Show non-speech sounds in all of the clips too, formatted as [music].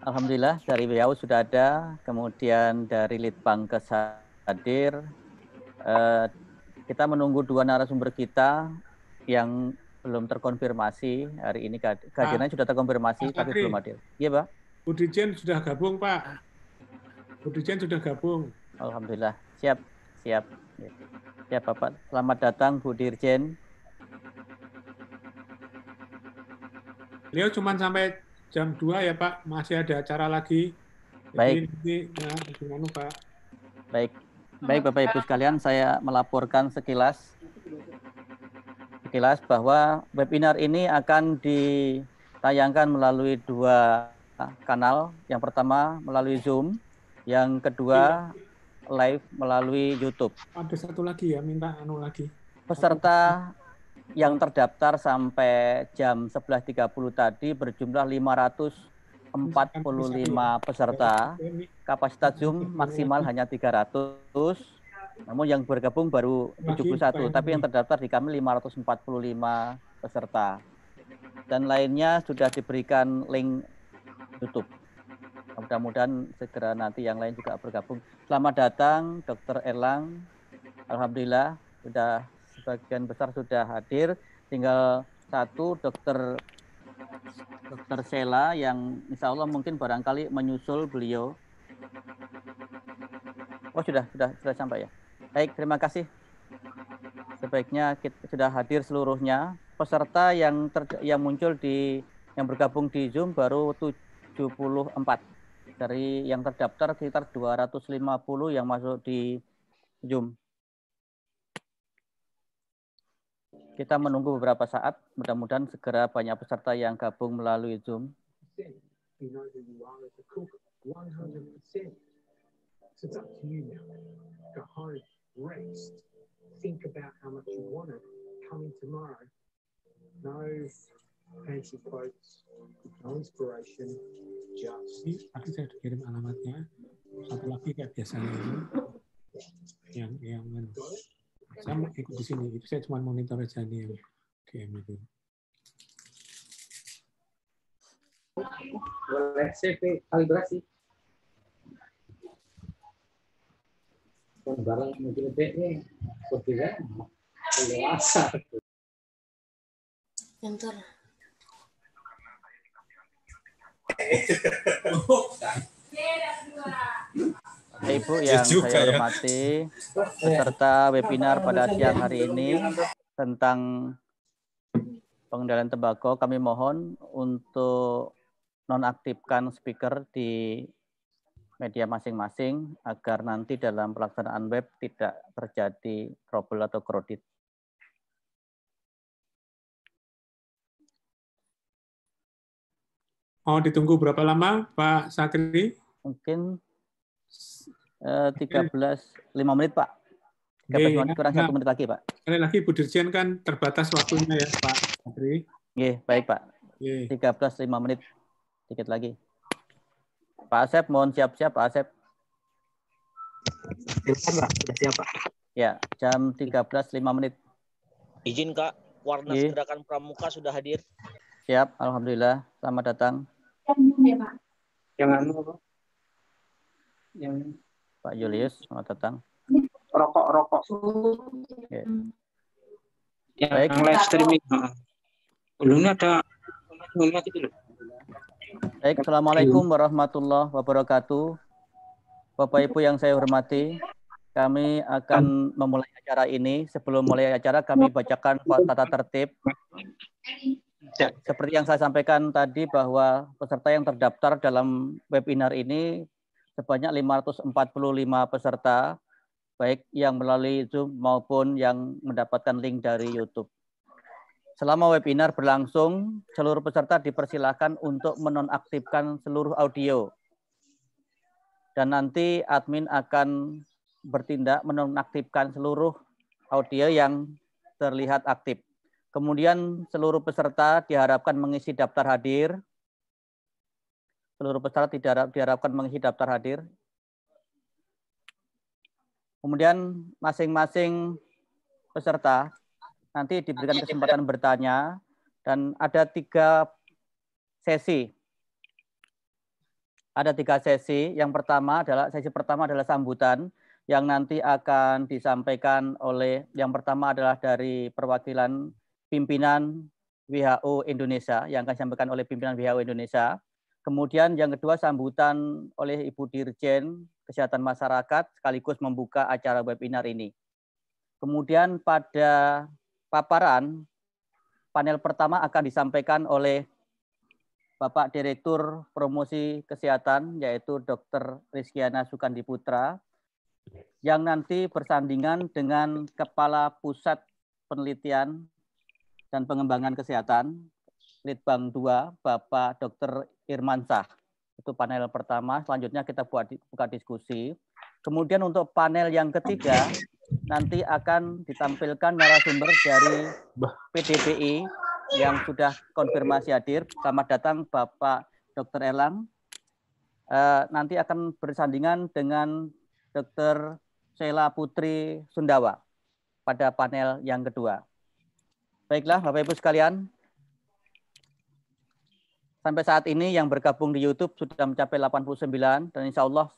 Alhamdulillah dari WHO sudah ada, kemudian dari Litbang ke hadir. Eh, kita menunggu dua narasumber kita yang belum terkonfirmasi hari ini kehadirannya ah, sudah terkonfirmasi Pak tapi belum hadir. Iya, Pak. Budijen sudah gabung, Pak. Budijen sudah gabung. Alhamdulillah. Siap, siap. Ya, Bapak. Selamat datang, Bu Dirjen. Beliau cuma sampai jam 2 ya Pak, masih ada acara lagi. Jadi Baik. ya, nah, gimana Pak? Baik. Baik Bapak Ibu sekalian, saya melaporkan sekilas sekilas bahwa webinar ini akan ditayangkan melalui dua kanal. Yang pertama melalui Zoom, yang kedua iya. live melalui YouTube. Ada satu lagi ya, minta anu lagi. Peserta yang terdaftar sampai jam 11.30 tadi berjumlah 545 peserta. Kapasitas Zoom maksimal hanya 300. Namun yang bergabung baru 71, tapi yang terdaftar di kami 545 peserta. Dan lainnya sudah diberikan link YouTube. Mudah-mudahan segera nanti yang lain juga bergabung. Selamat datang Dr. Erlang. Alhamdulillah sudah sebagian besar sudah hadir. Tinggal satu dokter dokter Sela yang insya Allah mungkin barangkali menyusul beliau. Oh sudah sudah sudah sampai ya. Baik terima kasih. Sebaiknya kita sudah hadir seluruhnya peserta yang ter, yang muncul di yang bergabung di Zoom baru 74 dari yang terdaftar sekitar 250 yang masuk di Zoom. Kita menunggu beberapa saat, mudah-mudahan segera banyak peserta yang gabung melalui Zoom. Think saya kirim alamatnya. Satu lagi kayak biasanya ini. Yang yang mana? saya ikut di sini itu saya cuma monitor aja nih yang game itu boleh CV kalibrasi kan barang mobil BE kutilan luasa Bentar. Bukan. [laughs] Ibu ya yang juga, saya ya. hormati, ya. peserta webinar pada siang hari ini tentang pengendalian tembakau, kami mohon untuk nonaktifkan speaker di media masing-masing agar nanti dalam pelaksanaan web tidak terjadi trouble atau kredit. Oh ditunggu berapa lama, Pak Sakri? Mungkin 13 eh, 5 menit, Pak. okay, menit nah, kurang nah, 1 menit lagi, Pak. Sekali lagi Bu Dirjen kan terbatas waktunya ya, Pak Menteri. Nggih, baik, Pak. Okay. 13 5 menit sedikit lagi. Pak Asep, mohon siap-siap Pak Asep. Silakan Pak, sudah siap Pak. Ya, jam 13 5 menit. Izin Kak, warna okay. gerakan pramuka sudah hadir. Siap, Alhamdulillah. Selamat datang. Ya, Yang anu apa? yang Pak Julius selamat datang. Rokok-rokok. okay. Hmm. Yang Baik. live streaming. belum ada gitu Baik, Assalamualaikum warahmatullahi wabarakatuh. Bapak Ibu yang saya hormati, kami akan memulai acara ini. Sebelum mulai acara, kami bacakan tata tertib. Ya. Seperti yang saya sampaikan tadi bahwa peserta yang terdaftar dalam webinar ini sebanyak 545 peserta, baik yang melalui Zoom maupun yang mendapatkan link dari YouTube. Selama webinar berlangsung, seluruh peserta dipersilahkan untuk menonaktifkan seluruh audio. Dan nanti admin akan bertindak menonaktifkan seluruh audio yang terlihat aktif. Kemudian seluruh peserta diharapkan mengisi daftar hadir seluruh peserta tidak diharapkan menghidap terhadir Kemudian masing-masing peserta nanti diberikan kesempatan bertanya dan ada tiga sesi. Ada tiga sesi. Yang pertama adalah sesi pertama adalah sambutan yang nanti akan disampaikan oleh yang pertama adalah dari perwakilan pimpinan WHO Indonesia yang akan disampaikan oleh pimpinan WHO Indonesia. Kemudian yang kedua sambutan oleh Ibu Dirjen Kesehatan Masyarakat sekaligus membuka acara webinar ini. Kemudian pada paparan panel pertama akan disampaikan oleh Bapak Direktur Promosi Kesehatan yaitu Dr. Rizkiana Sukandi Putra yang nanti bersandingan dengan Kepala Pusat Penelitian dan Pengembangan Kesehatan Litbang 2 Bapak Dr. Irmansah. Itu panel pertama. Selanjutnya kita buat buka diskusi. Kemudian untuk panel yang ketiga nanti akan ditampilkan narasumber dari PDPI yang sudah konfirmasi hadir. Selamat datang Bapak Dr. Elang. E, eh, nanti akan bersandingan dengan Dr. Sheila Putri Sundawa pada panel yang kedua. Baiklah Bapak Ibu sekalian, Sampai saat ini yang bergabung di YouTube sudah mencapai 89 dan insya Allah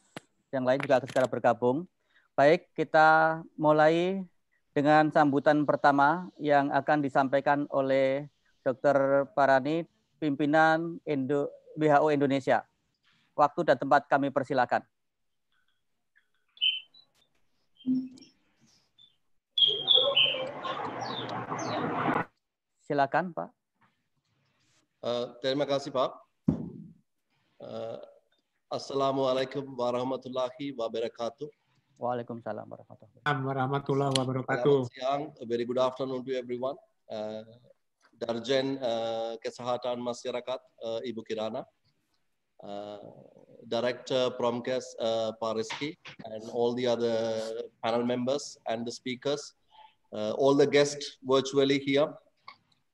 yang lain juga akan segera bergabung. Baik, kita mulai dengan sambutan pertama yang akan disampaikan oleh Dr. Parani, pimpinan Indo WHO Indonesia. Waktu dan tempat kami persilakan. Silakan, Pak. Eh, terima kasih Pak. Uh, Assalamualaikum warahmatullahi wabarakatuh. Waalaikumsalam warahmatullahi wabarakatuh. Warahmatullahi Selamat siang, a very good afternoon to everyone. Uh, Darjen uh, Kesehatan Masyarakat uh, Ibu Kirana, uh, Director Promkes uh, Pariski, and all the other panel members and the speakers, uh, all the guests virtually here,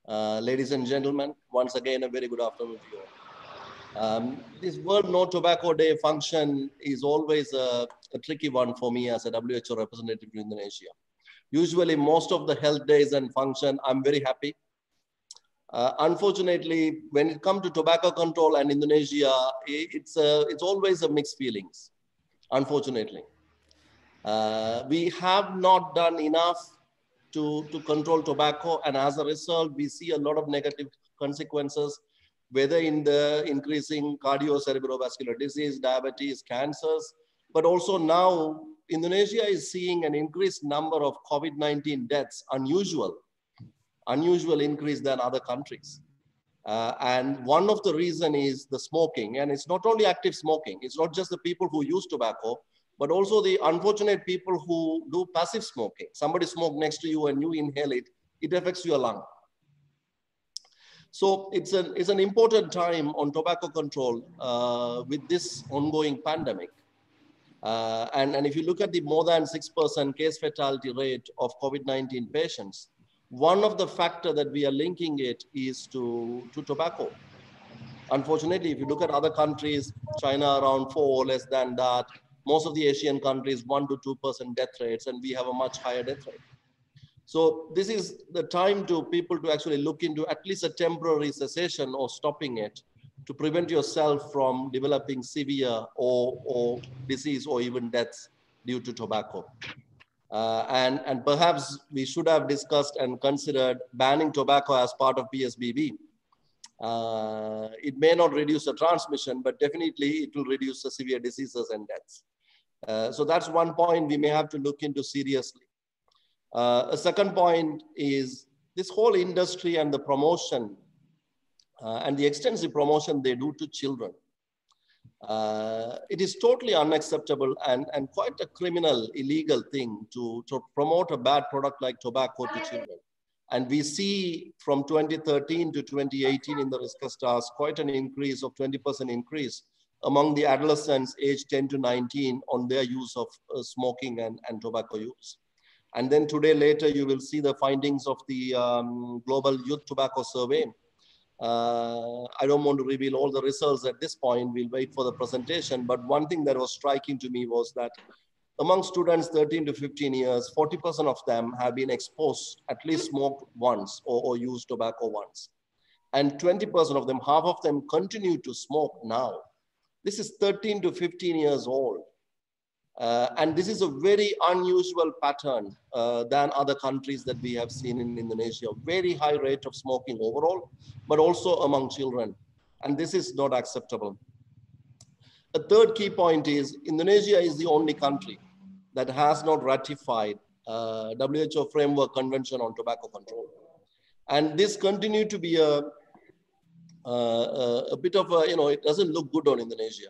Uh, ladies and gentlemen, once again, a very good afternoon to you um, this World No Tobacco Day function is always a, a, tricky one for me as a WHO representative in Indonesia. Usually, most of the health days and function, I'm very happy. Uh, unfortunately, when it comes to tobacco control and Indonesia, it, it's, a, it's always a mixed feelings, unfortunately. Uh, we have not done enough to, to control tobacco. And as a result, we see a lot of negative consequences, whether in the increasing cardio-cerebrovascular disease, diabetes, cancers, but also now Indonesia is seeing an increased number of COVID-19 deaths, unusual, unusual increase than other countries. Uh, and one of the reason is the smoking, and it's not only active smoking, it's not just the people who use tobacco, but also the unfortunate people who do passive smoking. Somebody smoke next to you and you inhale it, it affects your lung. So it's an, it's an important time on tobacco control uh, with this ongoing pandemic. Uh, and, and if you look at the more than 6% case fatality rate of COVID-19 patients, one of the factor that we are linking it is to, to tobacco. Unfortunately, if you look at other countries, China around four or less than that, most of the Asian countries, 1 to 2% death rates, and we have a much higher death rate. So this is the time to people to actually look into at least a temporary cessation or stopping it to prevent yourself from developing severe or, or disease or even deaths due to tobacco. Uh, and, and perhaps we should have discussed and considered banning tobacco as part of PSBB. Uh, it may not reduce the transmission, but definitely it will reduce the severe diseases and deaths. Uh, so that's one point we may have to look into seriously. Uh, a second point is this whole industry and the promotion uh, and the extensive promotion they do to children. Uh, it is totally unacceptable and, and quite a criminal, illegal thing to, to promote a bad product like tobacco to children. And we see from 2013 to 2018 in the risk stars quite an increase of 20% increase among the adolescents aged 10 to 19 on their use of uh, smoking and, and tobacco use. And then today later, you will see the findings of the um, Global Youth Tobacco Survey. Uh, I don't want to reveal all the results at this point. We'll wait for the presentation. But one thing that was striking to me was that among students 13 to 15 years, 40% of them have been exposed, at least smoked once or, or used tobacco once. And 20% of them, half of them continue to smoke now this is 13 to 15 years old. Uh, and this is a very unusual pattern uh, than other countries that we have seen in Indonesia. Very high rate of smoking overall, but also among children. And this is not acceptable. A third key point is Indonesia is the only country that has not ratified uh, WHO Framework Convention on Tobacco Control. And this continued to be a uh, uh, a bit of a, you know, it doesn't look good on Indonesia.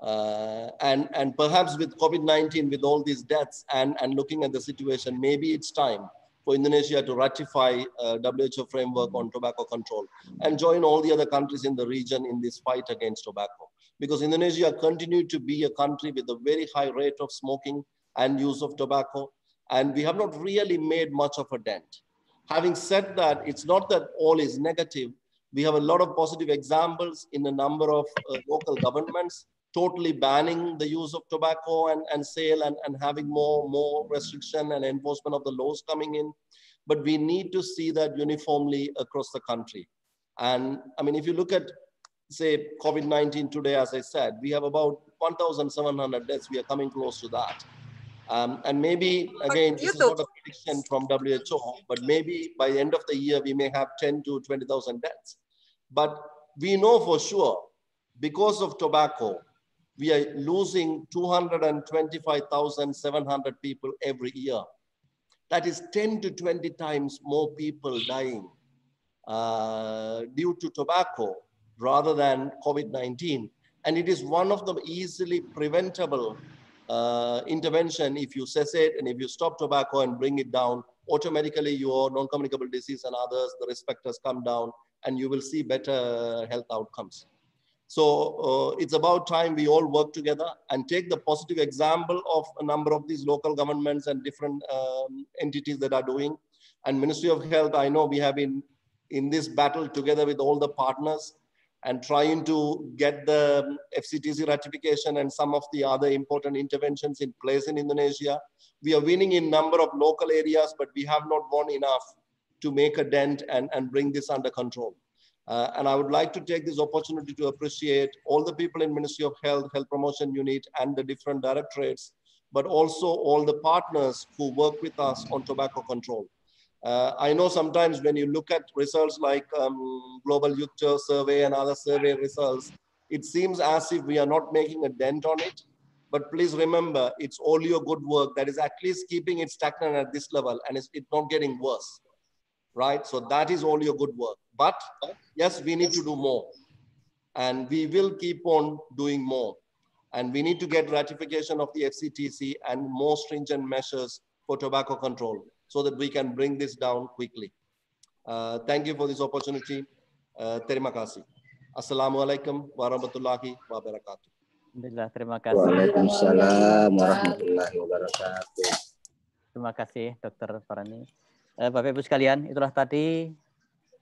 Uh, and, and perhaps with COVID-19, with all these deaths and, and looking at the situation, maybe it's time for Indonesia to ratify uh, WHO framework on tobacco control and join all the other countries in the region in this fight against tobacco. Because Indonesia continued to be a country with a very high rate of smoking and use of tobacco, and we have not really made much of a dent. Having said that, it's not that all is negative. We have a lot of positive examples in a number of uh, local governments totally banning the use of tobacco and, and sale and, and having more, more restriction and enforcement of the laws coming in. But we need to see that uniformly across the country. And I mean, if you look at, say, COVID 19 today, as I said, we have about 1,700 deaths. We are coming close to that. Um, and maybe, again, this is not a prediction from WHO, but maybe by the end of the year, we may have 10 to 20,000 deaths. But we know for sure, because of tobacco, we are losing 225,700 people every year. That is 10 to 20 times more people dying uh, due to tobacco rather than COVID-19. And it is one of the easily preventable uh, intervention if you cess it and if you stop tobacco and bring it down, automatically your non-communicable disease and others, the risk factors come down and you will see better health outcomes. So uh, it's about time we all work together and take the positive example of a number of these local governments and different um, entities that are doing. And Ministry of Health, I know we have been in this battle together with all the partners and trying to get the FCTC ratification and some of the other important interventions in place in Indonesia. We are winning in number of local areas, but we have not won enough to make a dent and, and bring this under control. Uh, and I would like to take this opportunity to appreciate all the people in Ministry of Health, Health Promotion Unit, and the different directorates, but also all the partners who work with us on tobacco control. Uh, I know sometimes when you look at results like um, Global Youth Survey and other survey results, it seems as if we are not making a dent on it. But please remember, it's all your good work that is at least keeping it stagnant at this level and it's, it's not getting worse right? So that is all your good work. But yes, we need to do more. And we will keep on doing more. And we need to get ratification of the FCTC and more stringent measures for tobacco control so that we can bring this down quickly. Uh, thank you for this opportunity. Uh, terima kasih. Assalamualaikum warahmatullahi wabarakatuh. Alhamdulillah, terima kasih. Waalaikumsalam warahmatullahi wabarakatuh. Terima kasih Dr. Farani. Eh, Bapak Ibu sekalian, itulah tadi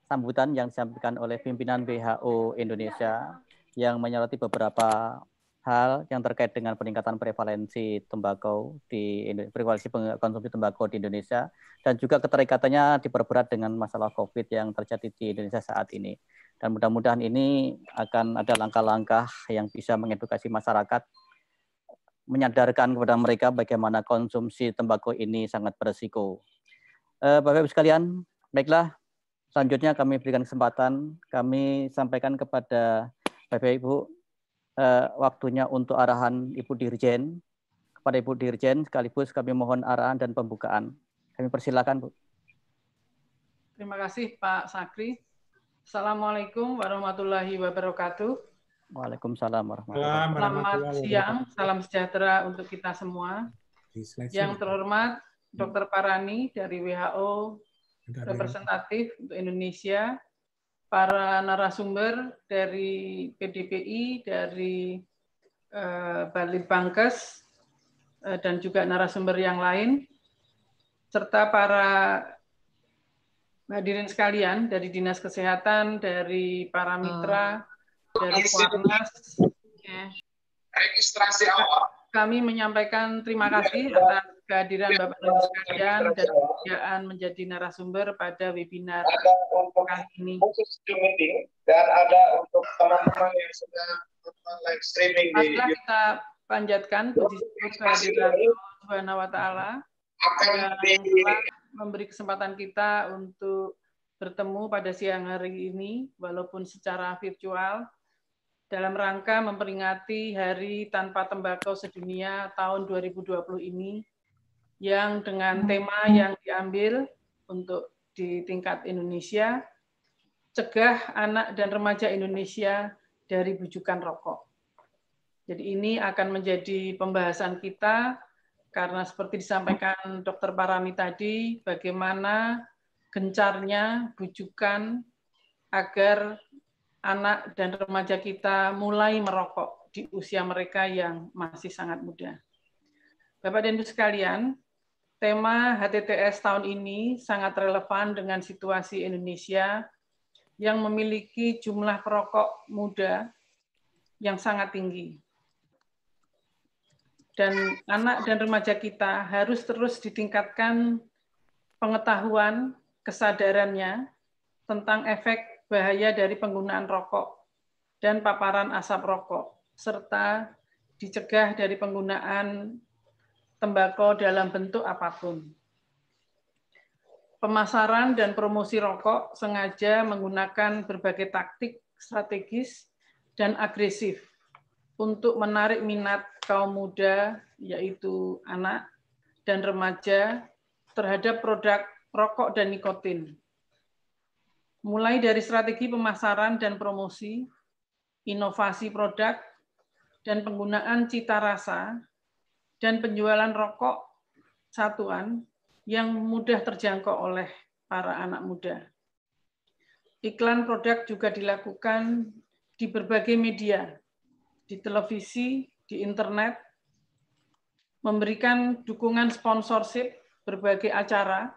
sambutan yang disampaikan oleh pimpinan WHO Indonesia yang menyoroti beberapa hal yang terkait dengan peningkatan prevalensi tembakau di prevalensi konsumsi tembakau di Indonesia dan juga keterikatannya diperberat dengan masalah Covid yang terjadi di Indonesia saat ini. Dan mudah-mudahan ini akan ada langkah-langkah yang bisa mengedukasi masyarakat menyadarkan kepada mereka bagaimana konsumsi tembakau ini sangat berisiko Eh, Bapak-Ibu sekalian, baiklah selanjutnya kami berikan kesempatan, kami sampaikan kepada Bapak-Ibu eh, waktunya untuk arahan Ibu Dirjen. Kepada Ibu Dirjen sekaligus kami mohon arahan dan pembukaan. Kami persilakan Bu. Terima kasih Pak Sakri. Assalamualaikum warahmatullahi wabarakatuh. Waalaikumsalam warahmatullahi wabarakatuh. Selamat siang, salam sejahtera untuk kita semua. Yang terhormat Dr. Parani dari WHO representatif untuk Indonesia, para narasumber dari PDPI, dari uh, Bali Bankes, eh, dan juga narasumber yang lain, serta para hadirin sekalian dari Dinas Kesehatan, dari para mitra, uh, dari Kuarnas. Registrasi awal. Kami menyampaikan terima kasih atas kehadiran ya, Bapak dan sekalian dan kerjaan menjadi narasumber pada webinar ada untuk kali ini. Khusus Zoom meeting dan ada untuk teman-teman yang sudah nonton live streaming Setelah di YouTube. kita panjatkan puji syukur kehadiran Tuhan Subhanahu wa taala akan memberi kesempatan kita untuk bertemu pada siang hari ini walaupun secara virtual dalam rangka memperingati Hari Tanpa Tembakau Sedunia tahun 2020 ini yang dengan hmm. tema yang diambil untuk di tingkat Indonesia, cegah anak dan remaja Indonesia dari bujukan rokok. Jadi ini akan menjadi pembahasan kita karena seperti disampaikan Dr. Parami tadi, bagaimana gencarnya bujukan agar anak dan remaja kita mulai merokok di usia mereka yang masih sangat muda. Bapak dan Ibu sekalian, tema HTTS tahun ini sangat relevan dengan situasi Indonesia yang memiliki jumlah perokok muda yang sangat tinggi. Dan anak dan remaja kita harus terus ditingkatkan pengetahuan, kesadarannya tentang efek bahaya dari penggunaan rokok dan paparan asap rokok, serta dicegah dari penggunaan tembakau dalam bentuk apapun. Pemasaran dan promosi rokok sengaja menggunakan berbagai taktik strategis dan agresif untuk menarik minat kaum muda, yaitu anak dan remaja, terhadap produk rokok dan nikotin. Mulai dari strategi pemasaran dan promosi, inovasi produk, dan penggunaan cita rasa dan penjualan rokok satuan yang mudah terjangkau oleh para anak muda. Iklan produk juga dilakukan di berbagai media, di televisi, di internet, memberikan dukungan sponsorship berbagai acara,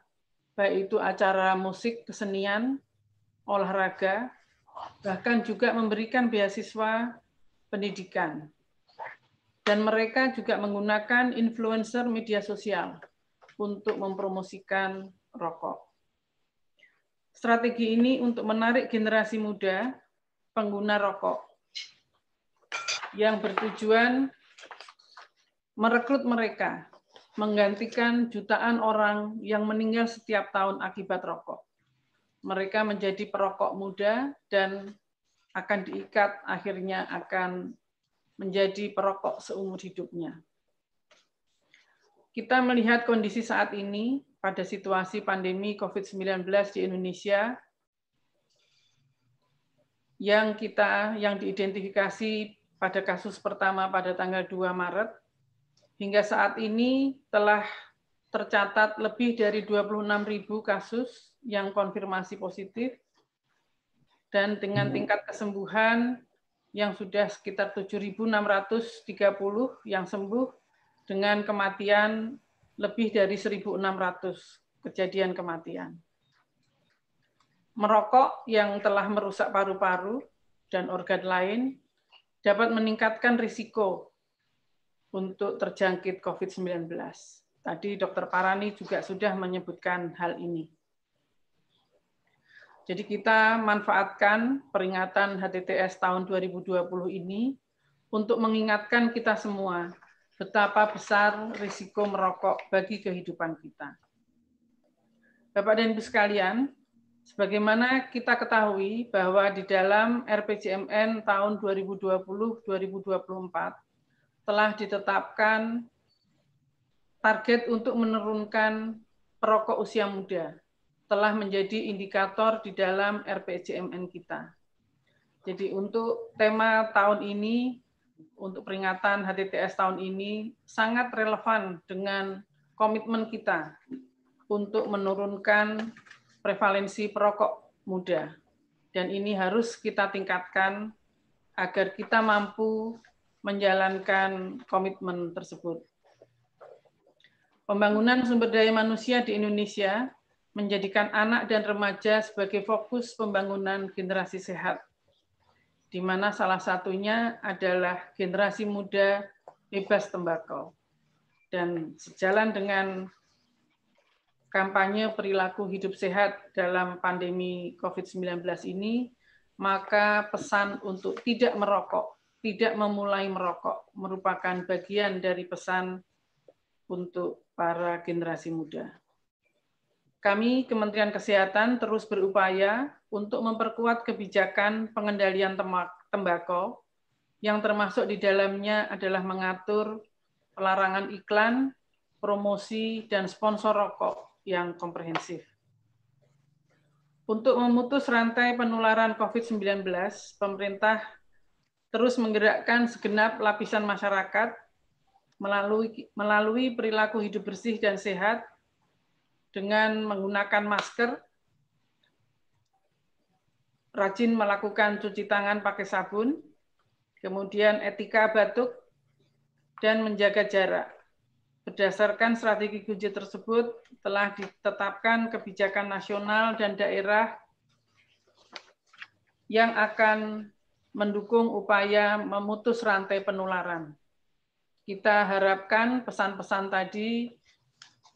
baik itu acara musik, kesenian, olahraga, bahkan juga memberikan beasiswa pendidikan dan mereka juga menggunakan influencer media sosial untuk mempromosikan rokok. Strategi ini untuk menarik generasi muda pengguna rokok yang bertujuan merekrut mereka menggantikan jutaan orang yang meninggal setiap tahun akibat rokok. Mereka menjadi perokok muda dan akan diikat akhirnya akan menjadi perokok seumur hidupnya. Kita melihat kondisi saat ini pada situasi pandemi COVID-19 di Indonesia yang kita yang diidentifikasi pada kasus pertama pada tanggal 2 Maret hingga saat ini telah tercatat lebih dari 26.000 kasus yang konfirmasi positif dan dengan hmm. tingkat kesembuhan yang sudah sekitar 7.630 yang sembuh dengan kematian lebih dari 1.600 kejadian kematian. Merokok yang telah merusak paru-paru dan organ lain dapat meningkatkan risiko untuk terjangkit COVID-19. Tadi Dr. Parani juga sudah menyebutkan hal ini. Jadi kita manfaatkan peringatan HTTS tahun 2020 ini untuk mengingatkan kita semua betapa besar risiko merokok bagi kehidupan kita. Bapak dan Ibu sekalian, sebagaimana kita ketahui bahwa di dalam RPJMN tahun 2020-2024 telah ditetapkan target untuk menurunkan perokok usia muda telah menjadi indikator di dalam RPJMN kita. Jadi untuk tema tahun ini, untuk peringatan HTTS tahun ini sangat relevan dengan komitmen kita untuk menurunkan prevalensi perokok muda. Dan ini harus kita tingkatkan agar kita mampu menjalankan komitmen tersebut. Pembangunan sumber daya manusia di Indonesia menjadikan anak dan remaja sebagai fokus pembangunan generasi sehat, di mana salah satunya adalah generasi muda bebas tembakau. Dan sejalan dengan kampanye perilaku hidup sehat dalam pandemi COVID-19 ini, maka pesan untuk tidak merokok, tidak memulai merokok merupakan bagian dari pesan untuk para generasi muda. Kami, Kementerian Kesehatan, terus berupaya untuk memperkuat kebijakan pengendalian tembakau, yang termasuk di dalamnya adalah mengatur pelarangan iklan, promosi, dan sponsor rokok yang komprehensif. Untuk memutus rantai penularan COVID-19, pemerintah terus menggerakkan segenap lapisan masyarakat melalui, melalui perilaku hidup bersih dan sehat dengan menggunakan masker, rajin melakukan cuci tangan pakai sabun, kemudian etika batuk, dan menjaga jarak. Berdasarkan strategi kunci tersebut, telah ditetapkan kebijakan nasional dan daerah yang akan mendukung upaya memutus rantai penularan. Kita harapkan pesan-pesan tadi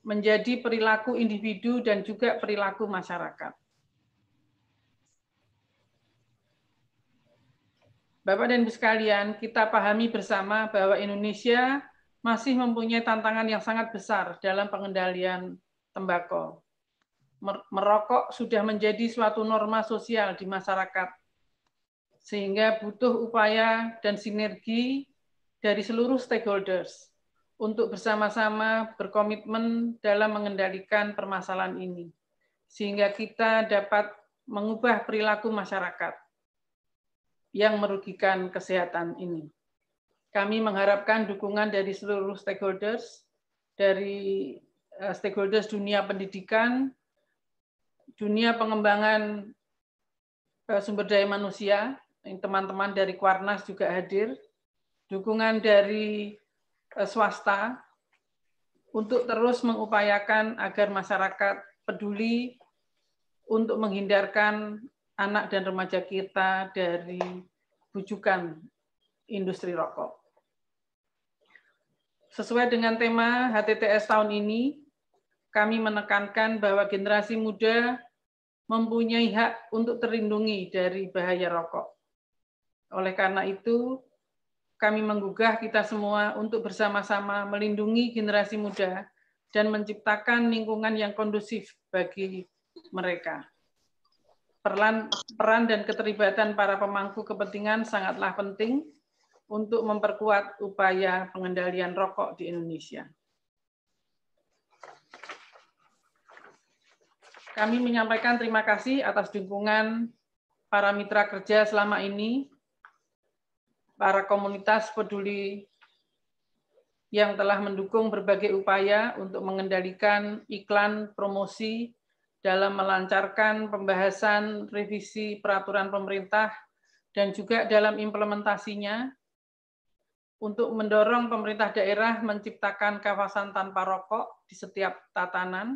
menjadi perilaku individu dan juga perilaku masyarakat. Bapak dan Ibu sekalian, kita pahami bersama bahwa Indonesia masih mempunyai tantangan yang sangat besar dalam pengendalian tembakau. Merokok sudah menjadi suatu norma sosial di masyarakat, sehingga butuh upaya dan sinergi dari seluruh stakeholders, untuk bersama-sama berkomitmen dalam mengendalikan permasalahan ini, sehingga kita dapat mengubah perilaku masyarakat yang merugikan kesehatan ini. Kami mengharapkan dukungan dari seluruh stakeholders, dari eh, stakeholders dunia pendidikan, dunia pengembangan eh, sumber daya manusia, teman-teman dari Kwarnas juga hadir, dukungan dari Eh, swasta untuk terus mengupayakan agar masyarakat peduli untuk menghindarkan anak dan remaja kita dari bujukan industri rokok. Sesuai dengan tema HTTS tahun ini, kami menekankan bahwa generasi muda mempunyai hak untuk terlindungi dari bahaya rokok. Oleh karena itu, kami menggugah kita semua untuk bersama-sama melindungi generasi muda dan menciptakan lingkungan yang kondusif bagi mereka. Peran, peran dan keterlibatan para pemangku kepentingan sangatlah penting untuk memperkuat upaya pengendalian rokok di Indonesia. Kami menyampaikan terima kasih atas dukungan para mitra kerja selama ini para komunitas peduli yang telah mendukung berbagai upaya untuk mengendalikan iklan promosi dalam melancarkan pembahasan revisi peraturan pemerintah dan juga dalam implementasinya untuk mendorong pemerintah daerah menciptakan kawasan tanpa rokok di setiap tatanan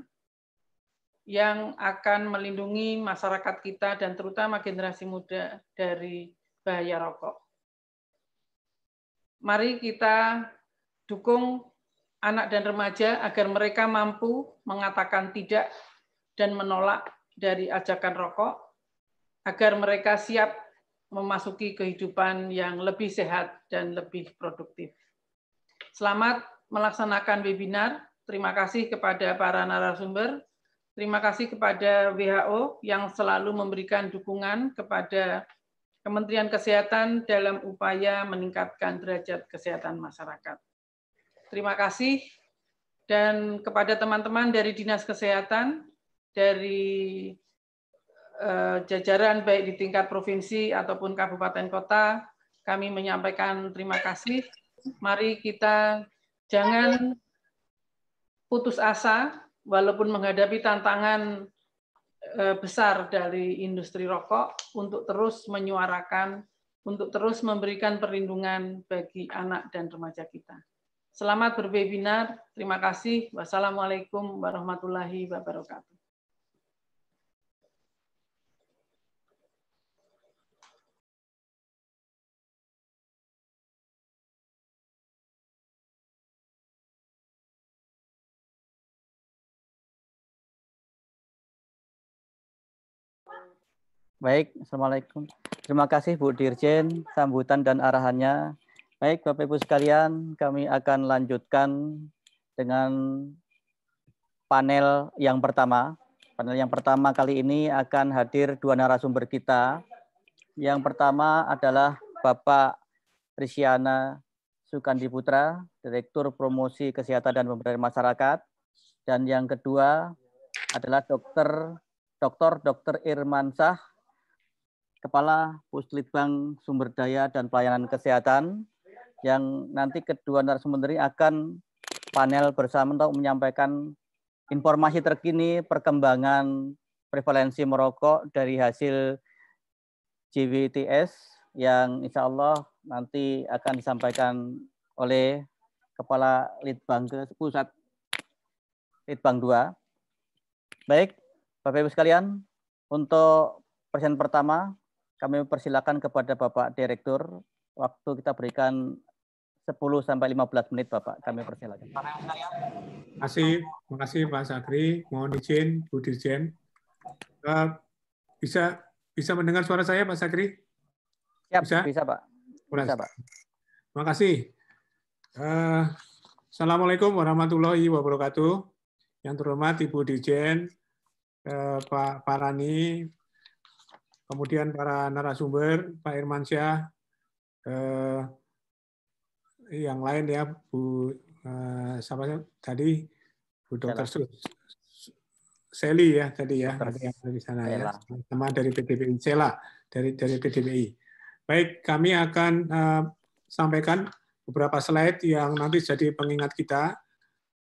yang akan melindungi masyarakat kita dan terutama generasi muda dari bahaya rokok mari kita dukung anak dan remaja agar mereka mampu mengatakan tidak dan menolak dari ajakan rokok, agar mereka siap memasuki kehidupan yang lebih sehat dan lebih produktif. Selamat melaksanakan webinar. Terima kasih kepada para narasumber. Terima kasih kepada WHO yang selalu memberikan dukungan kepada Kementerian Kesehatan dalam upaya meningkatkan derajat kesehatan masyarakat. Terima kasih dan kepada teman-teman dari Dinas Kesehatan, dari eh, jajaran baik di tingkat provinsi ataupun kabupaten kota, kami menyampaikan terima kasih. Mari kita jangan putus asa walaupun menghadapi tantangan Eh, besar dari industri rokok untuk terus menyuarakan, untuk terus memberikan perlindungan bagi anak dan remaja kita. Selamat berwebinar. Terima kasih. Wassalamualaikum warahmatullahi wabarakatuh. Baik, Assalamualaikum. Terima kasih Bu Dirjen, sambutan dan arahannya. Baik, Bapak Ibu sekalian, kami akan lanjutkan dengan panel yang pertama. Panel yang pertama kali ini akan hadir dua narasumber kita. Yang pertama adalah Bapak Risiana Sukandi Putra, Direktur Promosi Kesehatan dan Pemberdayaan Masyarakat. Dan yang kedua adalah Dokter Dr. Dokter Dr. Irmansah, Kepala Puslitbang Sumber Daya dan Pelayanan Kesehatan yang nanti kedua narasumber ini akan panel bersama untuk menyampaikan informasi terkini perkembangan prevalensi merokok dari hasil GWTS yang insya Allah nanti akan disampaikan oleh Kepala Litbang ke Pusat Litbang 2. Baik, Bapak Ibu sekalian, untuk persen pertama kami persilakan kepada Bapak Direktur. Waktu kita berikan 10 sampai 15 menit, Bapak. Kami persilakan. Terima kasih, terima kasih Pak Sakri. Mohon izin, Bu Dirjen. Uh, bisa bisa mendengar suara saya, Pak Sakri? Siap, bisa, bisa Pak. Bisa, Pak. Terima kasih. Uh, Assalamualaikum warahmatullahi wabarakatuh. Yang terhormat Ibu Dirjen, eh, Pak Parani, kemudian para narasumber, Pak Irmansyah, eh, yang lain ya, Bu eh, siapa tadi, Bu Dokter Seli ya tadi ya, ada yang di sana ya, sama dari PDBI Sela dari dari PDBI. Baik, kami akan eh, sampaikan beberapa slide yang nanti jadi pengingat kita.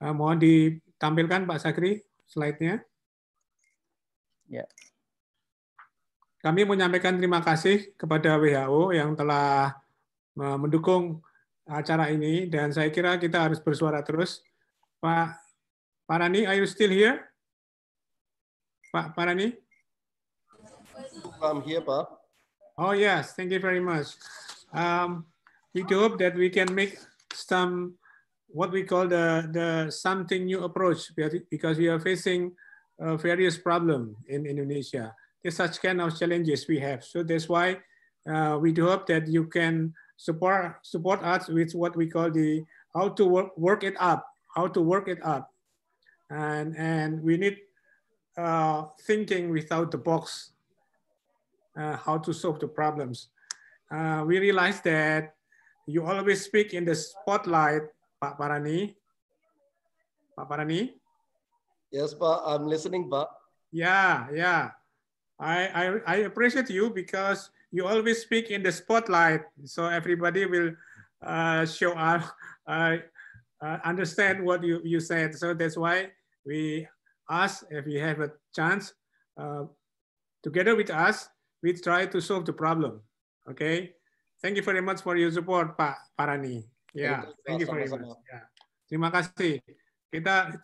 Eh, mohon ditampilkan Pak Sakri slide-nya. Ya. Yeah kami menyampaikan terima kasih kepada WHO yang telah e, mendukung acara ini dan saya kira kita harus bersuara terus. Pak Parani, are you still here? Pak Parani? I'm here, Pak. Oh yes, thank you very much. Um, we do hope that we can make some what we call the the something new approach because we are facing uh, various problem in Indonesia. such kind of challenges we have. So that's why uh, we do hope that you can support support us with what we call the how to work work it up, how to work it up, and and we need uh, thinking without the box, uh, how to solve the problems. Uh, we realize that you always speak in the spotlight, Pak Parani. Pak Parani. Yes, Pak. I'm listening, Pak. Yeah, yeah. I, I, I appreciate you because you always speak in the spotlight. So everybody will uh, show up, [laughs] uh, uh, understand what you, you said. So that's why we ask if you have a chance, uh, together with us, we try to solve the problem. Okay. Thank you very much for your support, Pak Parani. yeah, thank you very much. Yeah. Terima kasih. Kita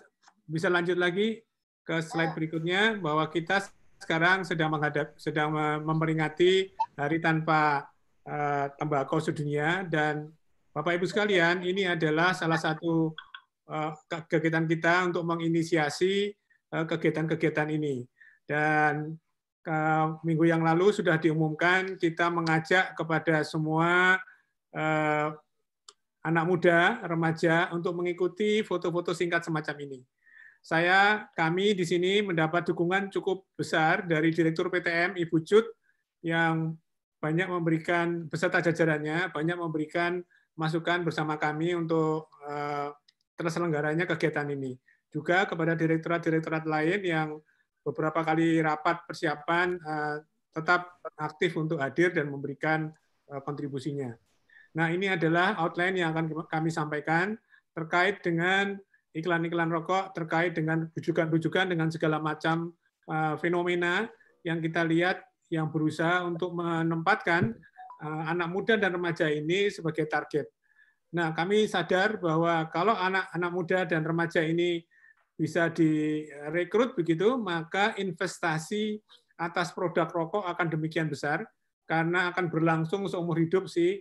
bisa lanjut lagi ke slide berikutnya bahwa kita sekarang sedang menghadap sedang memperingati hari tanpa uh, tembakau sedunia dan Bapak Ibu sekalian, ini adalah salah satu uh, kegiatan kita untuk menginisiasi eh, kegiatan-kegiatan uh, ini. Dan uh, minggu yang lalu sudah diumumkan kita mengajak kepada semua anak muda, remaja untuk mengikuti foto-foto singkat semacam ini saya kami di sini mendapat dukungan cukup besar dari Direktur PTM Ibu Cut yang banyak memberikan beserta jajarannya banyak memberikan masukan bersama kami untuk eh, terselenggaranya kegiatan ini. Juga kepada direktorat-direktorat lain yang beberapa kali rapat persiapan eh, tetap aktif untuk hadir dan memberikan eh, kontribusinya. Nah, ini adalah outline yang akan kami sampaikan terkait dengan iklan-iklan rokok terkait dengan bujukan-bujukan dengan segala macam eh, fenomena yang kita lihat yang berusaha untuk menempatkan eh, anak muda dan remaja ini sebagai target. Nah, kami sadar bahwa kalau anak-anak muda dan remaja ini bisa direkrut begitu, maka investasi atas produk rokok akan demikian besar karena akan berlangsung seumur hidup si eh,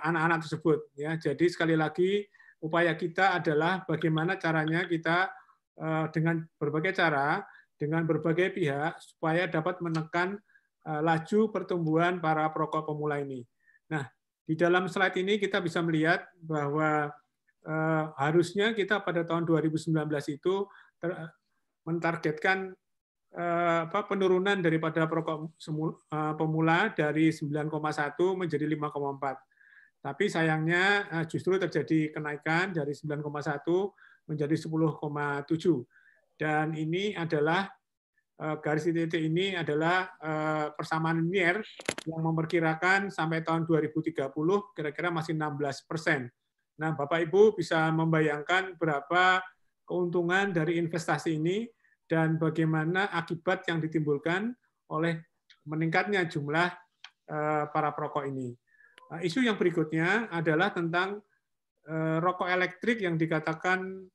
anak-anak tersebut ya jadi sekali lagi upaya kita adalah bagaimana caranya kita eh, dengan berbagai cara, dengan berbagai pihak, supaya dapat menekan eh, laju pertumbuhan para perokok pemula ini. Nah, di dalam slide ini kita bisa melihat bahwa eh, harusnya kita pada tahun 2019 itu mentargetkan apa, penurunan daripada perokok pemula dari 9,1 menjadi 5,4. Tapi sayangnya eh, justru terjadi kenaikan dari 9,1 menjadi 10,7. Dan ini adalah eh, garis titik ini adalah eh, persamaan linear yang memperkirakan sampai tahun 2030 kira-kira masih 16 persen. Nah, Bapak Ibu bisa membayangkan berapa keuntungan dari investasi ini dan bagaimana akibat yang ditimbulkan oleh meningkatnya jumlah para perokok ini. Nah, isu yang berikutnya adalah tentang eh, rokok elektrik yang dikatakan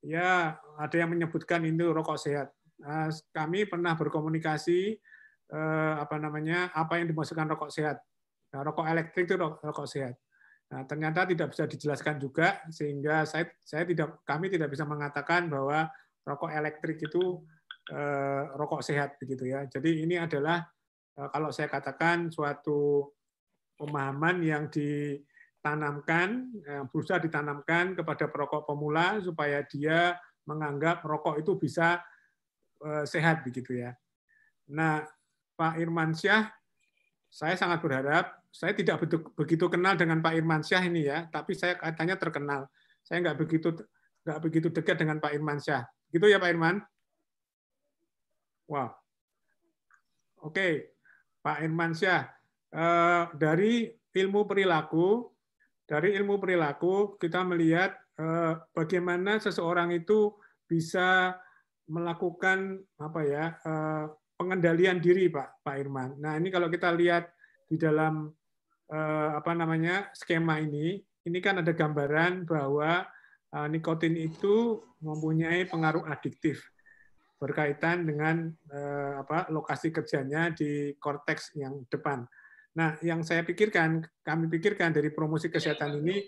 ya ada yang menyebutkan itu rokok sehat. Nah, kami pernah berkomunikasi eh, apa namanya apa yang dimaksudkan rokok sehat. Nah, rokok elektrik itu rokok sehat. Nah, ternyata tidak bisa dijelaskan juga sehingga saya saya tidak kami tidak bisa mengatakan bahwa rokok elektrik itu eh, rokok sehat begitu ya. Jadi ini adalah eh, kalau saya katakan suatu pemahaman yang ditanamkan, eh, berusaha ditanamkan kepada perokok pemula supaya dia menganggap rokok itu bisa eh, sehat begitu ya. Nah, Pak Syah, saya sangat berharap, saya tidak begitu kenal dengan Pak Irman Syah ini ya, tapi saya katanya terkenal. Saya nggak begitu nggak begitu dekat dengan Pak Irman Syah. Gitu ya Pak Irman? Wow. Oke, Pak Irman Syah. Eh, dari ilmu perilaku, dari ilmu perilaku kita melihat eh, bagaimana seseorang itu bisa melakukan apa ya eh, pengendalian diri Pak Pak Irman. Nah ini kalau kita lihat di dalam apa namanya skema ini, ini kan ada gambaran bahwa nikotin itu mempunyai pengaruh adiktif berkaitan dengan apa lokasi kerjanya di korteks yang depan. Nah, yang saya pikirkan, kami pikirkan dari promosi kesehatan ini,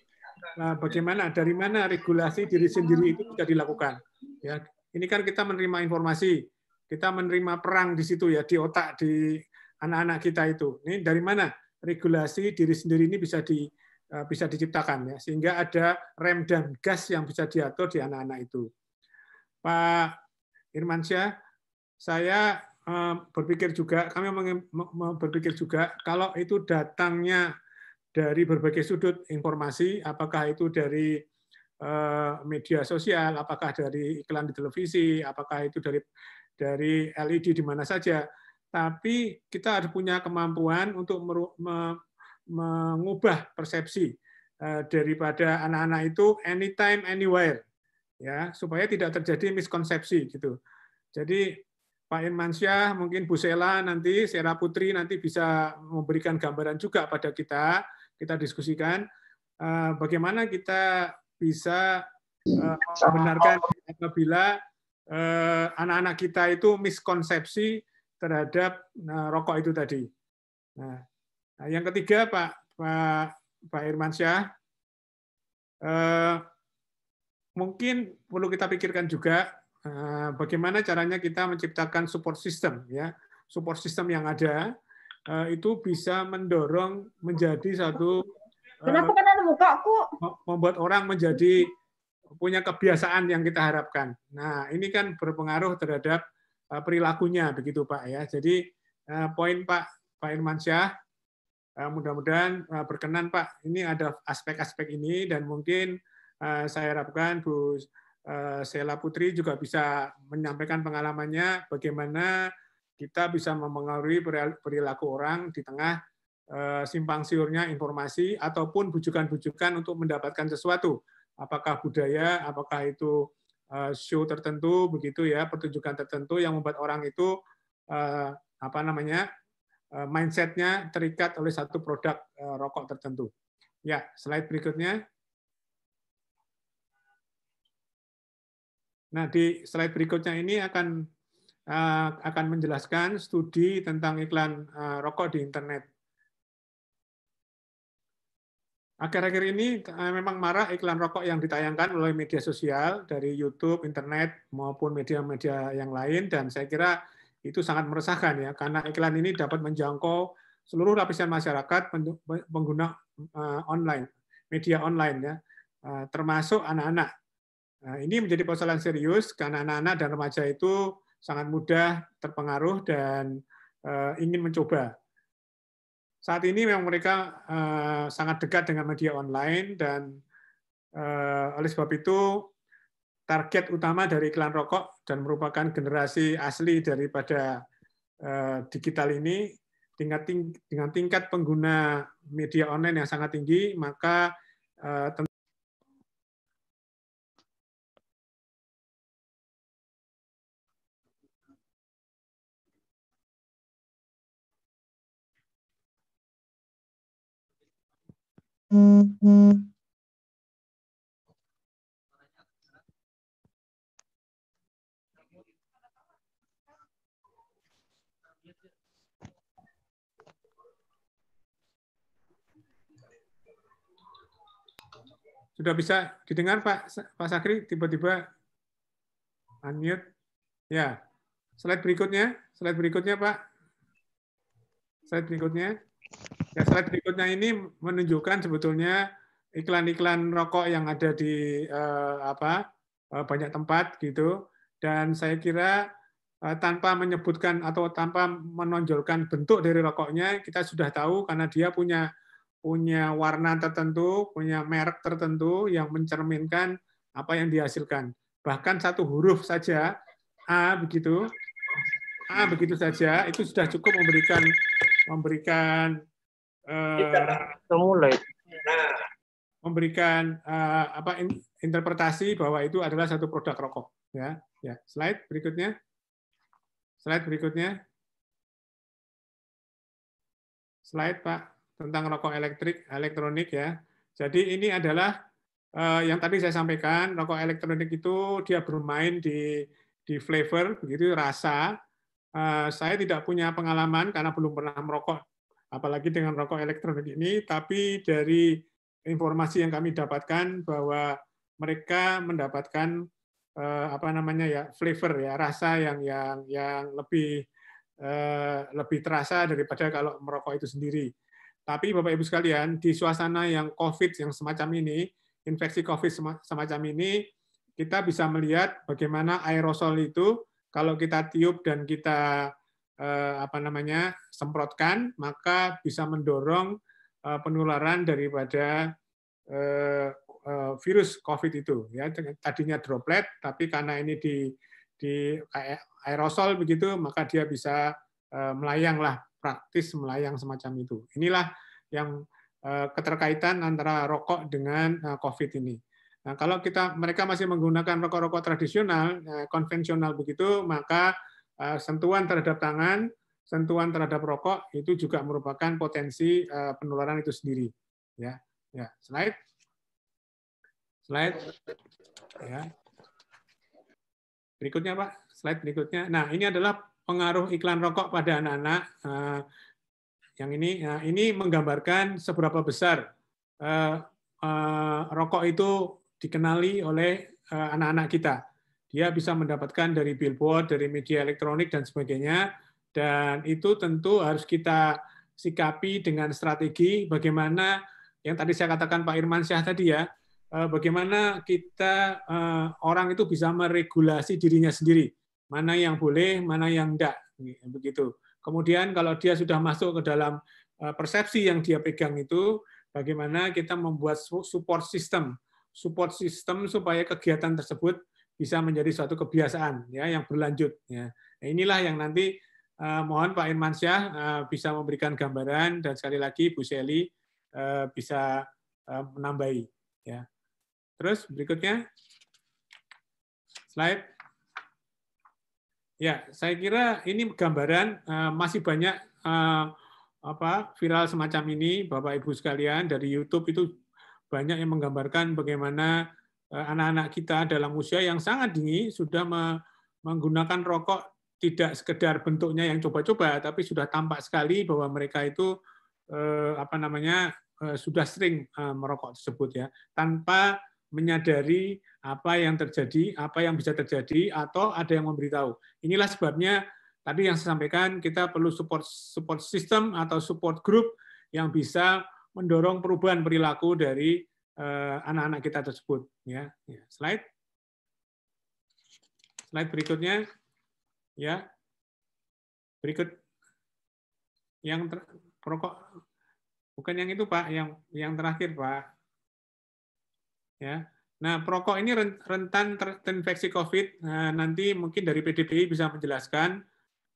eh, bagaimana, dari mana regulasi diri sendiri itu bisa dilakukan. Ya, ini kan kita menerima informasi, kita menerima perang di situ ya, di otak di anak-anak kita itu. Ini dari mana regulasi diri sendiri ini bisa di eh, bisa diciptakan ya, sehingga ada rem dan gas yang bisa diatur di anak-anak itu. Pak Irmansyah, saya Eh, berpikir juga kami berpikir juga kalau itu datangnya dari berbagai sudut informasi, apakah itu dari eh, media sosial, apakah dari iklan di televisi, apakah itu dari dari LED di mana saja. Tapi kita harus punya kemampuan untuk mengubah persepsi eh, daripada anak-anak itu anytime anywhere ya supaya tidak terjadi miskonsepsi gitu. Jadi Pak Hermansyah, mungkin Bu Sela nanti, Sera Putri nanti bisa memberikan gambaran juga pada kita, kita diskusikan eh, bagaimana kita bisa eh, membenarkan apabila eh, anak-anak kita itu miskonsepsi terhadap rokok itu tadi. Nah, nah, yang ketiga Pak Pak Pak Irmansyah, mungkin perlu kita pikirkan juga Eh, bagaimana caranya kita menciptakan support system ya support system yang ada eh, itu bisa mendorong menjadi satu eh, Kenapa kan ada muka aku? Membuat orang menjadi punya kebiasaan yang kita harapkan. Nah, ini kan berpengaruh terhadap perilakunya begitu Pak ya. Jadi poin Pak Pak Irmansyah mudah-mudahan berkenan Pak. Ini ada aspek-aspek ini dan mungkin saya harapkan Bu Eh, Sela Putri juga bisa menyampaikan pengalamannya bagaimana kita bisa memengaruhi perilaku orang di tengah eh, simpang siurnya informasi ataupun bujukan-bujukan untuk mendapatkan sesuatu. Apakah budaya, apakah itu eh, show tertentu begitu ya, pertunjukan tertentu yang membuat orang itu apa namanya? mindsetnya terikat oleh satu produk rokok tertentu. Ya, slide berikutnya. Nah, di slide berikutnya ini akan eh, akan menjelaskan studi tentang iklan eh, rokok di internet. Akhir-akhir ini eh, memang marah iklan rokok yang ditayangkan oleh media sosial dari YouTube, internet maupun media-media yang lain dan saya kira itu sangat meresahkan ya karena iklan ini dapat menjangkau seluruh lapisan masyarakat pengguna online, media online ya, termasuk anak-anak Nah, ini menjadi persoalan serius karena anak-anak dan remaja itu sangat mudah terpengaruh dan uh, ingin mencoba. Saat ini memang mereka uh, sangat dekat dengan media online dan uh, oleh sebab itu target utama dari iklan rokok dan merupakan generasi asli daripada uh, digital ini tingkat ting dengan tingkat pengguna media online yang sangat tinggi maka uh, Sudah bisa didengar Pak Pak Sakri tiba-tiba unmute. Ya. Slide berikutnya, slide berikutnya Pak. Slide berikutnya. Ya, slide berikutnya ini menunjukkan sebetulnya iklan-iklan rokok yang ada di eh, apa eh, banyak tempat gitu dan saya kira eh, tanpa menyebutkan atau tanpa menonjolkan bentuk dari rokoknya kita sudah tahu karena dia punya punya warna tertentu, punya merek tertentu yang mencerminkan apa yang dihasilkan. Bahkan satu huruf saja A begitu, A begitu saja itu sudah cukup memberikan memberikan uh, memberikan uh, apa interpretasi bahwa itu adalah satu produk rokok ya ya slide berikutnya slide berikutnya slide Pak tentang rokok elektrik elektronik ya jadi ini adalah uh, yang tadi saya sampaikan rokok elektronik itu dia bermain di di flavor begitu rasa Eh, saya tidak punya pengalaman karena belum pernah merokok, apalagi dengan rokok elektronik ini, tapi dari informasi yang kami dapatkan bahwa mereka mendapatkan eh, apa namanya ya flavor ya rasa yang yang yang lebih eh, lebih terasa daripada kalau merokok itu sendiri. Tapi Bapak Ibu sekalian, di suasana yang Covid yang semacam ini, infeksi Covid semacam ini, kita bisa melihat bagaimana aerosol itu kalau kita tiup dan kita eh, apa namanya semprotkan maka bisa mendorong eh, penularan daripada eh, virus COVID itu ya tadinya droplet tapi karena ini di di aerosol begitu maka dia bisa melayang lah, praktis melayang semacam itu inilah yang keterkaitan antara rokok dengan COVID ini. Nah, kalau kita mereka masih menggunakan rokok-rokok tradisional, eh, konvensional begitu, maka eh, sentuhan terhadap tangan, sentuhan terhadap rokok itu juga merupakan potensi eh, penularan itu sendiri. Ya, ya. Slide, slide. Ya. Berikutnya Pak, slide berikutnya. Nah, ini adalah pengaruh iklan rokok pada anak-anak. yang ini nah, ini menggambarkan seberapa besar rokok itu dikenali oleh eh, anak-anak kita. Dia bisa mendapatkan dari billboard, dari media elektronik, dan sebagainya. Dan itu tentu harus kita sikapi dengan strategi bagaimana yang tadi saya katakan Pak Irman Syah tadi ya, eh, bagaimana kita eh, orang itu bisa meregulasi dirinya sendiri. Mana yang boleh, mana yang enggak. Begitu. Kemudian kalau dia sudah masuk ke dalam persepsi yang dia pegang itu, bagaimana kita membuat support system support system supaya kegiatan tersebut bisa menjadi suatu kebiasaan ya yang berlanjut ya. Nah, inilah yang nanti uh, mohon Pak Irmansyah uh, bisa memberikan gambaran dan sekali lagi Bu Seli uh, eh, bisa uh, menambahi ya. Terus berikutnya slide Ya, saya kira ini gambaran uh, masih banyak uh, apa viral semacam ini Bapak Ibu sekalian dari YouTube itu banyak yang menggambarkan bagaimana eh, anak-anak kita dalam usia yang sangat dini sudah menggunakan rokok tidak sekedar bentuknya yang coba-coba, tapi sudah tampak sekali bahwa mereka itu eh, apa namanya eh, sudah sering merokok tersebut ya, tanpa menyadari apa yang terjadi, apa yang bisa terjadi, atau ada yang memberitahu. Inilah sebabnya tadi yang saya sampaikan kita perlu support support system atau support group yang bisa mendorong perubahan perilaku dari eh, anak-anak kita tersebut. Ya. ya, slide. Slide berikutnya, ya, berikut yang perokok bukan yang itu pak, yang yang terakhir pak. Ya, nah perokok ini rentan terinfeksi COVID. Nah, nanti mungkin dari PDBI bisa menjelaskan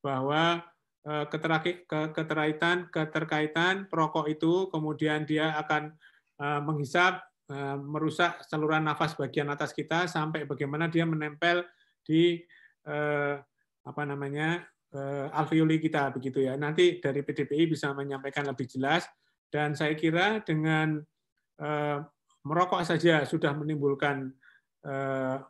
bahwa Eh, keterkaitan keterkaitan perokok itu kemudian dia akan eh, menghisap eh, merusak saluran nafas bagian atas kita sampai bagaimana dia menempel di apa namanya alveoli kita begitu ya nanti dari PDPI bisa menyampaikan lebih jelas dan saya kira dengan merokok saja sudah menimbulkan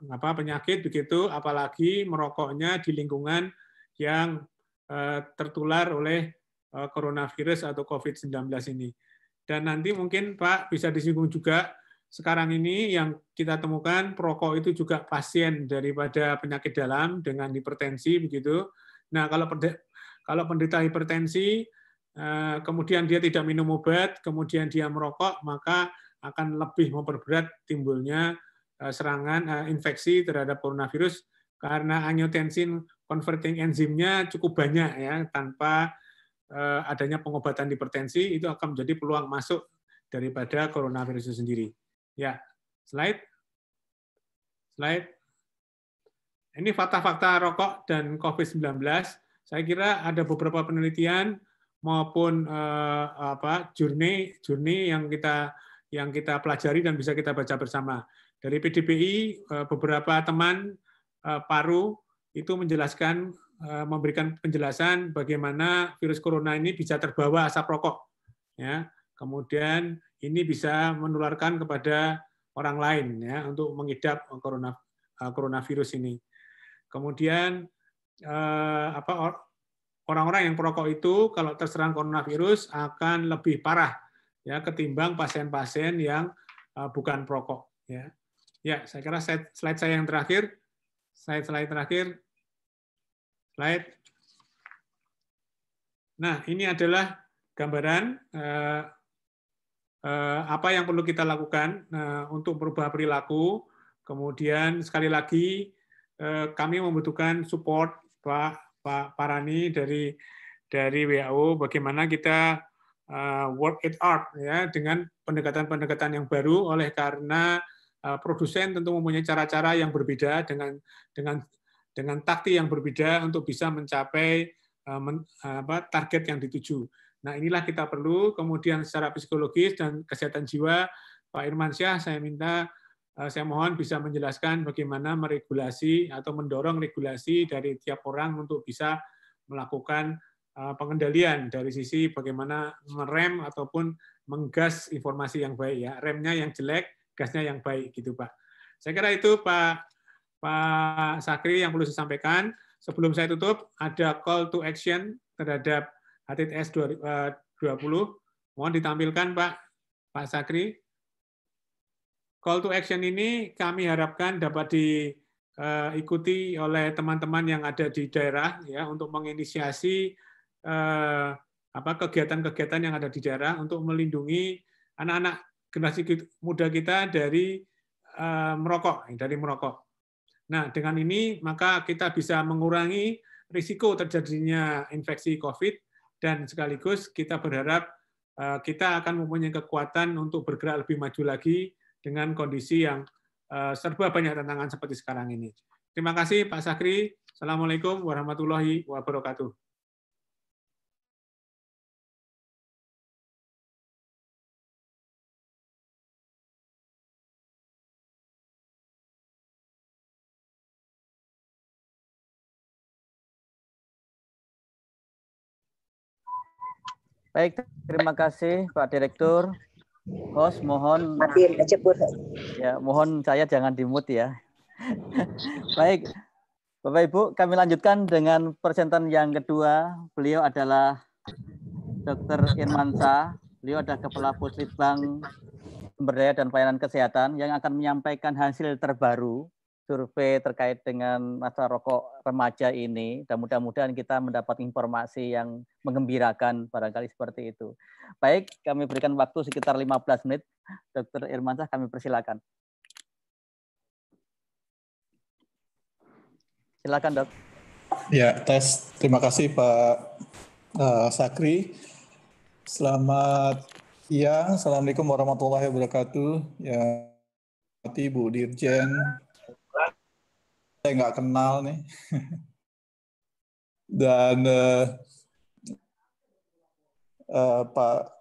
apa penyakit begitu apalagi merokoknya di lingkungan yang Eh, tertular oleh eh, coronavirus atau COVID-19 ini. Dan nanti mungkin Pak bisa disinggung juga sekarang ini yang kita temukan perokok itu juga pasien daripada penyakit dalam dengan hipertensi begitu. Nah, kalau kalau penderita hipertensi eh, kemudian dia tidak minum obat, kemudian dia merokok, maka akan lebih memperberat timbulnya serangan infeksi terhadap coronavirus karena angiotensin converting enzimnya cukup banyak ya tanpa eh, adanya pengobatan hipertensi itu akan menjadi peluang masuk daripada coronavirus itu sendiri. Ya, slide. Slide. Ini fakta-fakta rokok dan COVID-19. Saya kira ada beberapa penelitian maupun eh, apa jurni jurni yang kita yang kita pelajari dan bisa kita baca bersama. Dari PDBI eh, beberapa teman eh, paru itu menjelaskan eh, memberikan penjelasan bagaimana virus corona ini bisa terbawa asap rokok ya kemudian ini bisa menularkan kepada orang lain ya untuk mengidap corona eh, coronavirus ini kemudian eh, apa orang-orang yang perokok itu kalau terserang coronavirus akan lebih parah ya ketimbang pasien-pasien yang bukan perokok ya ya saya kira slide, saya yang terakhir slide slide terakhir slide. Nah, ini adalah gambaran eh, eh, apa yang perlu kita lakukan eh, untuk merubah perilaku. Kemudian sekali lagi kami membutuhkan support Pak Pak Parani dari dari WHO bagaimana kita work it out ya dengan pendekatan-pendekatan yang baru oleh karena produsen tentu mempunyai cara-cara yang berbeda dengan dengan dengan taktik yang berbeda untuk bisa mencapai eh, eh, target yang dituju. Nah, inilah kita perlu kemudian secara psikologis dan kesehatan jiwa Pak Irman Syah saya minta eh, saya mohon bisa menjelaskan bagaimana meregulasi atau mendorong regulasi dari tiap orang untuk bisa melakukan pengendalian dari sisi bagaimana merem ataupun menggas informasi yang baik ya remnya yang jelek gasnya yang baik gitu Pak saya kira itu Pak Pak Sakri yang perlu saya sampaikan. Sebelum saya tutup, ada call to action terhadap HTTS 20. Eh, Mohon ditampilkan Pak Pak Sakri. Call to action ini kami harapkan dapat diikuti eh, oleh teman-teman yang ada di daerah ya untuk menginisiasi eh, apa kegiatan-kegiatan yang ada di daerah untuk melindungi anak-anak generasi muda kita dari merokok, dari merokok Nah, dengan ini maka kita bisa mengurangi risiko terjadinya infeksi COVID dan sekaligus kita berharap eh, kita akan mempunyai kekuatan untuk bergerak lebih maju lagi dengan kondisi yang eh, serba banyak tantangan seperti sekarang ini. Terima kasih Pak Sakri. Assalamualaikum warahmatullahi wabarakatuh. Baik, terima kasih Pak Direktur. Host, mohon ya, mohon saya jangan dimut ya. [laughs] Baik, Bapak Ibu, kami lanjutkan dengan persentan yang kedua. Beliau adalah Dr. Irmansa. Beliau adalah Kepala Puslitbang Sumber Daya dan Pelayanan Kesehatan yang akan menyampaikan hasil terbaru survei terkait dengan masalah rokok remaja ini dan mudah-mudahan kita mendapat informasi yang menggembirakan barangkali seperti itu. Baik, kami berikan waktu sekitar 15 menit. Dr. Irmansyah kami persilakan. Silakan, Dok. Ya, tes. Terima kasih Pak uh, Sakri. Selamat siang. Assalamualaikum warahmatullahi wabarakatuh. Ya, Bu Dirjen, saya nggak kenal nih. [laughs] Dan uh, uh, Pak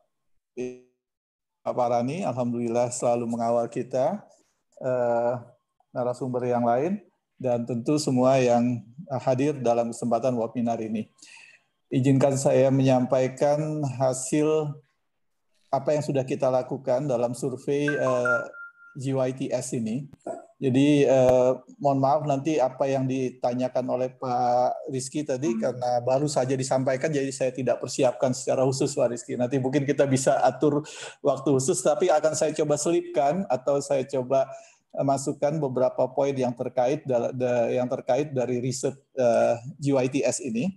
Pak Parani, alhamdulillah selalu mengawal kita uh, narasumber yang lain dan tentu semua yang hadir dalam kesempatan webinar ini. Izinkan saya menyampaikan hasil apa yang sudah kita lakukan dalam survei Gyts ini. Jadi eh, mohon maaf nanti apa yang ditanyakan oleh Pak Rizky tadi hmm. karena baru saja disampaikan jadi saya tidak persiapkan secara khusus Pak Rizky. Nanti mungkin kita bisa atur waktu khusus tapi akan saya coba selipkan atau saya coba eh, masukkan beberapa poin yang terkait yang terkait dari riset eh, GYTS ini.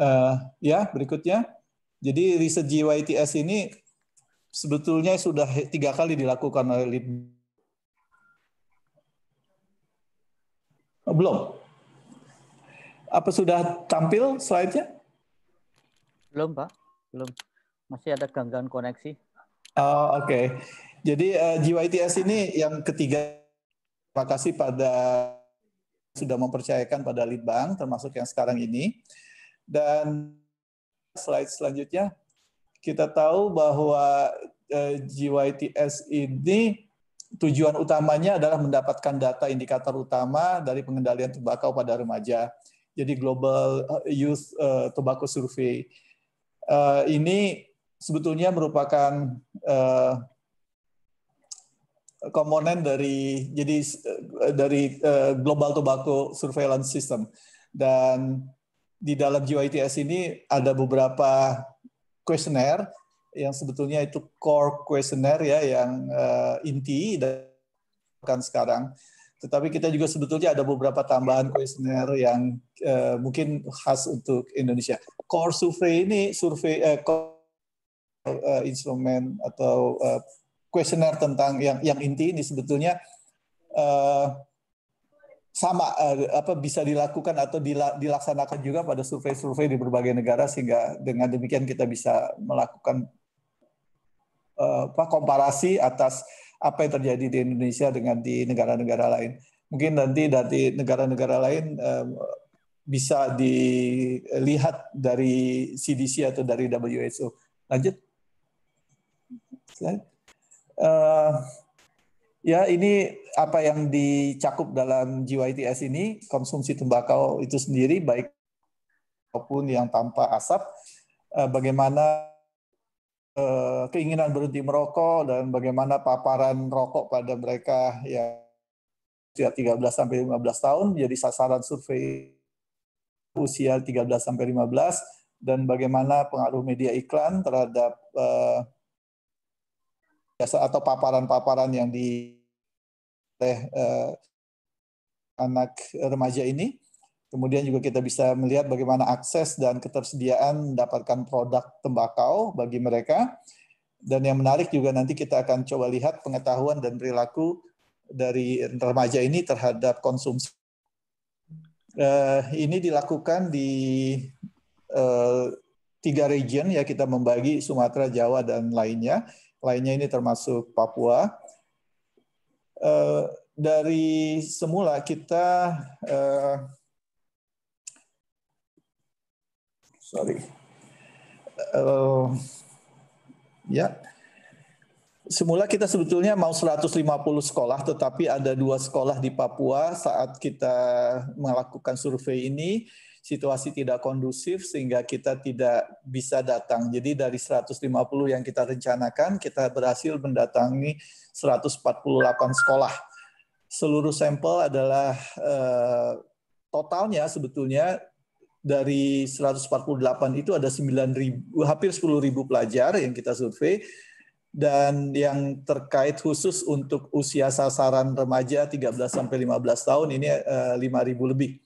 Eh, ya berikutnya. Jadi riset GYTS ini sebetulnya sudah tiga kali dilakukan oleh lead belum apa sudah tampil slide-nya belum pak belum masih ada gangguan koneksi oh, oke okay. jadi uh, eh, GYTS ini yang ketiga terima kasih pada sudah mempercayakan pada litbang, termasuk yang sekarang ini dan slide selanjutnya kita tahu bahwa eh, GYTS ini tujuan utamanya adalah mendapatkan data indikator utama dari pengendalian tembakau pada remaja. Jadi Global eh, Youth eh, Tobacco Survey. Ini sebetulnya merupakan komponen dari jadi dari Global Tobacco Surveillance System dan di dalam GYTS ini ada beberapa kuesioner yang sebetulnya itu core questionnaire ya yang uh, inti dan sekarang. Tetapi kita juga sebetulnya ada beberapa tambahan questionnaire yang uh, mungkin khas untuk Indonesia. Core survei ini survei uh, core, uh, instrumen atau kuesioner questionnaire tentang yang yang inti ini sebetulnya uh, sama eh, apa bisa dilakukan atau dilaksanakan juga pada survei-survei di berbagai negara sehingga dengan demikian kita bisa melakukan eh, apa komparasi atas apa yang terjadi di Indonesia dengan di negara-negara lain. Mungkin nanti dari negara-negara lain eh, bisa dilihat dari CDC atau dari WHO. Lanjut. Uh, Ya, ini apa yang dicakup dalam GYTS ini, konsumsi tembakau itu sendiri, baik maupun yang tanpa asap, eh, bagaimana eh, keinginan berhenti merokok dan bagaimana paparan rokok pada mereka yang usia 13 sampai 15 tahun jadi sasaran survei usia 13 sampai 15 dan bagaimana pengaruh media iklan terhadap uh, atau paparan-paparan yang di oleh eh, anak remaja ini. Kemudian juga kita bisa melihat bagaimana akses dan ketersediaan mendapatkan produk tembakau bagi mereka. Dan yang menarik juga nanti kita akan coba lihat pengetahuan dan perilaku dari remaja ini terhadap konsumsi. Eh, ini dilakukan di eh, tiga region ya kita membagi Sumatera, Jawa dan lainnya lainnya ini termasuk Papua. Eh, dari semula kita eh, sorry eh, ya Semula kita sebetulnya mau 150 sekolah, tetapi ada dua sekolah di Papua saat kita melakukan survei ini situasi tidak kondusif sehingga kita tidak bisa datang. Jadi dari 150 yang kita rencanakan, kita berhasil mendatangi 148 sekolah. Seluruh sampel adalah eh, totalnya sebetulnya dari 148 itu ada 9 ribu, hampir 10 ribu pelajar yang kita survei dan yang terkait khusus untuk usia sasaran remaja 13 sampai 15 tahun ini 5 eh, ribu lebih.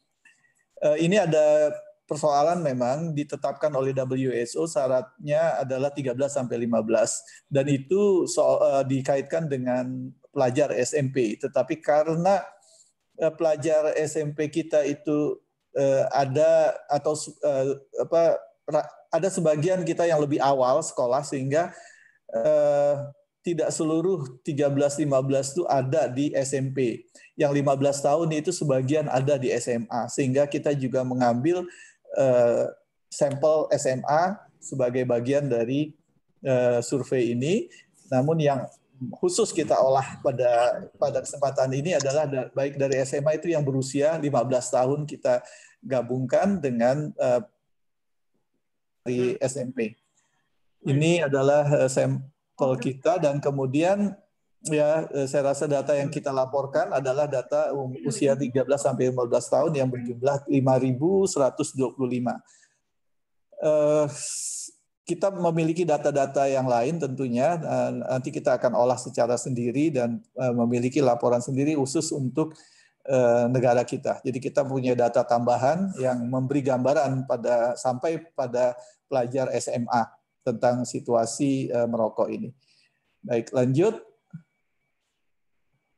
Eh, ini ada persoalan memang ditetapkan oleh WSO syaratnya adalah 13 sampai 15 dan itu soal, uh, dikaitkan dengan pelajar SMP tetapi karena uh, pelajar SMP kita itu uh, ada atau uh, apa ada sebagian kita yang lebih awal sekolah sehingga uh, tidak seluruh 13-15 itu ada di SMP. Yang 15 tahun itu sebagian ada di SMA. Sehingga kita juga mengambil uh, sampel SMA sebagai bagian dari uh, survei ini. Namun yang khusus kita olah pada pada kesempatan ini adalah da, baik dari SMA itu yang berusia 15 tahun kita gabungkan dengan uh, di SMP. Ini adalah uh, sampel call kita dan kemudian ya eh, saya rasa data yang kita laporkan adalah data um, usia 13 sampai 15 tahun yang berjumlah 5.125. Uh, eh, kita memiliki data-data yang lain tentunya eh, nanti kita akan olah secara sendiri dan memiliki laporan sendiri khusus untuk negara kita. Jadi kita punya data tambahan yang memberi gambaran pada sampai pada pelajar SMA tentang situasi eh, merokok ini. Baik, lanjut.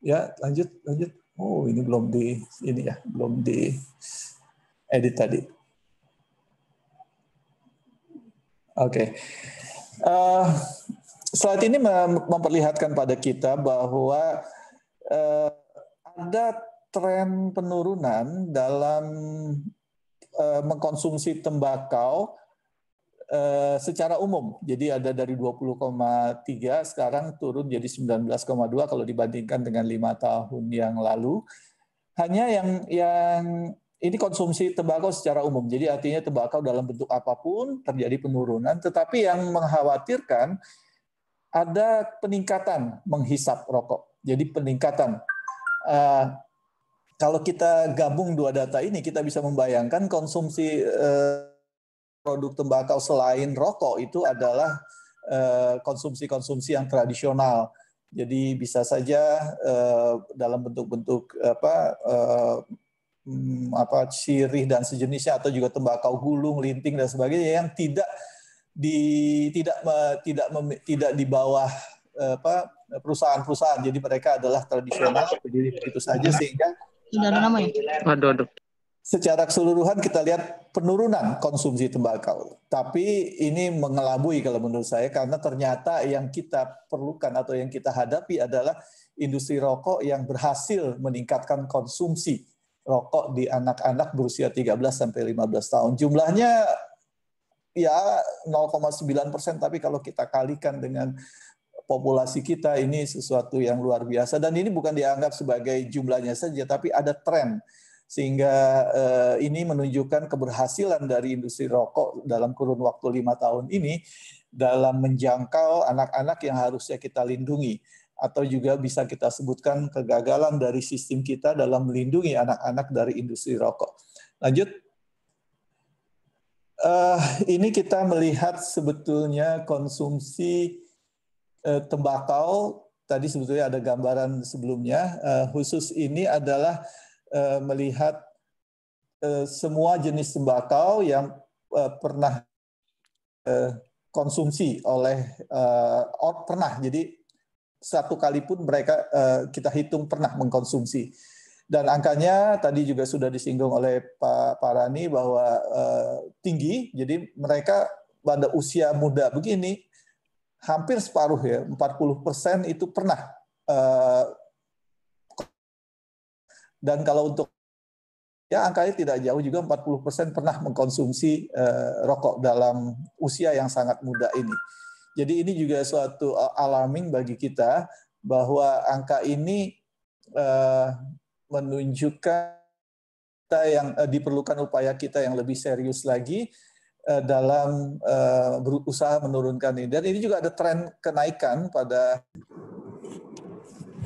Ya, lanjut, lanjut. Oh, ini belum di ini ya, belum di edit tadi. Oke. Okay. Uh, eh, slide ini memperlihatkan pada kita bahwa uh, ada tren penurunan dalam uh, mengkonsumsi tembakau Eh, secara umum. Jadi ada dari 20,3 sekarang turun jadi 19,2 kalau dibandingkan dengan lima tahun yang lalu. Hanya yang yang ini konsumsi tembakau secara umum. Jadi artinya tembakau dalam bentuk apapun terjadi penurunan, tetapi yang mengkhawatirkan ada peningkatan menghisap rokok. Jadi peningkatan. Uh, kalau kita gabung dua data ini, kita bisa membayangkan konsumsi uh, produk tembakau selain rokok itu adalah eh, konsumsi-konsumsi yang tradisional. Jadi bisa saja eh, dalam bentuk-bentuk apa eh, hmm, apa sirih dan sejenisnya atau juga tembakau gulung, linting dan sebagainya yang tidak di tidak tidak tidak di bawah apa perusahaan-perusahaan. Jadi mereka adalah tradisional, jadi begitu saja sehingga Tidak ada namanya. Aduh, aduh secara keseluruhan kita lihat penurunan konsumsi tembakau. Tapi ini mengelabui kalau menurut saya karena ternyata yang kita perlukan atau yang kita hadapi adalah industri rokok yang berhasil meningkatkan konsumsi rokok di anak-anak berusia 13 sampai 15 tahun. Jumlahnya ya 0,9 persen, tapi kalau kita kalikan dengan populasi kita ini sesuatu yang luar biasa dan ini bukan dianggap sebagai jumlahnya saja, tapi ada tren sehingga eh, ini menunjukkan keberhasilan dari industri rokok dalam kurun waktu lima tahun ini dalam menjangkau anak-anak yang harusnya kita lindungi atau juga bisa kita sebutkan kegagalan dari sistem kita dalam melindungi anak-anak dari industri rokok. Lanjut. Uh, ini kita melihat sebetulnya konsumsi uh, tembakau. Tadi sebetulnya ada gambaran sebelumnya. Uh, khusus ini adalah Eh, melihat eh, semua jenis tembakau yang eh, pernah konsumsi oleh pernah jadi satu kali pun mereka kita hitung pernah mengkonsumsi dan angkanya tadi juga sudah disinggung oleh Pak Parani bahwa tinggi jadi mereka pada usia muda begini hampir separuh ya 40 persen itu pernah dan kalau untuk ya angkanya tidak jauh juga 40% pernah mengkonsumsi eh, rokok dalam usia yang sangat muda ini. Jadi ini juga suatu eh, alarming bagi kita bahwa angka ini eh, menunjukkan kita yang eh, diperlukan upaya kita yang lebih serius lagi eh, dalam eh, berusaha menurunkan ini. Dan ini juga ada tren kenaikan pada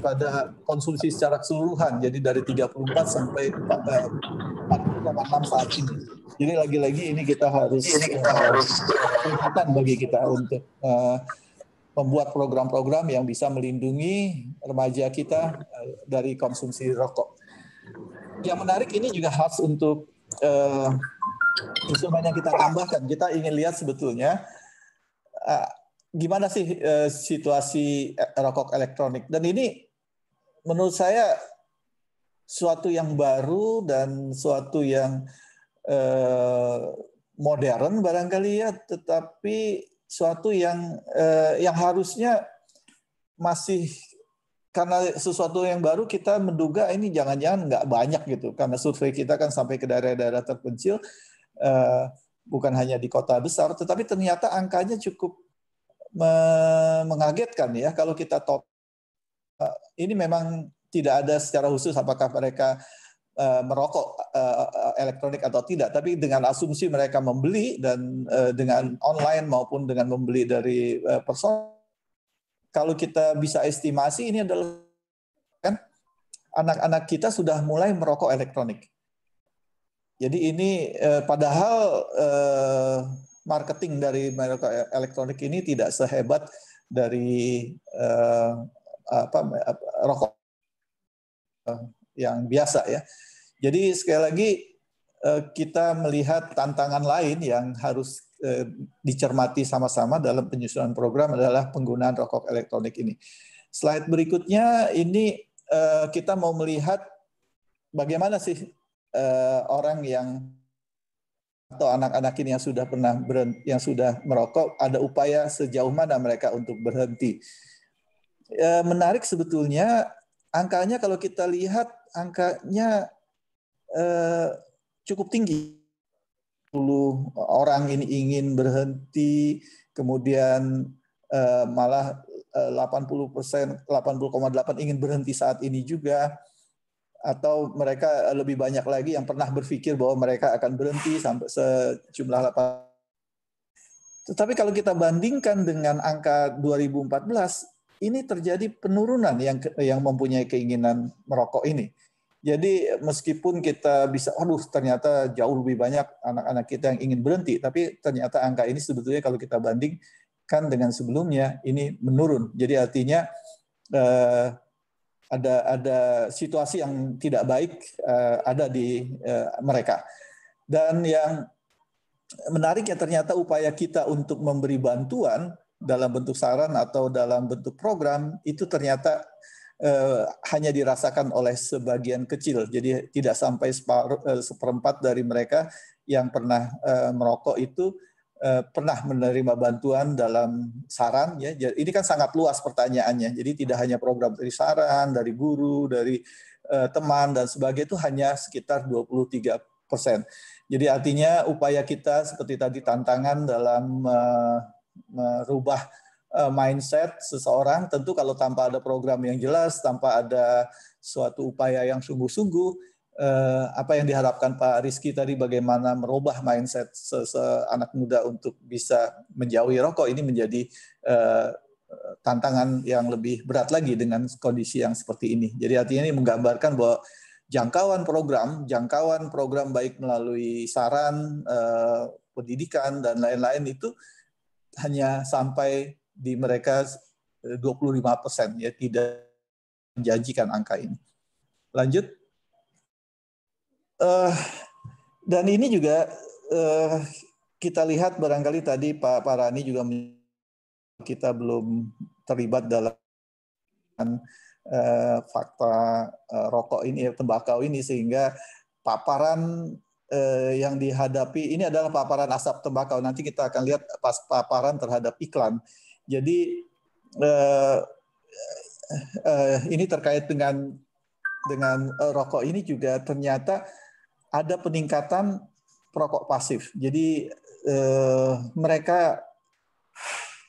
pada konsumsi secara keseluruhan. Jadi dari 34 sampai 46 eh, saat ini. Jadi lagi-lagi ini kita harus kesempatan uh, eh, bagi kita untuk uh, membuat program-program yang bisa melindungi remaja kita uh, dari konsumsi rokok. Yang menarik ini juga khas untuk uh, instrumen yang kita tambahkan. Kita ingin lihat sebetulnya uh, gimana sih uh, situasi rokok elektronik dan ini menurut saya suatu yang baru dan suatu yang eh, modern barangkali ya, tetapi suatu yang eh, yang harusnya masih karena sesuatu yang baru kita menduga ini jangan-jangan nggak banyak gitu karena survei kita kan sampai ke daerah-daerah terpencil eh, bukan hanya di kota besar tetapi ternyata angkanya cukup mengagetkan ya kalau kita top Eh, ini memang tidak ada secara khusus apakah mereka eh, merokok eh, elektronik atau tidak, tapi dengan asumsi mereka membeli dan dengan online maupun dengan membeli dari person, kalau kita bisa estimasi ini adalah kan anak-anak kita sudah mulai merokok elektronik. Jadi ini padahal marketing dari merokok elektronik ini tidak sehebat dari apa rokok eh, yang biasa ya. Jadi sekali lagi eh, kita melihat tantangan lain yang harus eh, dicermati sama-sama dalam penyusunan program adalah penggunaan rokok elektronik ini. Slide berikutnya ini kita mau melihat bagaimana sih orang yang atau anak-anak ini yang sudah pernah berhenti, yang sudah merokok ada upaya sejauh mana mereka untuk berhenti. Eh, menarik sebetulnya angkanya kalau kita lihat angkanya eh, cukup tinggi. 10 orang ini ingin berhenti, kemudian eh, malah 80 persen, 80,8 ingin berhenti saat ini juga, atau mereka lebih banyak lagi yang pernah berpikir bahwa mereka akan berhenti sampai sejumlah 8. Tetapi kalau kita bandingkan dengan angka 2014, ini terjadi penurunan yang yang mempunyai keinginan merokok ini. Jadi meskipun kita bisa, aduh ternyata jauh lebih banyak anak-anak kita yang ingin berhenti, tapi ternyata angka ini sebetulnya kalau kita bandingkan dengan sebelumnya ini menurun. Jadi artinya eh, ada ada situasi yang tidak baik eh, ada di eh, mereka. Dan yang menarik ya ternyata upaya kita untuk memberi bantuan dalam bentuk saran atau dalam bentuk program itu ternyata eh, hanya dirasakan oleh sebagian kecil. Jadi tidak sampai separuh, eh, seperempat dari mereka yang pernah eh, merokok itu eh, pernah menerima bantuan dalam saran. Ya, ini kan sangat luas pertanyaannya. Jadi tidak hanya program dari saran, dari guru, dari eh, teman dan sebagainya itu hanya sekitar 23 persen. Jadi artinya upaya kita seperti tadi tantangan dalam eh, merubah eh, mindset seseorang tentu kalau tanpa ada program yang jelas tanpa ada suatu upaya yang sungguh-sungguh eh, apa yang diharapkan Pak Rizky tadi bagaimana merubah mindset anak muda untuk bisa menjauhi rokok ini menjadi eh, tantangan yang lebih berat lagi dengan kondisi yang seperti ini. Jadi artinya ini menggambarkan bahwa jangkauan program, jangkauan program baik melalui saran, pendidikan dan lain-lain itu hanya sampai di mereka 25 eh, persen, ya tidak menjanjikan angka ini. Lanjut. Uh, dan ini juga uh, kita lihat barangkali tadi Pak Parani juga kita belum terlibat dalam uh, fakta uh, rokok ini, tembakau ini, sehingga paparan eh, yang dihadapi ini adalah paparan asap tembakau. Nanti kita akan lihat pas paparan terhadap iklan. Jadi eh, eh, ini terkait dengan dengan eh, rokok ini juga ternyata ada peningkatan perokok pasif. Jadi eh, mereka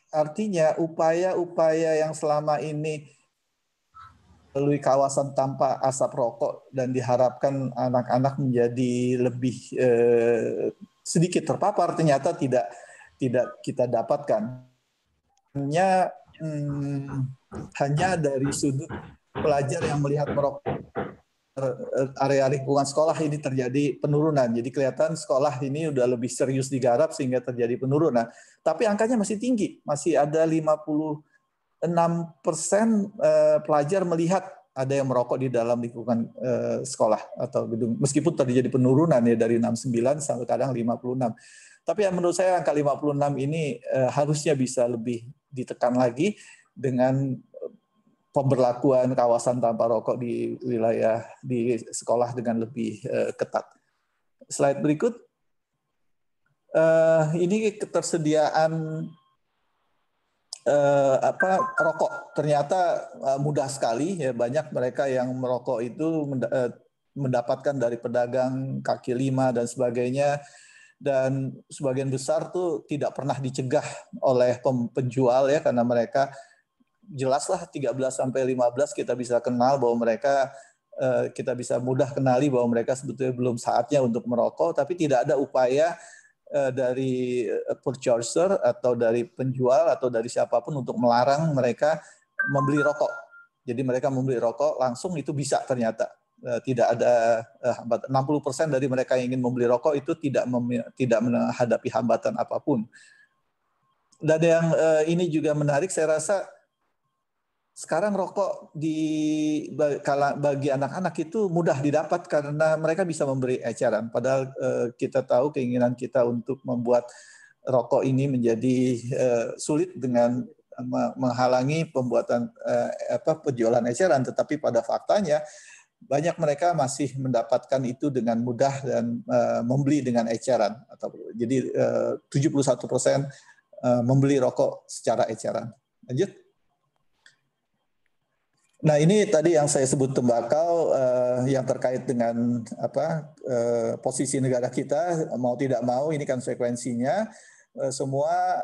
artinya upaya-upaya yang selama ini melalui kawasan tanpa asap rokok dan diharapkan anak-anak menjadi lebih eh, sedikit terpapar ternyata tidak tidak kita dapatkan hanya hmm, hanya dari sudut pelajar yang melihat merokok eh, area lingkungan sekolah ini terjadi penurunan. Jadi kelihatan sekolah ini sudah lebih serius digarap sehingga terjadi penurunan. Tapi angkanya masih tinggi, masih ada 50 enam persen eh, pelajar melihat ada yang merokok di dalam lingkungan eh, sekolah atau gedung. Meskipun terjadi penurunan ya dari 69 sampai kadang 56. Tapi yang menurut saya angka 56 ini eh, harusnya bisa lebih ditekan lagi dengan pemberlakuan kawasan tanpa rokok di wilayah di sekolah dengan lebih ketat. Slide berikut. Ini ketersediaan eh, apa rokok ternyata eh, mudah sekali ya banyak mereka yang merokok itu eh, mendapatkan dari pedagang kaki lima dan sebagainya dan sebagian besar tuh tidak pernah dicegah oleh penjual ya karena mereka jelaslah 13 sampai 15 kita bisa kenal bahwa mereka eh, kita bisa mudah kenali bahwa mereka sebetulnya belum saatnya untuk merokok tapi tidak ada upaya Eh, dari eh, purchaser atau dari penjual atau dari siapapun untuk melarang mereka membeli rokok. Jadi mereka membeli rokok langsung itu bisa ternyata eh, tidak ada hambatan. 60% dari mereka yang ingin membeli rokok itu tidak tidak menghadapi hambatan apapun. Dan yang ini juga menarik saya rasa sekarang rokok di bagi anak-anak itu mudah didapat karena mereka bisa memberi eceran. Padahal eh, kita tahu keinginan kita untuk membuat rokok ini menjadi eh, sulit dengan menghalangi pembuatan eh, apa penjualan eceran. Tetapi pada faktanya banyak mereka masih mendapatkan itu dengan mudah dan membeli dengan eceran. Atau jadi 71 persen membeli rokok secara eceran. Lanjut. Nah ini tadi yang saya sebut tembakau eh, yang terkait dengan apa eh, posisi negara kita mau tidak mau ini konsekuensinya eh, semua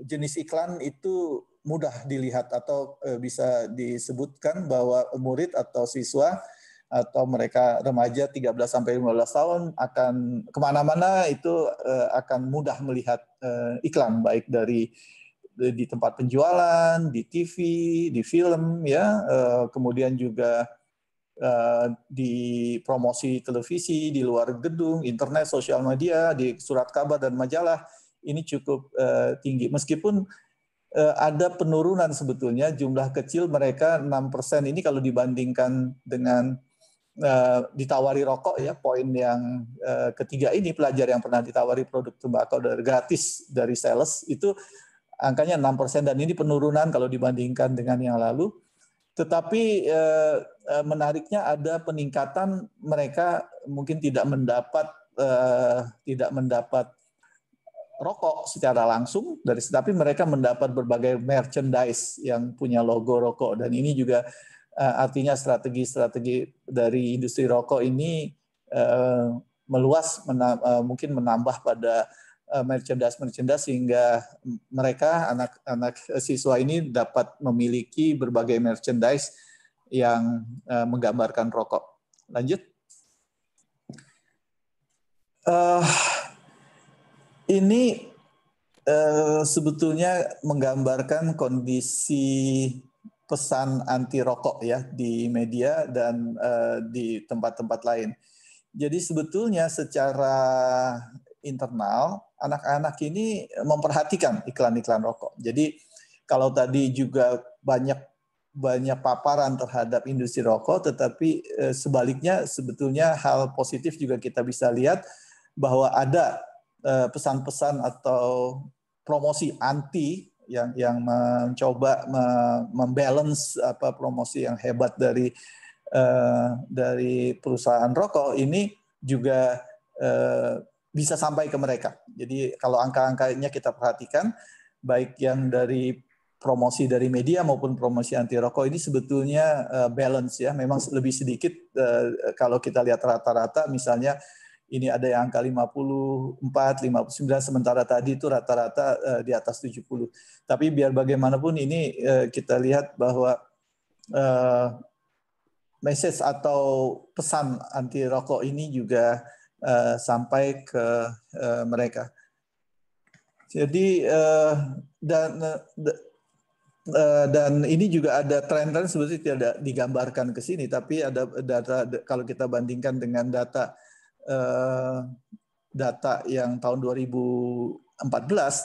jenis iklan itu mudah dilihat atau eh, bisa disebutkan bahwa murid atau siswa atau mereka remaja 13 sampai 15 tahun akan kemana-mana itu eh, akan mudah melihat eh, iklan baik dari di tempat penjualan, di TV, di film, ya, eh, kemudian juga eh, di promosi televisi, di luar gedung, internet, sosial media, di surat kabar dan majalah ini cukup eh, tinggi. Meskipun ada penurunan sebetulnya jumlah kecil mereka 6% ini kalau dibandingkan dengan ditawari rokok ya poin yang ketiga ini pelajar yang pernah ditawari produk tembakau dari gratis dari sales itu angkanya 6% dan ini penurunan kalau dibandingkan dengan yang lalu. Tetapi eh, eh, menariknya ada peningkatan mereka mungkin tidak mendapat eh, tidak mendapat rokok secara langsung dari tetapi mereka mendapat berbagai merchandise yang punya logo rokok dan ini juga artinya strategi-strategi dari industri rokok ini meluas mungkin menambah pada Eh, merchandise-merchandise sehingga mereka anak-anak eh, siswa ini dapat memiliki berbagai merchandise yang eh, menggambarkan rokok. Lanjut. Uh, ini uh, sebetulnya menggambarkan kondisi pesan anti rokok ya di media dan uh, di tempat-tempat lain. Jadi sebetulnya secara internal, anak-anak ini memperhatikan iklan-iklan rokok. Jadi kalau tadi juga banyak banyak paparan terhadap industri rokok, tetapi eh, sebaliknya sebetulnya hal positif juga kita bisa lihat bahwa ada eh, pesan-pesan atau promosi anti yang yang mencoba membalance apa promosi yang hebat dari eh, dari perusahaan rokok ini juga bisa sampai ke mereka. Jadi kalau angka-angkanya kita perhatikan, baik yang dari promosi dari media maupun promosi anti rokok ini sebetulnya eh, balance ya. Memang lebih sedikit eh, kalau kita lihat rata-rata misalnya ini ada yang angka 54, 59 sementara tadi itu rata-rata eh, di atas 70. Tapi biar bagaimanapun ini kita lihat bahwa message atau pesan anti rokok ini juga Eh, sampai ke eh, mereka. Jadi eh, dan dan ini juga ada tren-tren sebenarnya tidak digambarkan ke sini, tapi ada data kalau kita bandingkan dengan data data yang tahun 2014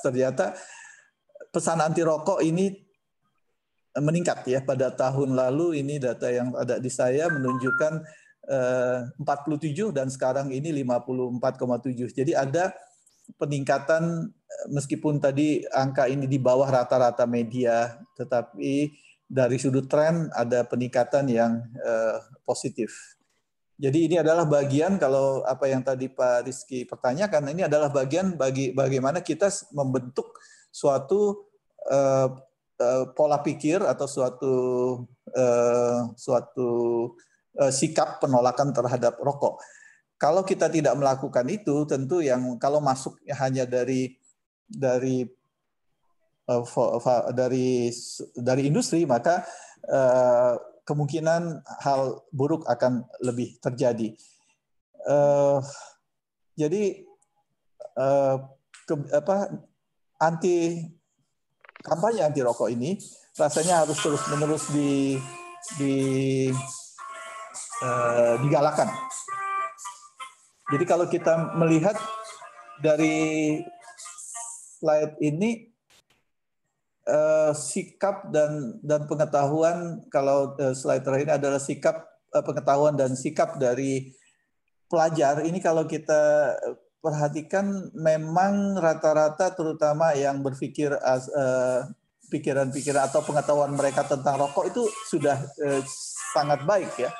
ternyata pesan anti rokok ini meningkat ya pada tahun lalu ini data yang ada di saya menunjukkan 47 eh, dan sekarang ini 54,7. Jadi ada peningkatan eh, meskipun tadi angka ini di bawah rata-rata media, tetapi dari sudut tren ada peningkatan yang eh, positif. Jadi ini adalah bagian kalau apa yang tadi Pak Rizky pertanyakan, ini adalah bagian bagi bagaimana kita membentuk suatu pola pikir atau suatu suatu Eh, sikap penolakan terhadap rokok. Kalau kita tidak melakukan itu, tentu yang kalau masuk hanya dari dari eh, dari dari industri maka eh, kemungkinan hal buruk akan lebih terjadi. Jadi apa anti kampanye anti rokok ini rasanya harus terus menerus di di Eh, digalakan. Jadi kalau kita melihat dari slide ini eh, sikap dan dan pengetahuan kalau eh, slide terakhir ini adalah sikap pengetahuan dan sikap dari pelajar ini kalau kita perhatikan memang rata-rata terutama yang berpikir as, pikiran-pikiran atau pengetahuan mereka tentang rokok itu sudah eh, sangat baik ya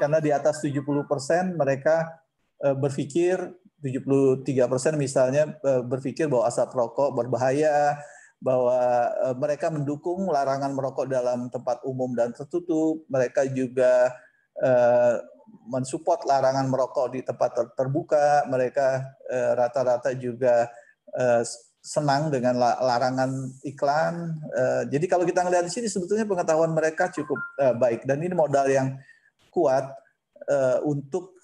karena di atas 70% mereka eh, berpikir 73% misalnya eh, berpikir bahwa asap rokok berbahaya, bahwa eh, mereka mendukung larangan merokok dalam tempat umum dan tertutup, mereka juga mensupport larangan merokok di tempat terbuka, mereka rata-rata juga senang dengan larangan iklan. Jadi kalau kita melihat di sini sebetulnya pengetahuan mereka cukup baik dan ini modal yang kuat uh, untuk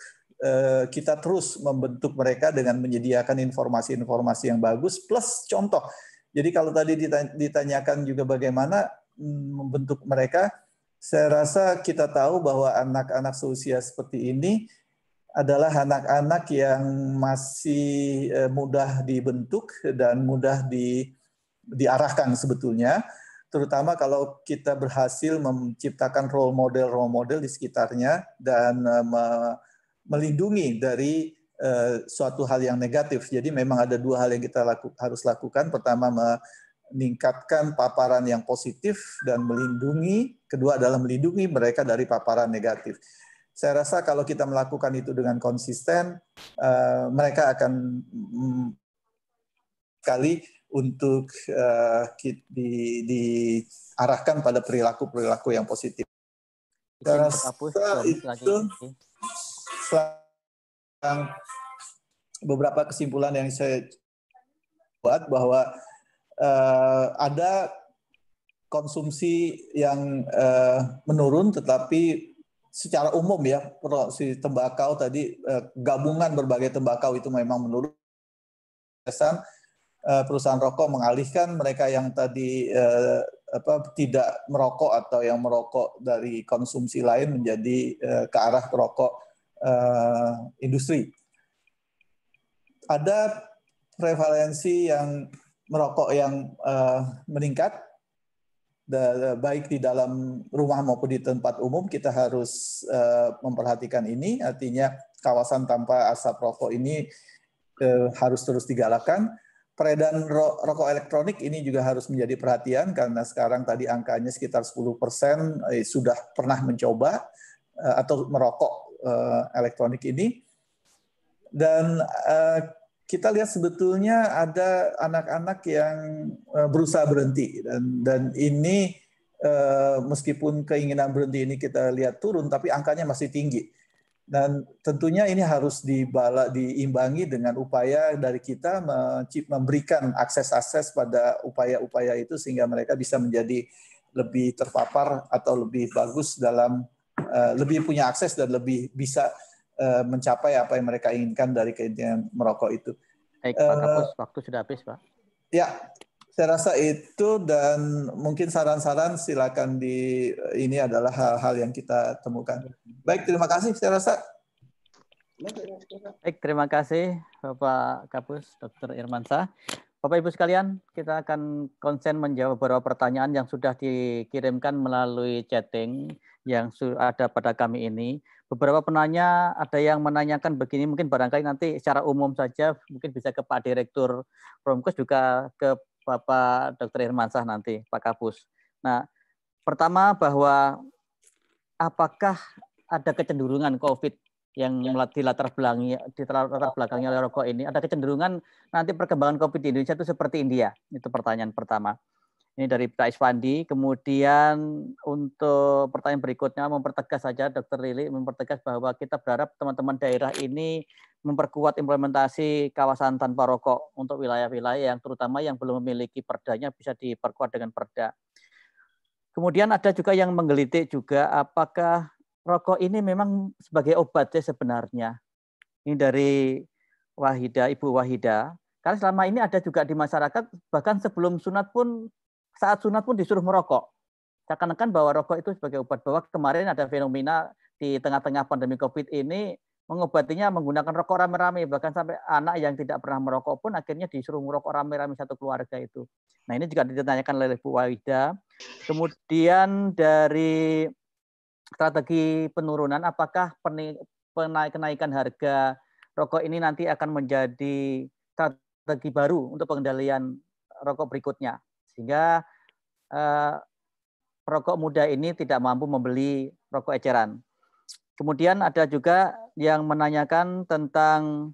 uh, kita terus membentuk mereka dengan menyediakan informasi-informasi yang bagus plus contoh. Jadi kalau tadi ditanyakan juga bagaimana mm, membentuk mereka, saya rasa kita tahu bahwa anak-anak seusia seperti ini adalah anak-anak yang masih eh, mudah dibentuk dan mudah di, diarahkan sebetulnya terutama kalau kita berhasil menciptakan role model role model di sekitarnya dan eh, melindungi dari eh, suatu hal yang negatif. Jadi memang ada dua hal yang kita laku, harus lakukan. Pertama meningkatkan paparan yang positif dan melindungi. Kedua adalah melindungi mereka dari paparan negatif. Saya rasa kalau kita melakukan itu dengan konsisten, eh, mereka akan mm, sekali untuk uh, di, diarahkan pada perilaku-perilaku yang positif. Saya itu beberapa kesimpulan yang saya buat bahwa uh, ada konsumsi yang uh, menurun tetapi secara umum ya produksi tembakau tadi uh, gabungan berbagai tembakau itu memang menurun Eh, perusahaan rokok mengalihkan mereka yang tadi eh, apa, tidak merokok atau yang merokok dari konsumsi lain menjadi eh, ke arah rokok industri. Ada prevalensi yang merokok yang meningkat baik di dalam rumah maupun di tempat umum kita harus memperhatikan ini artinya kawasan tanpa asap rokok ini harus terus digalakkan Peredaran ro rokok elektronik ini juga harus menjadi perhatian karena sekarang tadi angkanya sekitar 10 persen eh, sudah pernah mencoba eh, atau merokok eh, elektronik ini. Dan eh, kita lihat sebetulnya ada anak-anak yang eh, berusaha berhenti dan dan ini eh, meskipun keinginan berhenti ini kita lihat turun tapi angkanya masih tinggi dan tentunya ini harus dibala, diimbangi dengan upaya dari kita memberikan akses-akses pada upaya-upaya itu sehingga mereka bisa menjadi lebih terpapar atau lebih bagus dalam eh, lebih punya akses dan lebih bisa eh, mencapai apa yang mereka inginkan dari keinginan merokok itu. Baik, Pak eh, Kapus, uh, waktu sudah habis, Pak. Ya, saya rasa itu dan mungkin saran-saran silakan di ini adalah hal-hal yang kita temukan. Baik, terima kasih. Saya rasa. Baik, terima kasih Bapak Kapus Dr. Irmansyah. Bapak Ibu sekalian, kita akan konsen menjawab beberapa pertanyaan yang sudah dikirimkan melalui chatting yang ada pada kami ini. Beberapa penanya ada yang menanyakan begini, mungkin barangkali nanti secara umum saja mungkin bisa ke Pak Direktur Promkes juga ke Bapak Dr. Irmansah nanti, Pak Kapus. Nah, pertama bahwa apakah ada kecenderungan COVID yang ya. dilatar belakangi dilatar belakangnya oleh rokok ini ada kecenderungan nanti perkembangan COVID di Indonesia itu seperti India itu pertanyaan pertama ini dari Pak Iswandi. Kemudian untuk pertanyaan berikutnya mempertegas saja Dokter Lili mempertegas bahwa kita berharap teman-teman daerah ini memperkuat implementasi kawasan tanpa rokok untuk wilayah-wilayah yang terutama yang belum memiliki perdanya bisa diperkuat dengan perda. Kemudian ada juga yang menggelitik juga apakah rokok ini memang sebagai obat ya sebenarnya. Ini dari Wahida, Ibu Wahida. Karena selama ini ada juga di masyarakat, bahkan sebelum sunat pun saat sunat pun disuruh merokok. Seakan-akan bahwa rokok itu sebagai obat. Bahwa kemarin ada fenomena di tengah-tengah pandemi COVID ini mengobatinya menggunakan rokok rame-rame bahkan sampai anak yang tidak pernah merokok pun akhirnya disuruh merokok rame-rame satu keluarga itu. Nah ini juga ditanyakan oleh Bu Wawida. Kemudian dari strategi penurunan, apakah kenaikan harga rokok ini nanti akan menjadi strategi baru untuk pengendalian rokok berikutnya? Sehingga eh, perokok muda ini tidak mampu membeli rokok eceran. Kemudian ada juga yang menanyakan tentang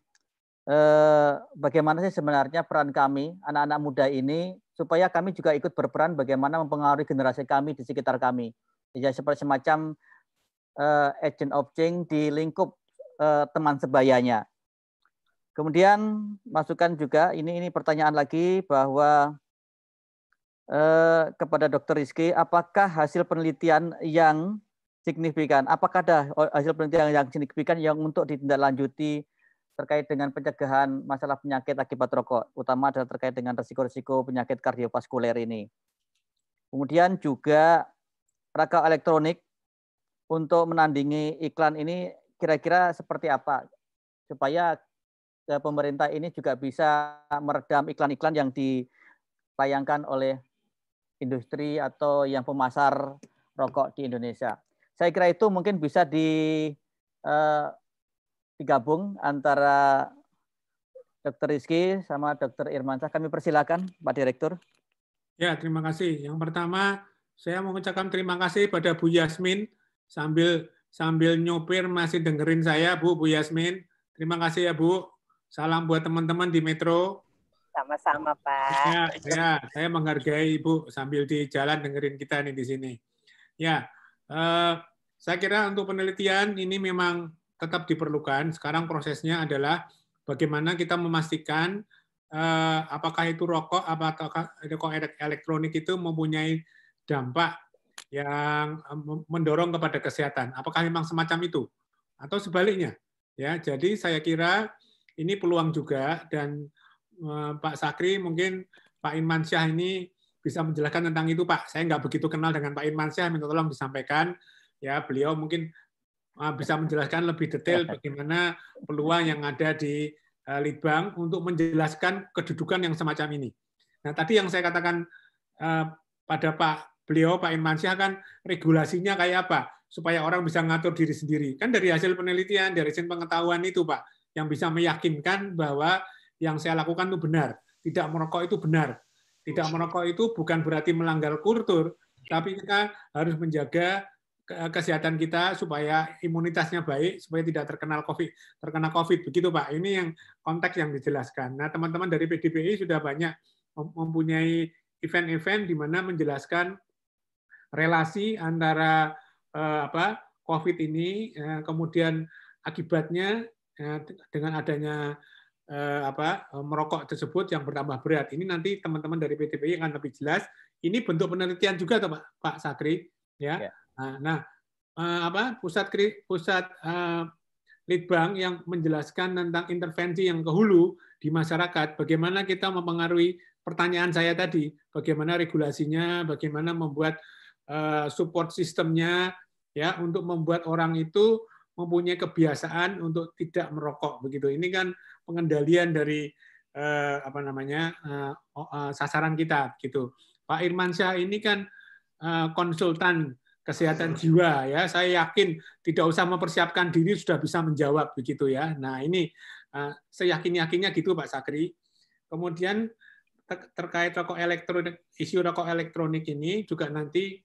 eh, bagaimana sih sebenarnya peran kami, anak-anak muda ini, supaya kami juga ikut berperan bagaimana mempengaruhi generasi kami di sekitar kami. Ya, seperti semacam eh, agent of change di lingkup eh, teman sebayanya. Kemudian masukkan juga, ini ini pertanyaan lagi bahwa Eh, kepada Dr. Rizky, apakah hasil penelitian yang signifikan, apakah ada oh, hasil penelitian yang signifikan yang untuk ditindaklanjuti terkait dengan pencegahan masalah penyakit akibat rokok, utama adalah terkait dengan risiko-risiko penyakit kardiovaskuler ini. Kemudian juga raka elektronik untuk menandingi iklan ini kira-kira seperti apa supaya eh, pemerintah ini juga bisa meredam iklan-iklan yang ditayangkan oleh industri atau yang pemasar rokok di Indonesia. Saya kira itu mungkin bisa di eh, digabung antara Dr. Rizky sama Dr. Irmansyah. Kami persilakan Pak Direktur. Ya, terima kasih. Yang pertama, saya mengucapkan terima kasih pada Bu Yasmin sambil sambil nyopir masih dengerin saya, Bu Bu Yasmin. Terima kasih ya, Bu. Salam buat teman-teman di Metro. Sama-sama, Pak. Ya, ya, saya menghargai Ibu sambil di jalan dengerin kita nih di sini. Ya, eh, saya kira untuk penelitian ini memang tetap diperlukan. Sekarang prosesnya adalah bagaimana kita memastikan eh, apakah itu rokok apakah rokok elektronik itu mempunyai dampak yang eh, mendorong kepada kesehatan. Apakah memang semacam itu atau sebaliknya? Ya, jadi saya kira ini peluang juga dan Eh, Pak Sakri, mungkin Pak Syah ini bisa menjelaskan tentang itu, Pak. Saya nggak begitu kenal dengan Pak Syah, minta tolong disampaikan. Ya, beliau mungkin eh, bisa menjelaskan lebih detail bagaimana peluang yang ada di eh, Litbang untuk menjelaskan kedudukan yang semacam ini. Nah, tadi yang saya katakan pada Pak beliau, Pak Syah, kan regulasinya kayak apa? Supaya orang bisa ngatur diri sendiri. Kan dari hasil penelitian, dari hasil pengetahuan itu, Pak, yang bisa meyakinkan bahwa yang saya lakukan itu benar. Tidak merokok itu benar. Tidak merokok itu bukan berarti melanggar kultur, tapi kita harus menjaga kesehatan kita supaya imunitasnya baik supaya tidak terkenal covid terkena covid begitu pak ini yang konteks yang dijelaskan nah teman-teman dari PDPI sudah banyak mempunyai event-event di mana menjelaskan relasi antara eh, apa covid ini eh, kemudian akibatnya eh, dengan adanya eh, apa eh, merokok tersebut yang bertambah berat. Ini nanti teman-teman dari PTPI akan lebih jelas. Ini bentuk penelitian juga, Pak, Pak Sakri. Ya. ya. Nah, nah eh, apa pusat pusat eh, litbang yang menjelaskan tentang intervensi yang ke di masyarakat, bagaimana kita mempengaruhi pertanyaan saya tadi, bagaimana regulasinya, bagaimana membuat eh, support sistemnya ya untuk membuat orang itu mempunyai kebiasaan untuk tidak merokok begitu. Ini kan pengendalian dari eh, apa namanya eh, eh, sasaran kita gitu. Pak Irman Syah ini kan eh, konsultan kesehatan jiwa ya. Saya yakin tidak usah mempersiapkan diri sudah bisa menjawab begitu ya. Nah, ini eh, saya yakin-yakinnya gitu Pak Sakri. Kemudian terkait rokok elektronik isu rokok elektronik ini juga nanti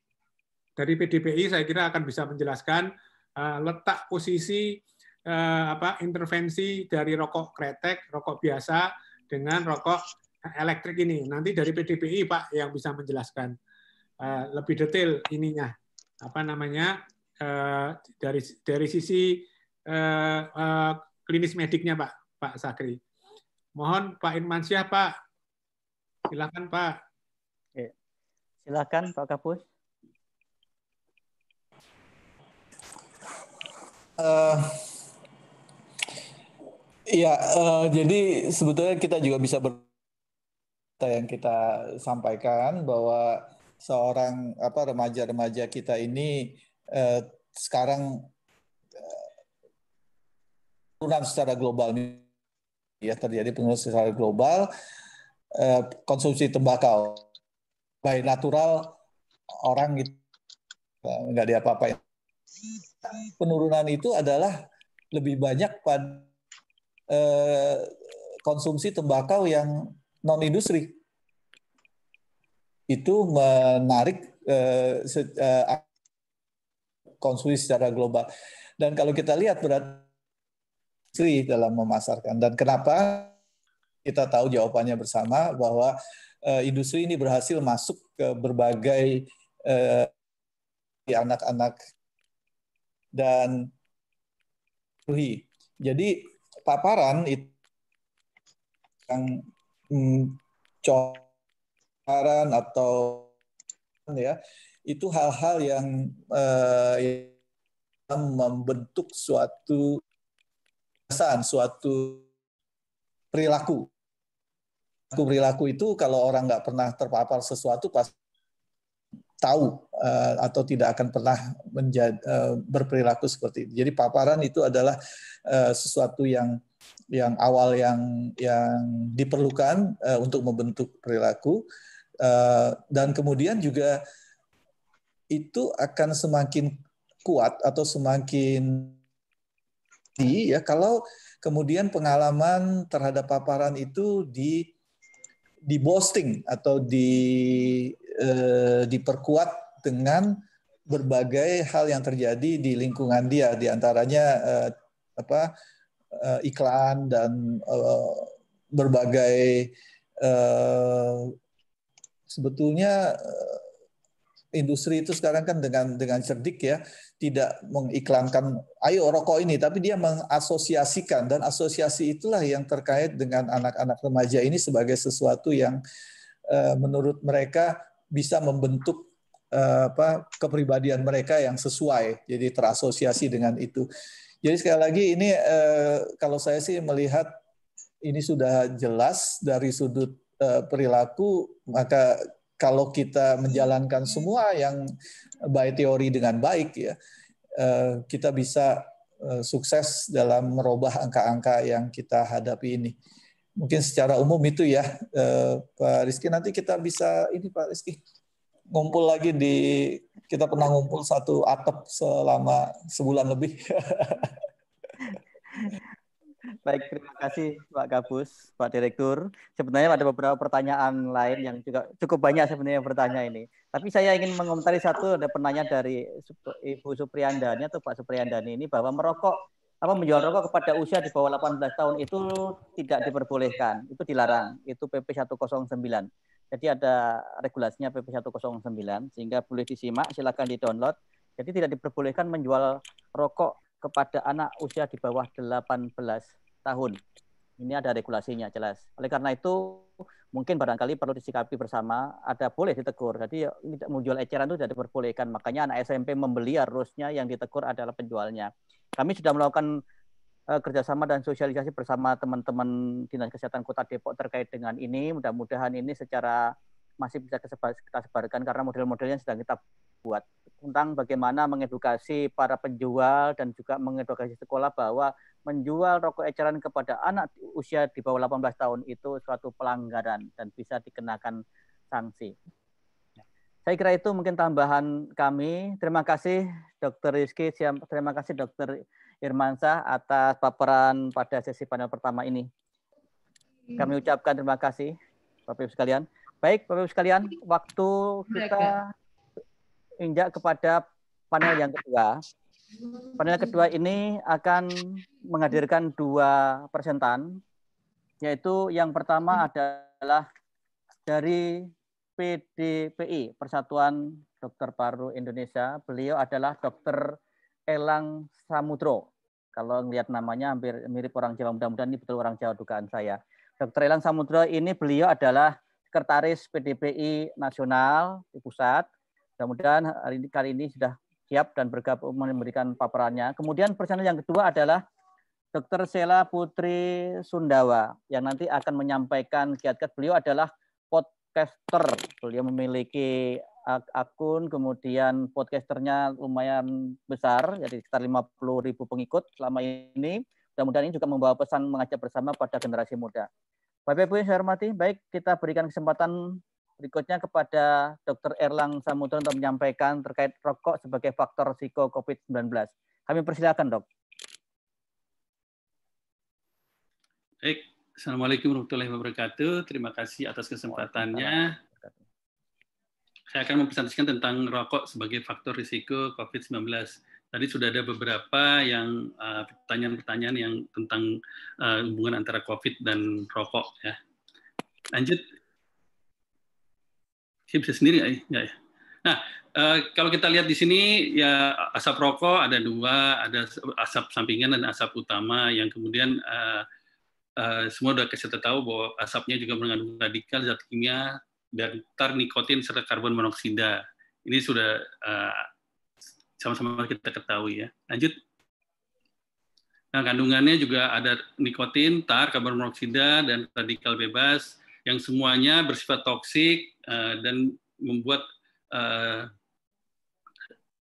dari PDPI saya kira akan bisa menjelaskan eh, letak posisi eh, apa intervensi dari rokok kretek, rokok biasa dengan rokok elektrik ini. Nanti dari PDPI Pak yang bisa menjelaskan eh, lebih detail ininya apa namanya eh, dari dari sisi eh, eh, klinis mediknya Pak Pak Sakri. Mohon Pak Irmansyah Pak. Silakan Pak. Silakan Pak Kapus. Uh, Iya, uh, jadi sebetulnya kita juga bisa ber yang kita sampaikan bahwa seorang apa remaja-remaja kita ini eh, sekarang eh, penurunan eh, secara global ya terjadi penurunan secara global eh, konsumsi tembakau baik natural orang gitu nggak diapa-apain penurunan itu adalah lebih banyak pada Eh, konsumsi tembakau yang non industri itu menarik eh, eh, konsumsi secara global dan kalau kita lihat berat industri dalam memasarkan dan kenapa kita tahu jawabannya bersama bahwa industri ini berhasil masuk ke berbagai anak-anak dan dan Jadi paparan itu yang hmm, coran atau ya itu hal-hal yang, eh, membentuk suatu kesan, suatu perilaku. Perilaku itu kalau orang nggak pernah terpapar sesuatu pasti tahu Eh, atau tidak akan pernah menjadi, eh, berperilaku seperti itu. Jadi paparan itu adalah eh, sesuatu yang yang awal yang yang diperlukan untuk membentuk perilaku dan kemudian juga itu akan semakin kuat atau semakin di ya kalau kemudian pengalaman terhadap paparan itu di di boosting atau di eh, diperkuat dengan berbagai hal yang terjadi di lingkungan dia, diantaranya eh, apa eh, iklan dan eh, berbagai eh, sebetulnya eh, industri itu sekarang kan dengan dengan cerdik ya tidak mengiklankan ayo rokok ini tapi dia mengasosiasikan dan asosiasi itulah yang terkait dengan anak-anak remaja ini sebagai sesuatu yang eh, menurut mereka bisa membentuk Eh, apa kepribadian mereka yang sesuai jadi terasosiasi dengan itu. Jadi sekali lagi ini eh, kalau saya sih melihat ini sudah jelas dari sudut eh, perilaku maka kalau kita menjalankan semua yang baik teori dengan baik ya kita bisa sukses dalam merubah angka-angka yang kita hadapi ini. Mungkin secara umum itu ya Pak Rizky nanti kita bisa ini Pak Rizky ngumpul lagi di kita pernah ngumpul satu atap selama sebulan lebih. [laughs] Baik, terima kasih Pak Gabus, Pak Direktur. Sebenarnya ada beberapa pertanyaan lain yang juga cukup banyak sebenarnya yang bertanya ini. Tapi saya ingin mengomentari satu ada pertanyaan dari Ibu Supriyandani atau Pak Supriyandani ini bahwa merokok apa menjual rokok kepada usia di bawah 18 tahun itu tidak diperbolehkan, itu dilarang, itu PP 109. Jadi ada regulasinya PP 109 sehingga boleh disimak, silakan di-download. Jadi tidak diperbolehkan menjual rokok kepada anak usia di bawah 18 tahun. Ini ada regulasinya jelas. Oleh karena itu mungkin barangkali perlu disikapi bersama, ada boleh ditegur. Jadi tidak menjual eceran itu tidak diperbolehkan. Makanya anak SMP membeli harusnya yang ditegur adalah penjualnya. Kami sudah melakukan Eh, kerjasama dan sosialisasi bersama teman-teman dinas kesehatan Kota Depok terkait dengan ini. Mudah-mudahan ini secara masih bisa kita sebarkan karena model-modelnya sedang kita buat tentang bagaimana mengedukasi para penjual dan juga mengedukasi sekolah bahwa menjual rokok eceran kepada anak usia di bawah 18 tahun itu suatu pelanggaran dan bisa dikenakan sanksi. Saya kira itu mungkin tambahan kami. Terima kasih Dr. Rizky, terima kasih Dr. Sah atas paparan pada sesi panel pertama ini. Kami hmm. ucapkan terima kasih Bapak Ibu sekalian. Baik Bapak Ibu sekalian, waktu kita injak kepada panel yang kedua. Panel kedua ini akan menghadirkan dua presentan, yaitu yang pertama hmm. adalah dari PDPI, Persatuan Dokter Paru Indonesia. Beliau adalah Dokter Elang Samudro. Kalau melihat namanya hampir mirip orang Jawa, mudah-mudahan ini betul orang Jawa dugaan saya. Dr. Elang Samudro ini beliau adalah Sekretaris PDPI Nasional di pusat. Mudah-mudahan hari ini, kali ini sudah siap dan bergabung memberikan paparannya. Kemudian persen yang kedua adalah Dr. Sela Putri Sundawa yang nanti akan menyampaikan kiat-kiat. Beliau adalah podcaster. Beliau memiliki akun, kemudian podcasternya lumayan besar, jadi sekitar 50 ribu pengikut selama ini. Mudah-mudahan ini juga membawa pesan mengajak bersama pada generasi muda. Bapak-Ibu yang saya hormati, baik kita berikan kesempatan berikutnya kepada Dr. Erlang Samudra untuk menyampaikan terkait rokok sebagai faktor risiko COVID-19. Kami persilakan, dok. Baik, Assalamualaikum warahmatullahi wabarakatuh. Terima kasih atas kesempatannya saya akan mempresentasikan tentang rokok sebagai faktor risiko COVID-19. Tadi sudah ada beberapa yang eh, pertanyaan-pertanyaan uh, yang tentang uh, hubungan antara COVID dan rokok ya. Lanjut. Saya bisa sendiri ya? ya? Nah, uh, kalau kita lihat di sini ya asap rokok ada dua, ada asap sampingan dan asap utama yang kemudian uh, Uh, semua sudah kita tahu bahwa asapnya juga mengandung radikal zat kimia dan tar nikotin serta karbon monoksida. Ini sudah eh, sama-sama uh, kita ketahui ya. Lanjut. Nah, kandungannya juga ada nikotin, tar, karbon monoksida, dan radikal bebas yang semuanya bersifat toksik uh, dan membuat uh,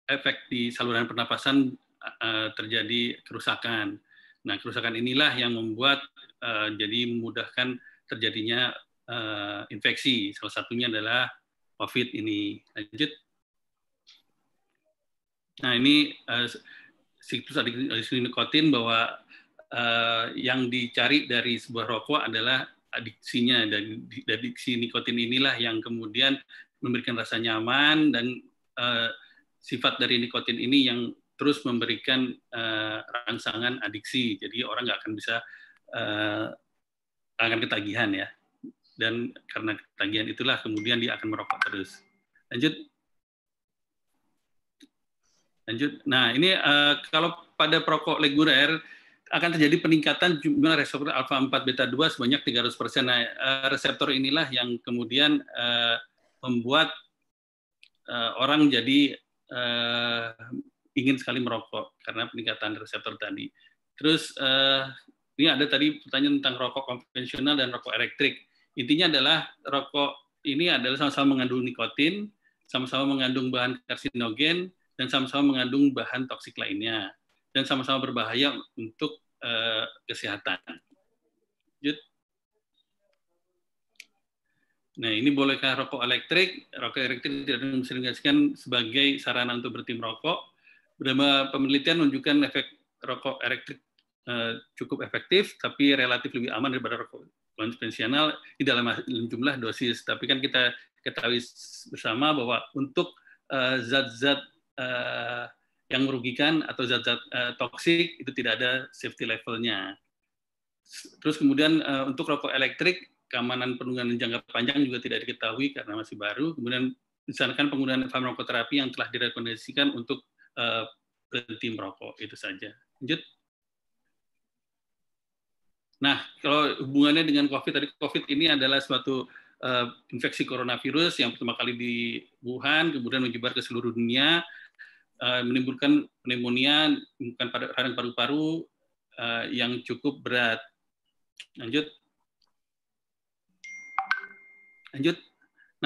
efek di saluran pernapasan uh, terjadi kerusakan. Nah, kerusakan inilah yang membuat uh, jadi memudahkan terjadinya uh, infeksi. Salah satunya adalah COVID ini. Lanjut. Nah ini eh, siklus adiksi bahwa uh, yang dicari dari sebuah rokok adalah adiksinya dan adiksi nikotin inilah yang kemudian memberikan rasa nyaman dan uh, sifat dari nikotin ini yang terus memberikan uh, rangsangan adiksi jadi orang nggak akan bisa uh, akan ketagihan ya dan karena ketagihan itulah kemudian dia akan merokok terus. Lanjut. Lanjut. Nah, ini uh, kalau pada perokok leguler akan terjadi peningkatan jumlah reseptor alfa 4 beta 2 sebanyak 300 persen. Nah, eh, reseptor inilah yang kemudian uh, membuat uh, orang jadi uh, ingin sekali merokok karena peningkatan reseptor tadi. Terus uh, ini ada tadi pertanyaan tentang rokok konvensional dan rokok elektrik. Intinya adalah rokok ini adalah sama-sama mengandung nikotin, sama-sama mengandung bahan karsinogen, dan sama-sama mengandung bahan toksik lainnya, dan sama-sama berbahaya untuk uh, kesehatan. Lanjut. Nah, ini bolehkah rokok elektrik? Rokok elektrik tidak disertifikasikan sebagai sarana untuk berhenti rokok. Beberapa penelitian menunjukkan efek rokok elektrik eh, cukup efektif, tapi relatif lebih aman daripada rokok konvensional ini dalam jumlah dosis. Tapi kan kita ketahui bersama bahwa untuk eh, zat-zat uh, uh, yang merugikan atau zat-zat uh, toksik itu tidak ada safety levelnya. Terus kemudian uh, untuk rokok elektrik keamanan penggunaan jangka panjang juga tidak diketahui karena masih baru. Kemudian disarankan penggunaan farmakoterapi yang telah direkomendasikan untuk uh, berhenti merokok itu saja. Lanjut. Nah, kalau hubungannya dengan COVID, tadi COVID ini adalah suatu uh, infeksi coronavirus yang pertama kali di Wuhan, kemudian menyebar ke seluruh dunia, uh, menimbulkan pneumonia, bukan radang paru-paru uh, yang cukup berat. Lanjut. Lanjut.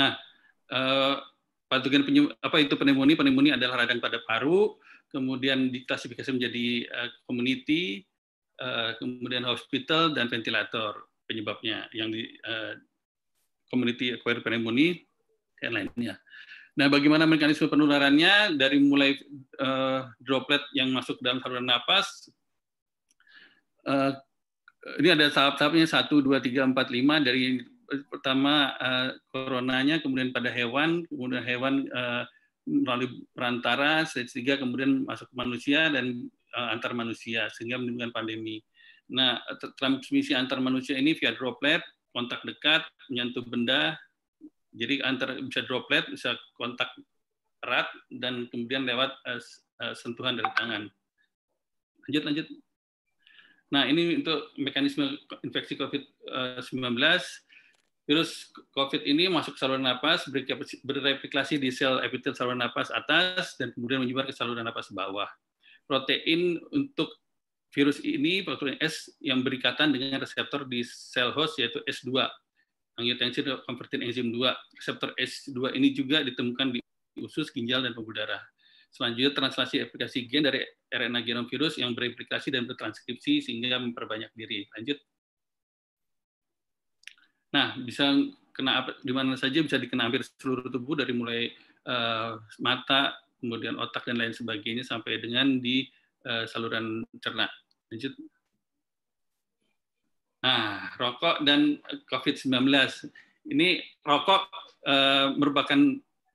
Nah, uh, patogen apa itu pneumonia? Pneumonia adalah radang pada paru, kemudian diklasifikasi menjadi uh, community, Eh, kemudian hospital dan ventilator penyebabnya yang di eh, community acquired pneumonia dan lainnya. Nah, bagaimana mekanisme penularannya dari mulai uh, droplet yang masuk dalam saluran napas? Uh, ini ada tahap-tahapnya satu dua tiga empat lima dari pertama uh, coronanya, kemudian pada hewan, kemudian hewan uh, melalui perantara, stage 3, kemudian masuk ke manusia, dan Eh, antar manusia sehingga menimbulkan pandemi. Nah, eh, transmisi antar manusia ini via droplet, kontak dekat, menyentuh benda, jadi antar bisa droplet, bisa kontak erat, dan kemudian lewat eh, sentuhan dari tangan. Lanjut, lanjut. Nah, ini untuk mekanisme infeksi COVID-19. Virus COVID ini masuk ke saluran napas, bereplikasi di sel epitel saluran napas atas, dan kemudian menyebar ke saluran napas bawah protein untuk virus ini protein S yang berikatan dengan reseptor di sel host yaitu S2 angiotensin converting enzim 2 reseptor S2 ini juga ditemukan di usus ginjal dan pembuluh darah selanjutnya translasi aplikasi gen dari RNA genom virus yang bereplikasi dan bertranskripsi sehingga memperbanyak diri lanjut nah bisa kena di mana saja bisa dikena hampir seluruh tubuh dari mulai uh, mata kemudian otak dan lain sebagainya sampai dengan di uh, saluran cerna. Lanjut. Nah, rokok dan eh, COVID-19. Ini rokok uh, merupakan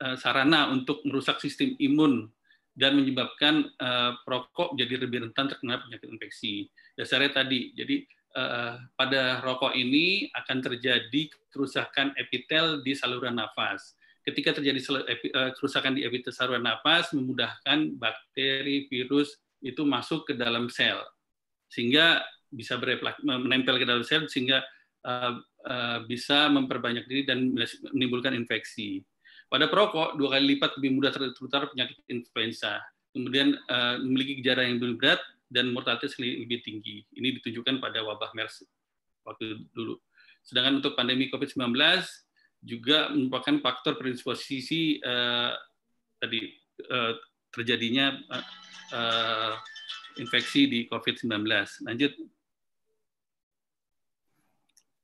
uh, sarana untuk merusak sistem imun dan menyebabkan uh, perokok jadi lebih rentan terkena penyakit infeksi. Dasarnya tadi, jadi uh, pada rokok ini akan terjadi kerusakan epitel di saluran nafas ketika terjadi eh, kerusakan di epitel saluran napas memudahkan bakteri, virus itu masuk ke dalam sel sehingga bisa menempel ke dalam sel sehingga uh, uh, bisa memperbanyak diri dan menimbulkan infeksi. Pada perokok dua kali lipat lebih mudah tertular penyakit influenza, kemudian uh, memiliki gejala yang lebih berat dan mortalitas lebih tinggi. Ini ditunjukkan pada wabah MERS waktu dulu. Sedangkan untuk pandemi COVID-19 juga merupakan faktor predisposisi eh, tadi eh, terjadinya eh, infeksi di COVID-19. Lanjut.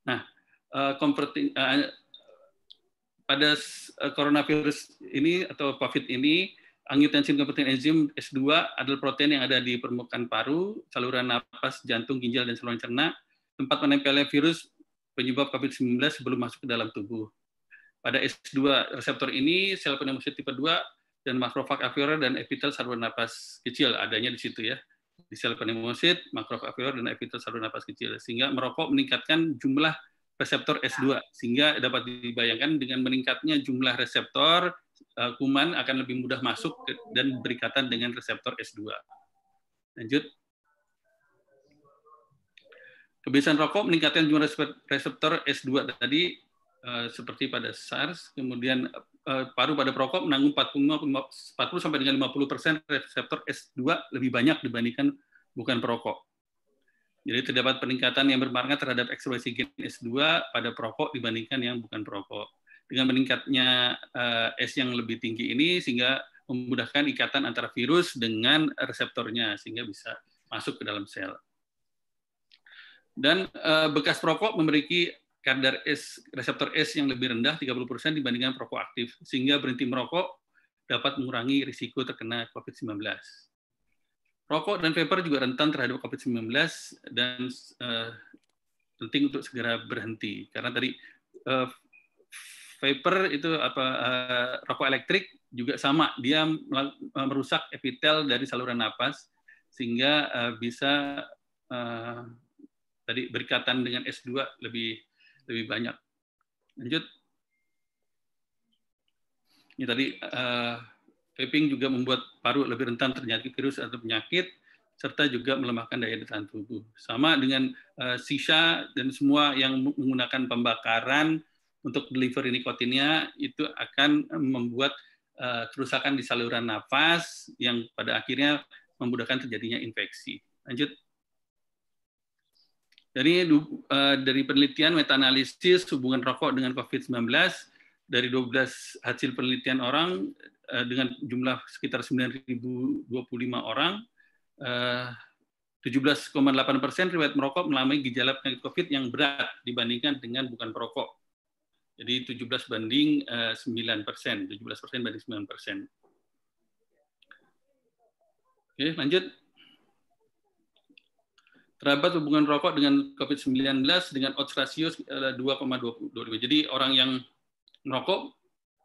Nah, eh, eh pada eh, coronavirus ini atau COVID ini, angiotensin converting enzyme S2 adalah protein yang ada di permukaan paru, saluran napas, jantung, ginjal, dan saluran cerna, tempat menempelnya virus penyebab COVID-19 sebelum masuk ke dalam tubuh. Pada S2 reseptor ini sel pneumosit tipe 2 dan makrofag alveolar dan epitel saluran napas kecil adanya di situ ya. Di sel pneumosit, makrofag alveolar dan epitel saluran napas kecil sehingga merokok meningkatkan jumlah reseptor S2 sehingga dapat dibayangkan dengan meningkatnya jumlah reseptor e, kuman akan lebih mudah masuk dan berikatan dengan reseptor S2. Lanjut. Kebiasaan rokok meningkatkan jumlah reseptor S2 tadi Eh, seperti pada SARS, kemudian eh, paru pada perokok menanggung 40, 40 sampai dengan 50 persen reseptor S2 lebih banyak dibandingkan bukan perokok. Jadi terdapat peningkatan yang bermakna terhadap ekspresi gen S2 pada perokok dibandingkan yang bukan perokok. Dengan meningkatnya eh, S yang lebih tinggi ini sehingga memudahkan ikatan antara virus dengan reseptornya sehingga bisa masuk ke dalam sel. Dan bekas perokok memiliki kadar S, reseptor S yang lebih rendah 30% dibandingkan perokok aktif, sehingga berhenti merokok dapat mengurangi risiko terkena COVID-19. Rokok dan vapor juga rentan terhadap COVID-19 dan uh, penting untuk segera berhenti. Karena tadi uh, eh, vapor itu apa uh, rokok elektrik juga sama, dia merusak epitel dari saluran nafas sehingga uh, bisa uh, tadi berkaitan dengan S2 lebih lebih banyak. Lanjut. Ini tadi uh, vaping juga membuat paru lebih rentan terjadi virus atau penyakit serta juga melemahkan daya tahan tubuh. Sama dengan uh, eh, sisa dan semua yang menggunakan pembakaran untuk delivery nikotinnya itu akan membuat uh, kerusakan di saluran nafas yang pada akhirnya memudahkan terjadinya infeksi. Lanjut. Dari eh, dari penelitian meta-analisis hubungan rokok dengan COVID-19 dari 12 hasil penelitian orang eh, dengan jumlah sekitar 9.025 orang, eh, uh, 17,8 persen riwayat merokok mengalami gejala penyakit COVID yang berat dibandingkan dengan bukan perokok. Jadi 17 banding uh, 9 persen, 17 persen banding 9 persen. Oke, lanjut terdapat hubungan rokok dengan COVID-19 dengan odds ratio 2,25. Jadi orang yang merokok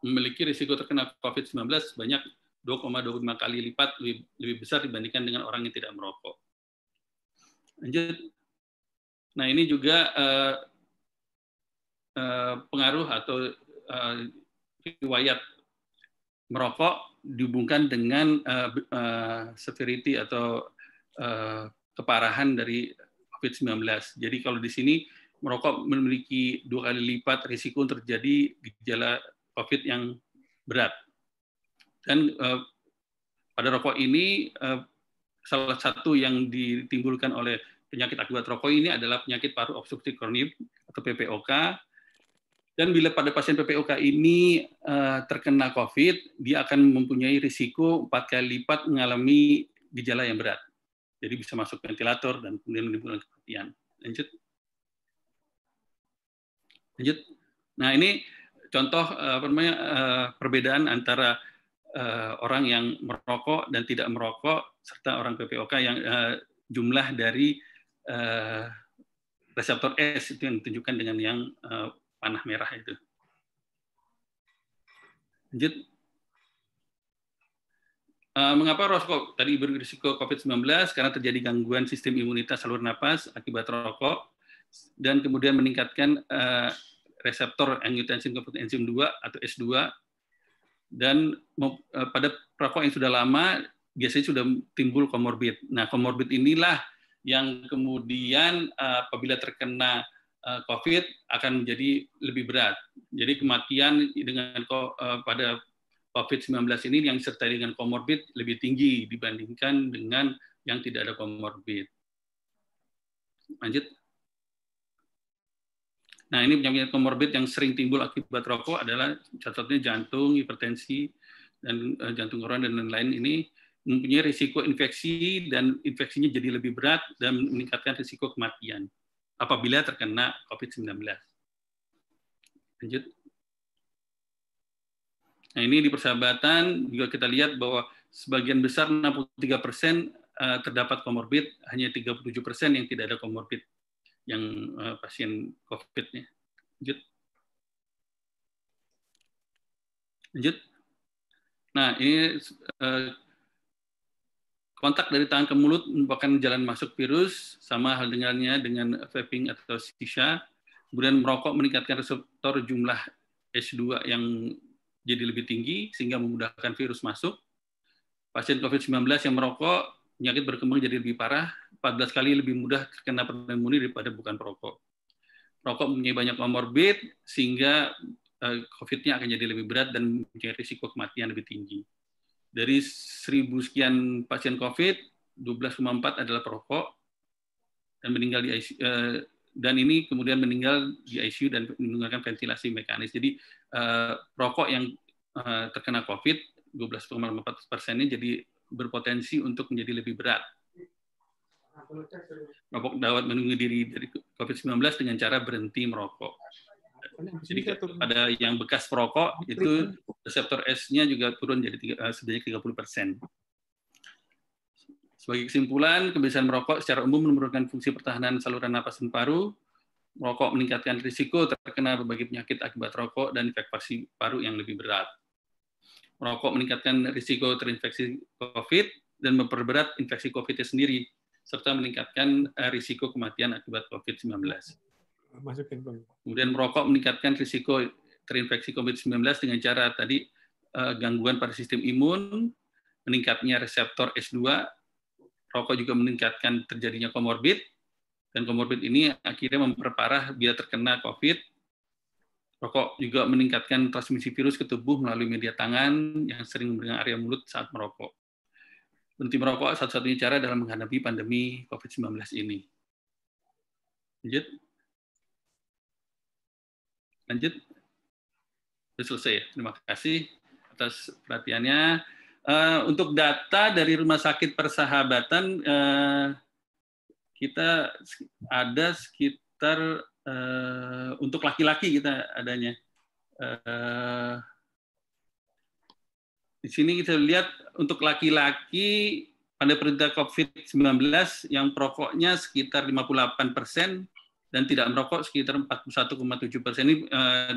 memiliki risiko terkena COVID-19 puluh 2,25 kali lipat lebih, lebih besar dibandingkan dengan orang yang tidak merokok. Lanjut. Nah ini juga uh, uh, pengaruh atau uh, riwayat merokok dihubungkan dengan uh, uh, severity atau uh, keparahan dari COVID-19. Jadi kalau di sini merokok memiliki dua kali lipat risiko terjadi gejala COVID yang berat. Dan eh, pada rokok ini eh, salah satu yang ditimbulkan oleh penyakit akibat rokok ini adalah penyakit paru obstruktif kronik atau PPOK. Dan bila pada pasien PPOK ini eh, terkena COVID, dia akan mempunyai risiko empat kali lipat mengalami gejala yang berat. Jadi bisa masuk ventilator dan kemudian menimbulkan kematian. Lanjut. Lanjut. Nah, ini contoh eh, apa namanya eh, perbedaan antara eh, orang yang merokok dan tidak merokok serta orang PPOK yang jumlah dari reseptor S itu yang ditunjukkan dengan yang panah merah itu. Lanjut. Eh, mengapa rokok tadi berisiko COVID-19? Karena terjadi gangguan sistem imunitas saluran napas akibat rokok dan kemudian meningkatkan eh, reseptor angiotensin covid enzim 2 atau S2 dan eh, pada rokok yang sudah lama biasanya sudah timbul komorbid. Nah, komorbid inilah yang kemudian apabila terkena COVID akan menjadi lebih berat. Jadi kematian dengan uh, pada COVID-19 ini yang disertai dengan komorbid lebih tinggi dibandingkan dengan yang tidak ada komorbid. Lanjut. Nah, ini penyakit komorbid yang sering timbul akibat rokok adalah contohnya jantung, hipertensi, dan eh, jantung koroner dan lain-lain ini mempunyai risiko infeksi dan infeksinya jadi lebih berat dan meningkatkan risiko kematian apabila terkena COVID-19. Lanjut. Nah ini di persahabatan juga kita lihat bahwa sebagian besar 63 persen eh, terdapat komorbid, hanya 37 persen yang tidak ada komorbid yang eh, pasien COVID-nya. Lanjut. Lanjut. Nah, ini eh, kontak dari tangan ke mulut merupakan jalan masuk virus, sama hal dengannya dengan vaping atau sisa Kemudian merokok meningkatkan reseptor jumlah s 2 yang jadi lebih tinggi sehingga memudahkan virus masuk. Pasien COVID-19 yang merokok, penyakit berkembang jadi lebih parah, 14 kali lebih mudah terkena pneumonia daripada bukan perokok. Rokok mempunyai banyak komorbid sehingga eh, COVID-nya akan jadi lebih berat dan mempunyai risiko kematian lebih tinggi. Dari seribu sekian pasien COVID, 12,4 adalah perokok dan meninggal di ICU, eh, dan ini kemudian meninggal di ICU dan menggunakan ventilasi mekanis. Jadi uh, rokok yang uh, terkena COVID 12,4 ini jadi berpotensi untuk menjadi lebih berat. Rokok dapat menunggu diri dari COVID-19 dengan cara berhenti merokok. Jadi pada yang bekas perokok itu reseptor S-nya juga turun jadi eh, sebanyak 30 persen. Sebagai kesimpulan, kebiasaan merokok secara umum menurunkan fungsi pertahanan saluran napas dan paru, rokok meningkatkan risiko terkena berbagai penyakit akibat rokok dan infeksi paru yang lebih berat. Merokok meningkatkan risiko terinfeksi COVID dan memperberat infeksi COVID itu sendiri, serta meningkatkan eh, risiko kematian akibat COVID-19. Kemudian merokok meningkatkan risiko terinfeksi COVID-19 dengan cara tadi eh, gangguan pada sistem imun, meningkatnya reseptor S2, rokok juga meningkatkan terjadinya komorbid, dan komorbid ini akhirnya memperparah bila terkena COVID. Rokok juga meningkatkan transmisi virus ke tubuh melalui media tangan yang sering mengenai area mulut saat merokok. Berhenti merokok satu-satunya cara dalam menghadapi pandemi COVID-19 ini. Lanjut. Lanjut. Sudah selesai ya? Terima kasih atas perhatiannya. Uh, untuk data dari Rumah Sakit Persahabatan, uh, kita ada sekitar uh, untuk laki-laki kita adanya. Uh, di sini kita lihat untuk laki-laki pada perintah COVID-19 yang perokoknya sekitar 58 persen dan tidak merokok sekitar 41,7 persen ini uh,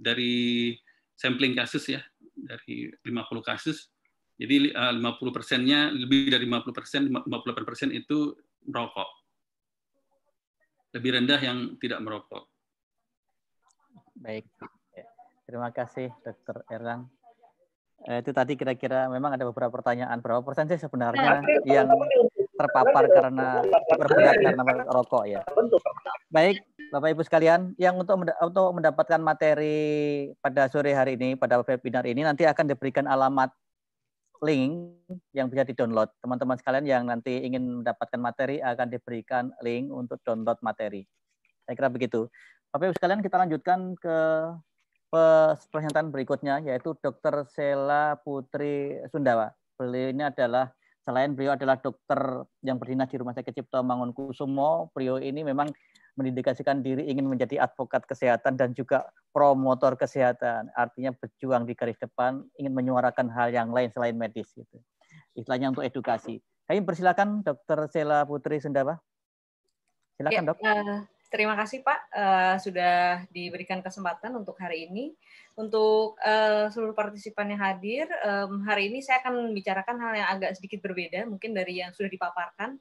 dari sampling kasus ya dari 50 kasus jadi 50 eh, persennya, lebih dari 50 persen, 58 persen itu merokok. Lebih rendah yang tidak merokok. Baik. Ya. Terima kasih Dokter Erlang. Eh, itu tadi kira-kira memang ada beberapa pertanyaan. Berapa persen sih sebenarnya nah, yang terpapar karena berbeda karena merokok ya? Baik, Bapak Ibu sekalian, yang untuk untuk mendapatkan materi pada sore hari ini pada webinar ini nanti akan diberikan alamat link yang bisa di-download. Teman-teman sekalian yang nanti ingin mendapatkan materi akan diberikan link untuk download materi. Saya kira begitu. Bapak-Ibu sekalian kita lanjutkan ke pernyataan berikutnya yaitu Dr. Sela Putri Sundawa. Beliau ini adalah selain beliau adalah dokter yang berdinas di Rumah Sakit Cipto Mangunkusumo, beliau ini memang mendedikasikan diri ingin menjadi advokat kesehatan dan juga promotor kesehatan. Artinya berjuang di garis depan, ingin menyuarakan hal yang lain selain medis. Gitu. Istilahnya untuk edukasi. Kami persilakan Dr. Sela Putri Sendawa Silakan ya, dok. Uh, terima kasih Pak uh, sudah diberikan kesempatan untuk hari ini. Untuk uh, seluruh partisipan yang hadir, um, hari ini saya akan membicarakan hal yang agak sedikit berbeda mungkin dari yang sudah dipaparkan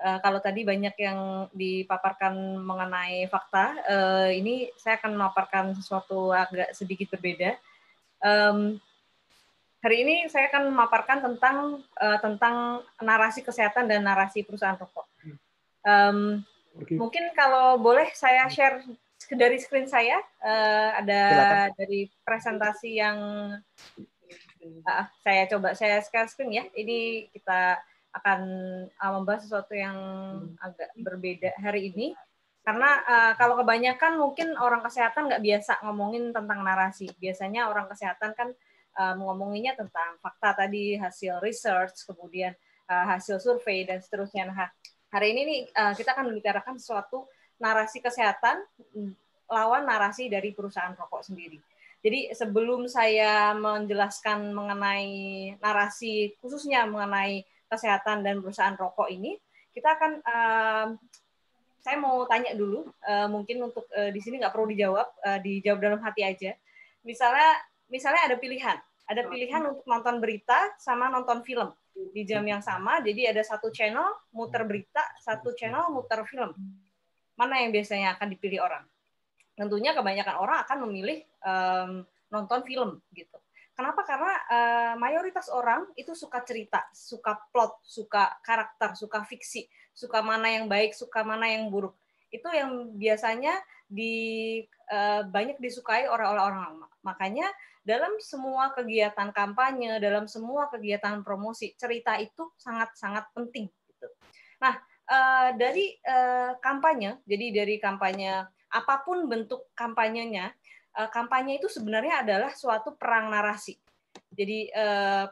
Uh, kalau tadi banyak yang dipaparkan mengenai fakta, uh, ini saya akan memaparkan sesuatu agak sedikit berbeda. Um, hari ini saya akan memaparkan tentang uh, tentang narasi kesehatan dan narasi perusahaan rokok. Um, okay. Mungkin kalau boleh saya share dari screen saya uh, ada Silakan. dari presentasi yang uh, saya coba saya share screen ya. Ini kita akan uh, membahas sesuatu yang hmm. agak berbeda hari ini karena uh, kalau kebanyakan mungkin orang kesehatan nggak biasa ngomongin tentang narasi biasanya orang kesehatan kan uh, ngomonginnya tentang fakta tadi hasil research kemudian uh, hasil survei dan seterusnya nah hari ini nih uh, kita akan membicarakan sesuatu narasi kesehatan lawan narasi dari perusahaan rokok sendiri jadi sebelum saya menjelaskan mengenai narasi khususnya mengenai kesehatan dan perusahaan rokok ini, kita akan uh, saya mau tanya dulu, uh, mungkin untuk uh, di sini nggak perlu dijawab, uh, eh, dijawab dalam hati aja. Misalnya, misalnya ada pilihan, ada pilihan untuk nonton berita sama nonton film di jam yang sama. Jadi ada satu channel muter berita, satu channel muter film. Mana yang biasanya akan dipilih orang? Tentunya kebanyakan orang akan memilih um, nonton film gitu. Kenapa? Karena uh, mayoritas orang itu suka cerita, suka plot, suka karakter, suka fiksi, suka mana yang baik, suka mana yang buruk. Itu yang biasanya di uh, banyak disukai oleh orang lama. Makanya dalam semua kegiatan kampanye, dalam semua kegiatan promosi, cerita itu sangat-sangat penting. Gitu. Nah, uh, dari uh, kampanye, jadi dari kampanye apapun bentuk kampanyenya, Eh, kampanye itu sebenarnya adalah suatu perang narasi. Jadi eh,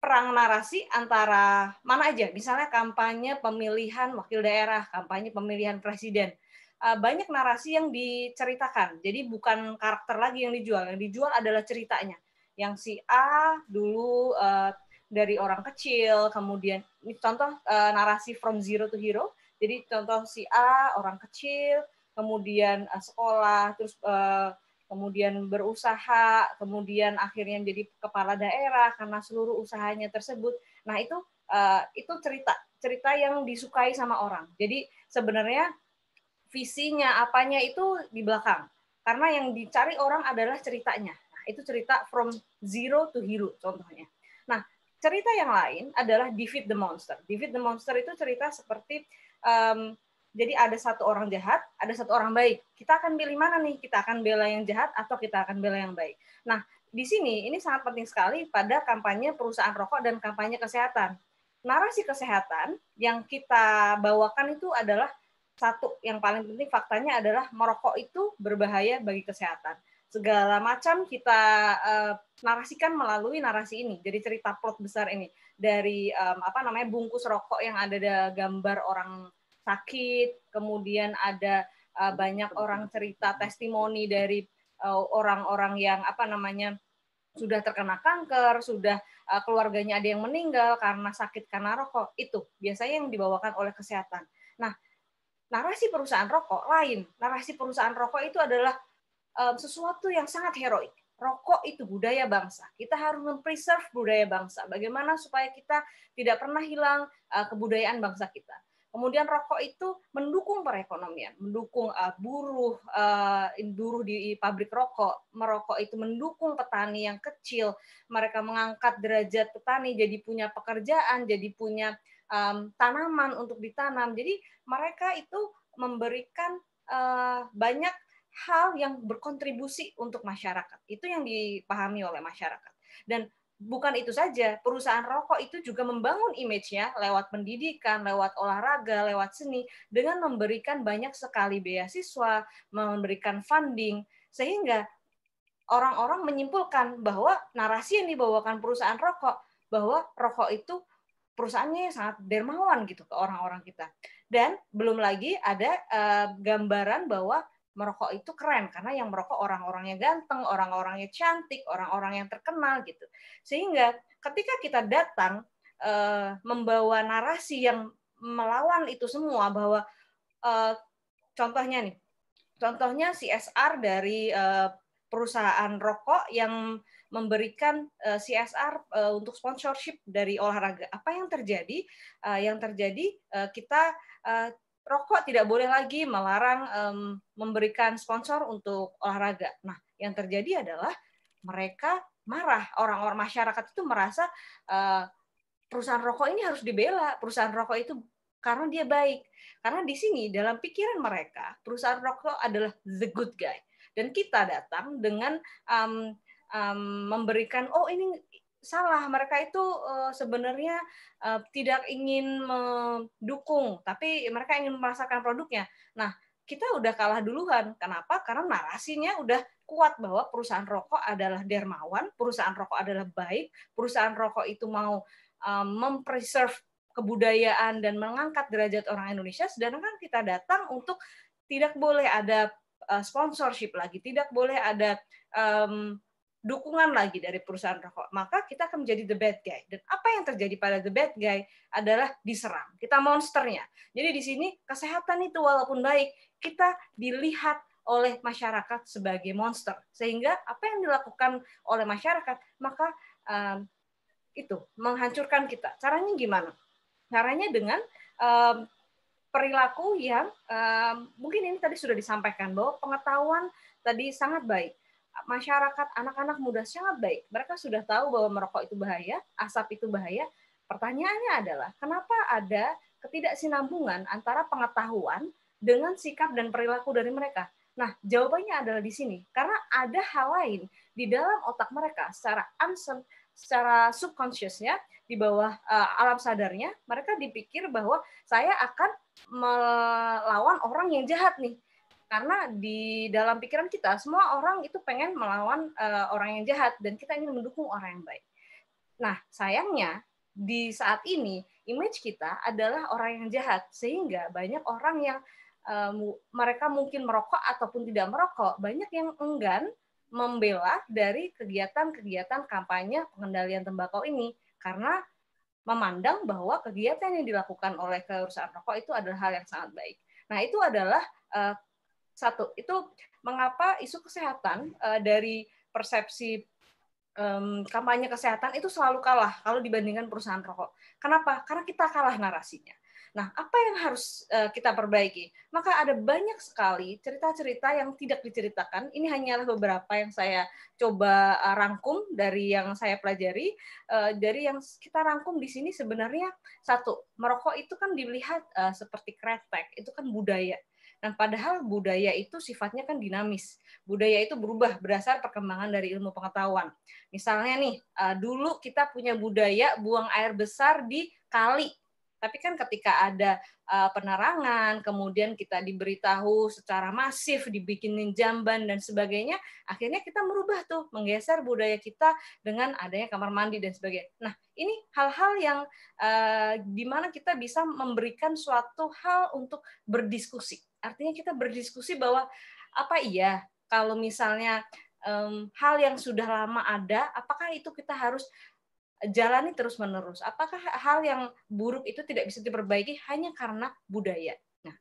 perang narasi antara mana aja, misalnya kampanye pemilihan wakil daerah, kampanye pemilihan presiden. Eh, banyak narasi yang diceritakan. Jadi bukan karakter lagi yang dijual, yang dijual adalah ceritanya. Yang si A dulu eh, dari orang kecil, kemudian ini contoh eh, narasi from zero to hero. Jadi contoh si A orang kecil, kemudian eh, sekolah, terus uh, kemudian berusaha, kemudian akhirnya jadi kepala daerah karena seluruh usahanya tersebut. Nah itu uh, itu cerita cerita yang disukai sama orang. Jadi sebenarnya visinya apanya itu di belakang karena yang dicari orang adalah ceritanya. Nah, itu cerita from zero to hero contohnya. Nah, cerita yang lain adalah defeat the monster. Defeat the monster itu cerita seperti um, jadi ada satu orang jahat, ada satu orang baik. Kita akan pilih mana nih? Kita akan bela yang jahat atau kita akan bela yang baik? Nah, di sini ini sangat penting sekali pada kampanye perusahaan rokok dan kampanye kesehatan. Narasi kesehatan yang kita bawakan itu adalah satu yang paling penting faktanya adalah merokok itu berbahaya bagi kesehatan. Segala macam kita uh, narasikan melalui narasi ini. Jadi cerita plot besar ini dari um, apa namanya bungkus rokok yang ada gambar orang sakit, kemudian ada uh, banyak orang cerita testimoni dari eh, orang-orang uh, yang apa namanya sudah terkena kanker, sudah uh, keluarganya ada yang meninggal karena sakit karena rokok, itu biasanya yang dibawakan oleh kesehatan. Nah, narasi perusahaan rokok lain. Narasi perusahaan rokok itu adalah um, sesuatu yang sangat heroik. Rokok itu budaya bangsa. Kita harus mempreserve budaya bangsa. Bagaimana supaya kita tidak pernah hilang kebudayaan bangsa kita Kemudian rokok itu mendukung perekonomian, mendukung uh, buruh, uh, di pabrik rokok. Merokok itu mendukung petani yang kecil. Mereka mengangkat derajat petani jadi punya pekerjaan, jadi punya um, tanaman untuk ditanam. Jadi mereka itu memberikan uh, banyak hal yang berkontribusi untuk masyarakat. Itu yang dipahami oleh masyarakat. Dan bukan itu saja, perusahaan rokok itu juga membangun image-nya lewat pendidikan, lewat olahraga, lewat seni, dengan memberikan banyak sekali beasiswa, memberikan funding, sehingga orang-orang menyimpulkan bahwa narasi yang dibawakan perusahaan rokok, bahwa rokok itu perusahaannya sangat dermawan gitu ke orang-orang kita. Dan belum lagi ada uh, gambaran bahwa merokok itu keren karena yang merokok orang-orangnya ganteng, orang-orangnya cantik, orang-orang yang terkenal gitu. Sehingga ketika kita datang e, membawa narasi yang melawan itu semua bahwa e, contohnya nih, contohnya CSR dari e, perusahaan rokok yang memberikan e, CSR e, untuk sponsorship dari olahraga. Apa yang terjadi? E, yang terjadi e, kita e, rokok tidak boleh lagi melarang um, memberikan sponsor untuk olahraga. Nah, yang terjadi adalah mereka marah. Orang-orang masyarakat itu merasa uh, perusahaan rokok ini harus dibela, perusahaan rokok itu karena dia baik. Karena di sini dalam pikiran mereka perusahaan rokok adalah the good guy. Dan kita datang dengan um, um, memberikan oh ini salah mereka itu uh, sebenarnya uh, tidak ingin mendukung tapi mereka ingin merasakan produknya nah kita udah kalah duluan kenapa karena narasinya udah kuat bahwa perusahaan rokok adalah dermawan perusahaan rokok adalah baik perusahaan rokok itu mau um, mempreserve kebudayaan dan mengangkat derajat orang Indonesia sedangkan kita datang untuk tidak boleh ada sponsorship lagi tidak boleh ada um, dukungan lagi dari perusahaan rokok, maka kita akan menjadi the bad guy. Dan apa yang terjadi pada the bad guy adalah diserang. Kita monsternya. Jadi di sini kesehatan itu walaupun baik, kita dilihat oleh masyarakat sebagai monster. Sehingga apa yang dilakukan oleh masyarakat, maka um, itu menghancurkan kita. Caranya gimana? Caranya dengan um, perilaku yang um, mungkin ini tadi sudah disampaikan bahwa pengetahuan tadi sangat baik masyarakat anak-anak muda sangat baik. Mereka sudah tahu bahwa merokok itu bahaya, asap itu bahaya. Pertanyaannya adalah kenapa ada ketidaksinambungan antara pengetahuan dengan sikap dan perilaku dari mereka? Nah, jawabannya adalah di sini. Karena ada hal lain di dalam otak mereka secara unsub, secara subconsciousnya di bawah uh, alam sadarnya, mereka dipikir bahwa saya akan melawan orang yang jahat nih karena di dalam pikiran kita semua orang itu pengen melawan uh, orang yang jahat dan kita ingin mendukung orang yang baik. Nah, sayangnya di saat ini image kita adalah orang yang jahat sehingga banyak orang yang uh, mereka mungkin merokok ataupun tidak merokok, banyak yang enggan membela dari kegiatan-kegiatan kampanye pengendalian tembakau ini karena memandang bahwa kegiatan yang dilakukan oleh kerusakan rokok itu adalah hal yang sangat baik. Nah, itu adalah uh, satu, itu mengapa isu kesehatan uh, dari persepsi um, kampanye kesehatan itu selalu kalah kalau dibandingkan perusahaan rokok. Kenapa? Karena kita kalah narasinya. Nah, apa yang harus uh, kita perbaiki? Maka ada banyak sekali cerita-cerita yang tidak diceritakan. Ini hanyalah beberapa yang saya coba uh, rangkum dari yang saya pelajari. Uh, dari yang kita rangkum di sini sebenarnya satu, merokok itu kan dilihat uh, seperti kretek, itu kan budaya dan nah, padahal budaya itu sifatnya kan dinamis. Budaya itu berubah berdasar perkembangan dari ilmu pengetahuan. Misalnya nih, eh, dulu kita punya budaya buang air besar di kali. Tapi kan ketika ada eh, penerangan, kemudian kita diberitahu secara masif, dibikinin jamban dan sebagainya, akhirnya kita merubah tuh, menggeser budaya kita dengan adanya kamar mandi dan sebagainya. Nah, ini hal-hal yang eh, dimana kita bisa memberikan suatu hal untuk berdiskusi Artinya kita berdiskusi bahwa apa iya kalau misalnya um, hal yang sudah lama ada, apakah itu kita harus jalani terus-menerus? Apakah hal yang buruk itu tidak bisa diperbaiki hanya karena budaya? Nah,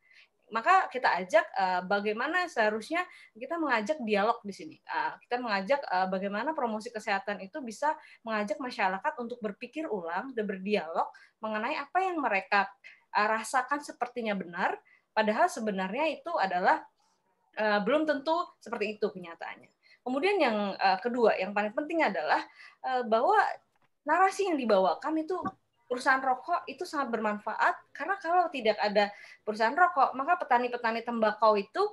maka kita ajak uh, bagaimana seharusnya kita mengajak dialog di sini. Uh, kita mengajak uh, bagaimana promosi kesehatan itu bisa mengajak masyarakat untuk berpikir ulang dan berdialog mengenai apa yang mereka rasakan sepertinya benar, Padahal sebenarnya itu adalah uh, belum tentu seperti itu kenyataannya. Kemudian yang uh, kedua, yang paling penting adalah uh, bahwa narasi yang dibawakan itu perusahaan rokok itu sangat bermanfaat karena kalau tidak ada perusahaan rokok maka petani-petani tembakau itu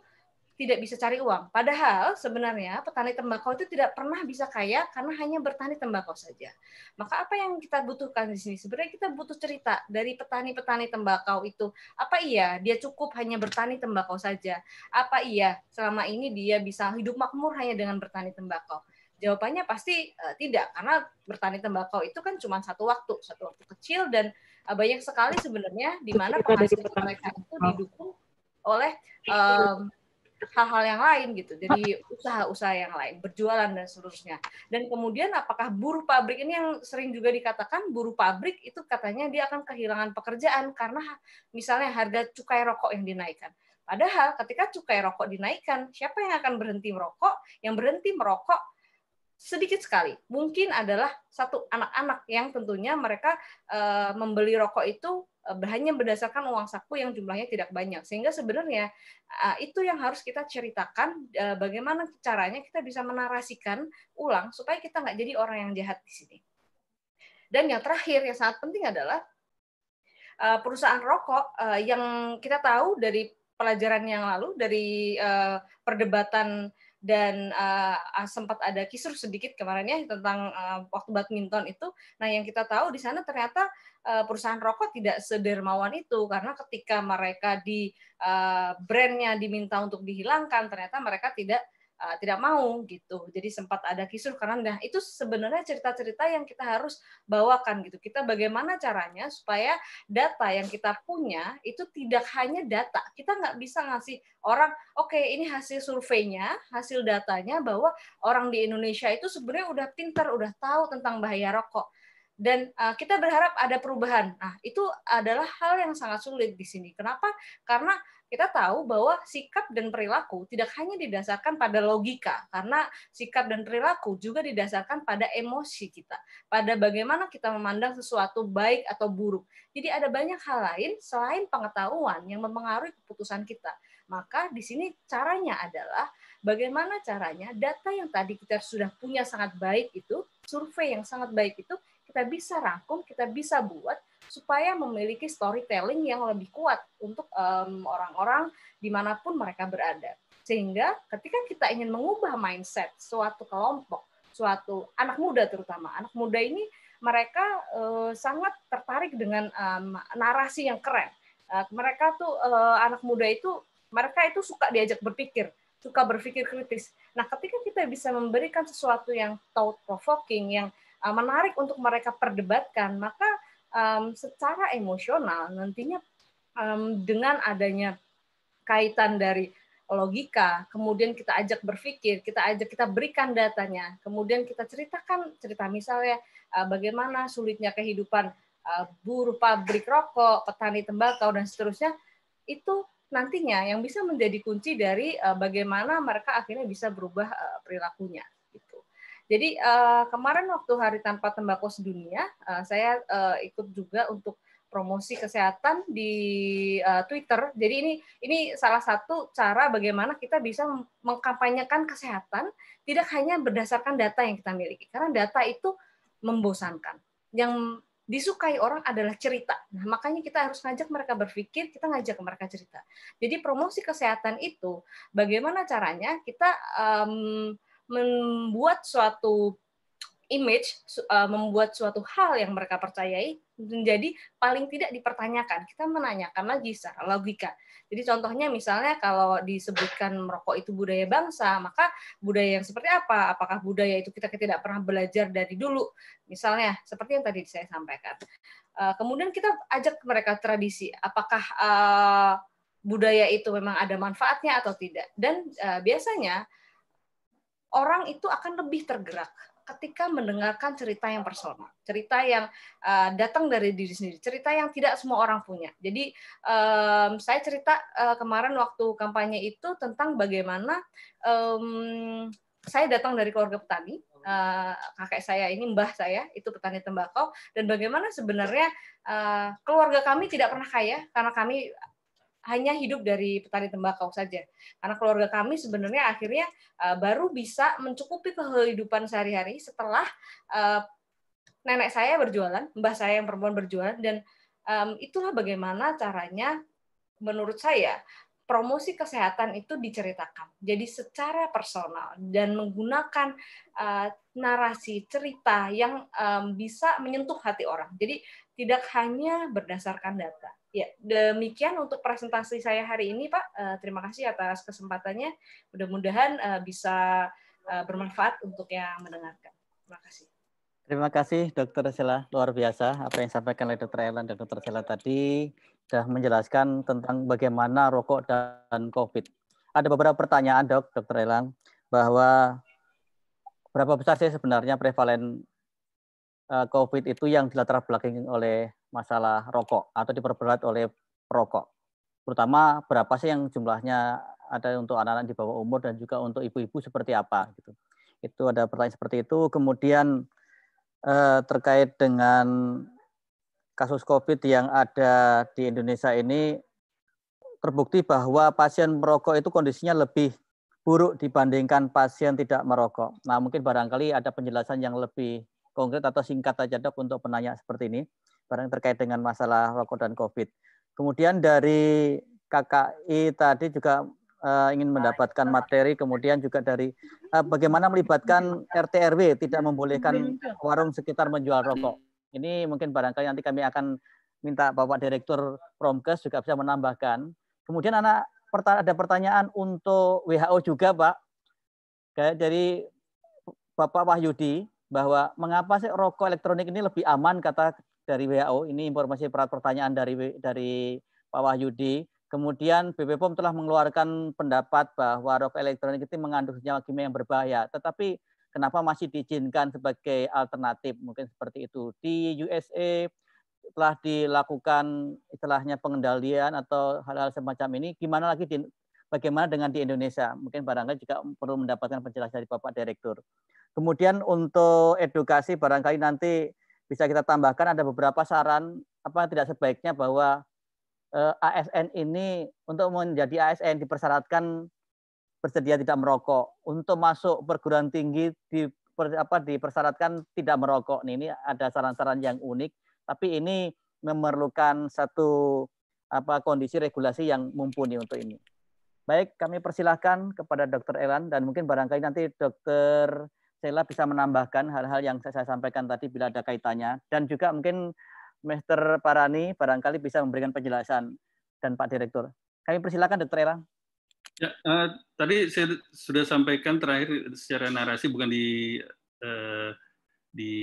tidak bisa cari uang. Padahal sebenarnya petani tembakau itu tidak pernah bisa kaya karena hanya bertani tembakau saja. Maka apa yang kita butuhkan di sini? Sebenarnya kita butuh cerita dari petani-petani tembakau itu. Apa iya dia cukup hanya bertani tembakau saja? Apa iya selama ini dia bisa hidup makmur hanya dengan bertani tembakau? Jawabannya pasti uh, tidak karena bertani tembakau itu kan cuma satu waktu, satu waktu kecil dan uh, banyak sekali sebenarnya di mana penghasilan mereka itu didukung oleh um, hal-hal yang lain gitu. Jadi usaha-usaha yang lain, berjualan dan seterusnya. Dan kemudian apakah buruh pabrik ini yang sering juga dikatakan buruh pabrik itu katanya dia akan kehilangan pekerjaan karena misalnya harga cukai rokok yang dinaikkan. Padahal ketika cukai rokok dinaikkan, siapa yang akan berhenti merokok? Yang berhenti merokok sedikit sekali. Mungkin adalah satu anak-anak yang tentunya mereka e, membeli rokok itu Eh, hanya berdasarkan uang saku yang jumlahnya tidak banyak. Sehingga sebenarnya eh, itu yang harus kita ceritakan eh, bagaimana caranya kita bisa menarasikan ulang supaya kita nggak jadi orang yang jahat di sini. Dan yang terakhir yang sangat penting adalah perusahaan rokok yang kita tahu dari pelajaran yang lalu dari perdebatan dan uh, sempat ada kisruh sedikit kemarin ya tentang uh, waktu badminton itu. Nah, yang kita tahu di sana ternyata uh, perusahaan rokok tidak sedermawan itu karena ketika mereka di uh, brandnya diminta untuk dihilangkan, ternyata mereka tidak uh, tidak mau gitu. Jadi sempat ada kisruh karena nah itu sebenarnya cerita-cerita yang kita harus bawakan gitu. Kita bagaimana caranya supaya data yang kita punya itu tidak hanya data. Kita nggak bisa ngasih orang oke okay, ini hasil surveinya, hasil datanya bahwa orang di Indonesia itu sebenarnya udah pinter udah tahu tentang bahaya rokok dan uh, kita berharap ada perubahan. Nah, itu adalah hal yang sangat sulit di sini. Kenapa? Karena kita tahu bahwa sikap dan perilaku tidak hanya didasarkan pada logika, karena sikap dan perilaku juga didasarkan pada emosi kita, pada bagaimana kita memandang sesuatu baik atau buruk. Jadi ada banyak hal lain selain pengetahuan yang mempengaruhi keputusan kita. Maka di sini caranya adalah bagaimana caranya data yang tadi kita sudah punya sangat baik itu, survei yang sangat baik itu kita bisa rangkum, kita bisa buat supaya memiliki storytelling yang lebih kuat untuk orang orang-orang dimanapun mereka berada. Sehingga ketika kita ingin mengubah mindset suatu kelompok, suatu anak muda terutama, anak muda ini mereka uh, sangat tertarik dengan um, narasi yang keren. Uh, mereka tuh uh, anak muda itu mereka itu suka diajak berpikir, suka berpikir kritis. Nah, ketika kita bisa memberikan sesuatu yang thought provoking, yang uh, menarik untuk mereka perdebatkan, maka um, secara emosional nantinya um, dengan adanya kaitan dari logika, kemudian kita ajak berpikir, kita ajak kita berikan datanya, kemudian kita ceritakan cerita misalnya uh, bagaimana sulitnya kehidupan uh, buruh pabrik rokok, petani tembakau dan seterusnya itu nantinya yang bisa menjadi kunci dari eh, bagaimana mereka akhirnya bisa berubah perilakunya. Jadi uh, kemarin waktu Hari Tanpa Tembakau Sedunia, uh, saya uh, ikut juga untuk promosi kesehatan di uh, Twitter. Jadi ini ini salah satu cara bagaimana kita bisa mengkampanyekan kesehatan tidak hanya berdasarkan data yang kita miliki karena data itu membosankan. Yang disukai orang adalah cerita. Nah, makanya kita harus ngajak mereka berpikir, kita ngajak mereka cerita. Jadi promosi kesehatan itu bagaimana caranya kita um, membuat suatu image, uh, membuat suatu hal yang mereka percayai menjadi paling tidak dipertanyakan. Kita menanyakan lagi secara logika. Jadi contohnya misalnya kalau disebutkan merokok itu budaya bangsa, maka budaya yang seperti apa? Apakah budaya itu kita tidak pernah belajar dari dulu? Misalnya seperti yang tadi saya sampaikan. Eh, kemudian kita ajak mereka tradisi. Apakah eh, budaya itu memang ada manfaatnya atau tidak? Dan biasanya orang itu akan lebih tergerak ketika mendengarkan cerita yang personal, cerita yang uh, datang dari diri sendiri, cerita yang tidak semua orang punya. Jadi um, saya cerita uh, kemarin waktu kampanye itu tentang bagaimana um, saya datang dari keluarga petani, uh, kakek saya ini mbah saya itu petani tembakau dan bagaimana sebenarnya uh, keluarga kami tidak pernah kaya karena kami hanya hidup dari petani tembakau saja. Karena keluarga kami sebenarnya akhirnya eh, baru bisa mencukupi kehidupan sehari-hari setelah eh, nenek saya berjualan, mbah saya yang perempuan berjualan dan itulah bagaimana caranya menurut saya promosi kesehatan itu diceritakan. Jadi secara personal dan menggunakan uh, narasi cerita yang um, bisa menyentuh hati orang. Jadi tidak hanya berdasarkan data. Ya, demikian untuk presentasi saya hari ini, Pak. Eh, terima kasih atas kesempatannya. Mudah-mudahan eh, bisa eh, bermanfaat untuk yang mendengarkan. Terima kasih. Terima kasih Dokter Sela, luar biasa apa yang disampaikan oleh Dr. Ellen dan Dr. Sela tadi sudah menjelaskan tentang bagaimana rokok dan COVID. Ada beberapa pertanyaan dok, Dr. Elan, bahwa berapa besar sih sebenarnya prevalen Eh, COVID itu yang dilatar belakangi oleh masalah rokok atau diperberat oleh perokok. Terutama berapa sih yang jumlahnya ada untuk anak-anak di bawah umur dan juga untuk ibu-ibu seperti apa gitu. Itu ada pertanyaan seperti itu. Kemudian eh, terkait dengan kasus COVID yang ada di Indonesia ini terbukti bahwa pasien merokok itu kondisinya lebih buruk dibandingkan pasien tidak merokok. Nah, mungkin barangkali ada penjelasan yang lebih konkret atau singkat saja dok untuk penanya seperti ini barang terkait dengan masalah rokok dan COVID. Kemudian dari KKI tadi juga uh, ingin mendapatkan materi, kemudian juga dari uh, bagaimana melibatkan RT RW tidak membolehkan warung sekitar menjual rokok. Ini mungkin barangkali nanti kami akan minta Bapak Direktur Promkes juga bisa menambahkan. Kemudian anak ada pertanyaan untuk WHO juga Pak dari Bapak Wahyudi bahwa mengapa sih rokok elektronik ini lebih aman kata dari WHO ini informasi pertanyaan dari dari Pak Wahyudi Kemudian BPOM telah mengeluarkan pendapat bahwa rokok elektronik itu mengandung senyawa kimia yang berbahaya. Tetapi kenapa masih diizinkan sebagai alternatif? Mungkin seperti itu. Di USA telah dilakukan istilahnya pengendalian atau hal-hal semacam ini. Gimana lagi di, bagaimana dengan di Indonesia? Mungkin barangkali juga perlu mendapatkan penjelasan dari Bapak Direktur. Kemudian untuk edukasi barangkali nanti bisa kita tambahkan ada beberapa saran apa tidak sebaiknya bahwa eh, ASN ini untuk menjadi ASN dipersyaratkan bersedia tidak merokok. Untuk masuk perguruan tinggi di apa dipersyaratkan tidak merokok. Nih, ini ada saran-saran yang unik, tapi ini memerlukan satu apa kondisi regulasi yang mumpuni untuk ini. Baik, kami persilahkan kepada Dr. Elan dan mungkin barangkali nanti Dr. Sheila bisa menambahkan hal-hal yang saya sampaikan tadi bila ada kaitannya dan juga mungkin Mr. Parani barangkali bisa memberikan penjelasan dan Pak Direktur. Kami persilakan Dr. Erang. Ya, uh, tadi saya sudah sampaikan terakhir secara narasi bukan di uh, di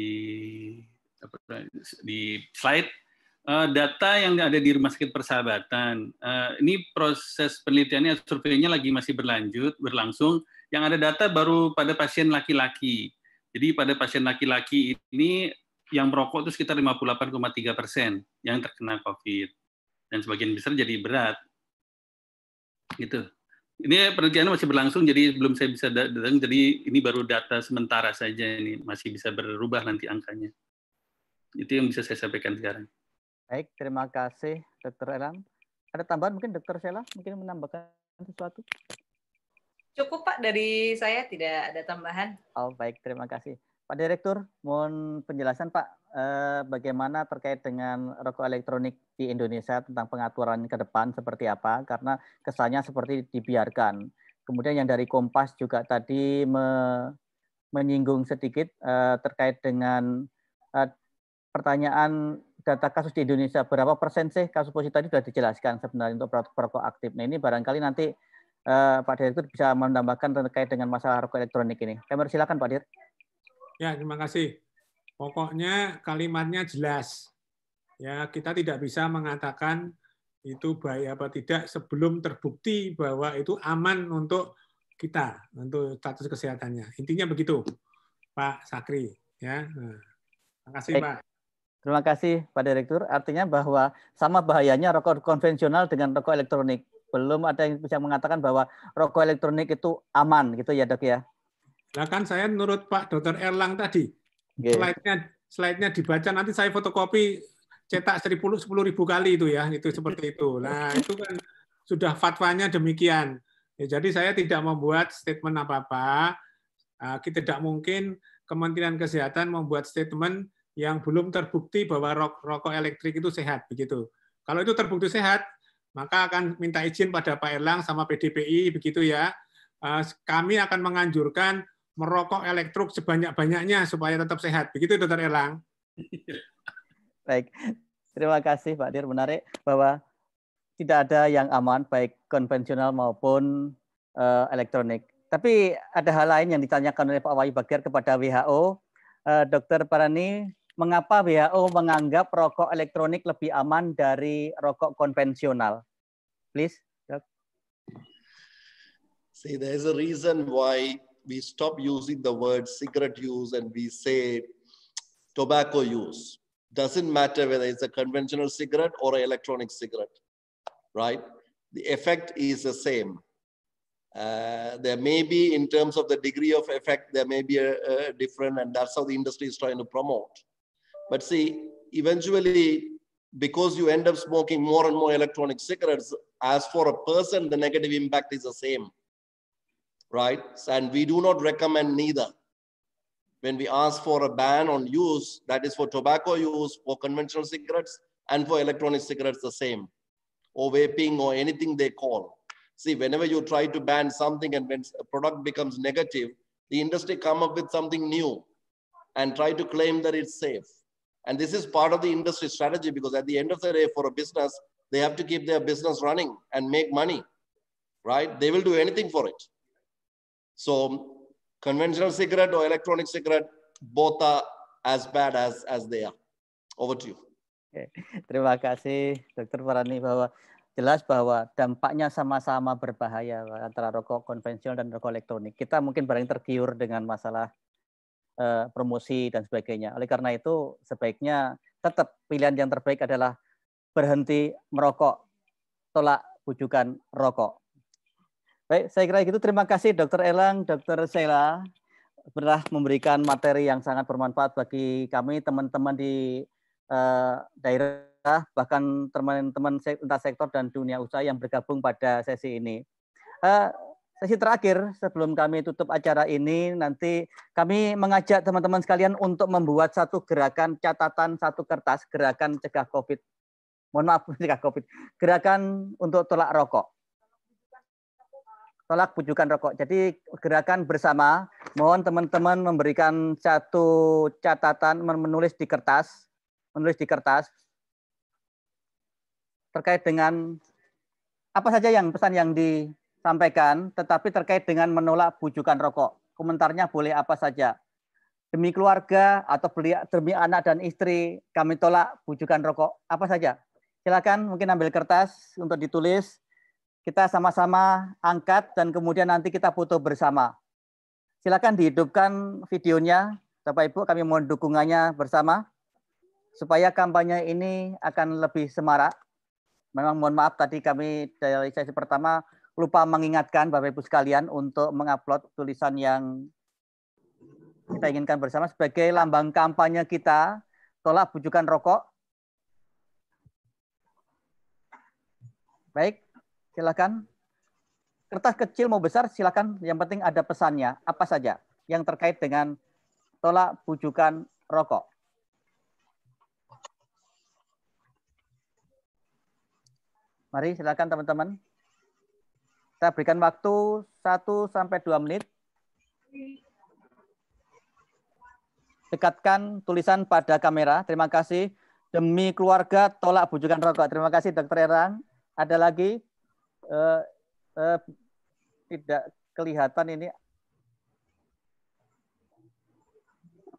apa, di slide eh, data yang ada di Rumah Sakit Persahabatan. ini proses penelitiannya surveinya lagi masih berlanjut berlangsung yang ada data baru pada pasien laki-laki. Jadi pada pasien laki-laki ini yang merokok itu sekitar 58,3 persen yang terkena COVID. Dan sebagian besar jadi berat. Gitu. Ini penelitian masih berlangsung, jadi belum saya bisa datang. Jadi ini baru data sementara saja ini masih bisa berubah nanti angkanya. Itu yang bisa saya sampaikan sekarang. Baik, terima kasih Dokter Elam. Ada tambahan mungkin Dokter Sela mungkin menambahkan sesuatu? Cukup Pak dari saya tidak ada tambahan. Oh baik terima kasih. Pak Direktur, mohon penjelasan Pak eh, bagaimana terkait dengan rokok elektronik di Indonesia tentang pengaturan ke depan seperti apa karena kesannya seperti dibiarkan. Kemudian yang dari Kompas juga tadi me, menyinggung sedikit eh, terkait dengan eh, pertanyaan data kasus di Indonesia berapa persen sih kasus positif tadi sudah dijelaskan sebenarnya untuk perokok aktif. Nah ini barangkali nanti Eh, Pak Direktur bisa menambahkan terkait dengan masalah rokok elektronik ini. Kami silakan Pak Direktur. Ya, terima kasih. Pokoknya kalimatnya jelas. Ya, kita tidak bisa mengatakan itu baik apa tidak sebelum terbukti bahwa itu aman untuk kita, untuk status kesehatannya. Intinya begitu, Pak Sakri. Ya, nah, terima kasih Pak. Terima kasih Pak Direktur. Artinya bahwa sama bahayanya rokok konvensional dengan rokok elektronik belum ada yang bisa mengatakan bahwa rokok elektronik itu aman gitu ya dok ya. Nah kan saya menurut Pak Dokter Erlang tadi, okay. slide-nya slide-nya dibaca nanti saya fotokopi cetak seribu sepuluh ribu kali itu ya itu seperti itu. Nah itu kan sudah fatwanya demikian. Ya, jadi saya tidak membuat statement apa-apa. Ah, Kita tidak mungkin Kementerian Kesehatan membuat statement yang belum terbukti bahwa rokok elektrik itu sehat begitu. Kalau itu terbukti sehat, maka akan minta izin pada Pak Erlang sama PDPI begitu ya. Eh, kami akan menganjurkan merokok elektrik sebanyak-banyaknya supaya tetap sehat. Begitu Dokter Erlang. Baik. Terima kasih Pak Dir. Menarik bahwa tidak ada yang aman baik konvensional maupun uh, elektronik. Tapi ada hal lain yang ditanyakan oleh Pak Wahyu Bagir kepada WHO. Uh, eh, Dokter Parani, mengapa WHO menganggap rokok elektronik lebih aman dari rokok konvensional? Please. See, there is a reason why we stop using the word cigarette use and we say tobacco use. Doesn't matter whether it's a conventional cigarette or an electronic cigarette, right? The effect is the same. Uh, there may be, in terms of the degree of effect, there may be a, a different, and that's how the industry is trying to promote. But see, eventually, because you end up smoking more and more electronic cigarettes, as for a person, the negative impact is the same, right? And we do not recommend neither. When we ask for a ban on use, that is for tobacco use, for conventional cigarettes, and for electronic cigarettes, the same, or vaping, or anything they call. See, whenever you try to ban something and when a product becomes negative, the industry come up with something new and try to claim that it's safe and this is part of the industry strategy because at the end of the day, for a business, they have to keep their business running and make money, right? They will do anything for it. So conventional cigarette or electronic cigarette, both are as bad as, as they are. Over to you. Okay. Terima kasih Dr. Farani bahwa jelas bahwa dampaknya sama-sama berbahaya antara rokok konvensional dan rokok elektronik. Kita mungkin barang tergiur dengan masalah eh, promosi dan sebagainya. Oleh karena itu sebaiknya tetap pilihan yang terbaik adalah berhenti merokok, tolak bujukan rokok. Baik, saya kira itu. Terima kasih Dr. Elang, Dr. Sela telah memberikan materi yang sangat bermanfaat bagi kami teman-teman di eh, daerah bahkan teman-teman lintas sektor dan dunia usaha yang bergabung pada sesi ini. Eh, sesi terakhir sebelum kami tutup acara ini nanti kami mengajak teman-teman sekalian untuk membuat satu gerakan catatan satu kertas gerakan cegah Covid. Mohon maaf [laughs] cegah Covid. Gerakan untuk tolak rokok. Tolak bujukan rokok. Jadi gerakan bersama, mohon teman-teman memberikan satu catatan menulis di kertas, menulis di kertas terkait dengan apa saja yang pesan yang di sampaikan, tetapi terkait dengan menolak bujukan rokok. Komentarnya boleh apa saja. Demi keluarga atau demi anak dan istri, kami tolak bujukan rokok. Apa saja. Silakan mungkin ambil kertas untuk ditulis. Kita sama-sama angkat dan kemudian nanti kita foto bersama. Silakan dihidupkan videonya. Bapak Ibu kami mohon dukungannya bersama supaya kampanye ini akan lebih semarak. Memang mohon maaf tadi kami dari sesi pertama lupa mengingatkan Bapak Ibu sekalian untuk mengupload tulisan yang kita inginkan bersama sebagai lambang kampanye kita tolak bujukan rokok. Baik, silakan. Kertas kecil mau besar silakan, yang penting ada pesannya apa saja yang terkait dengan tolak bujukan rokok. Mari silakan teman-teman. Kita berikan waktu 1 sampai 2 menit. Dekatkan tulisan pada kamera. Terima kasih. Demi keluarga tolak bujukan rokok. Terima kasih Dokter Erang. Ada lagi? Uh, uh, tidak kelihatan ini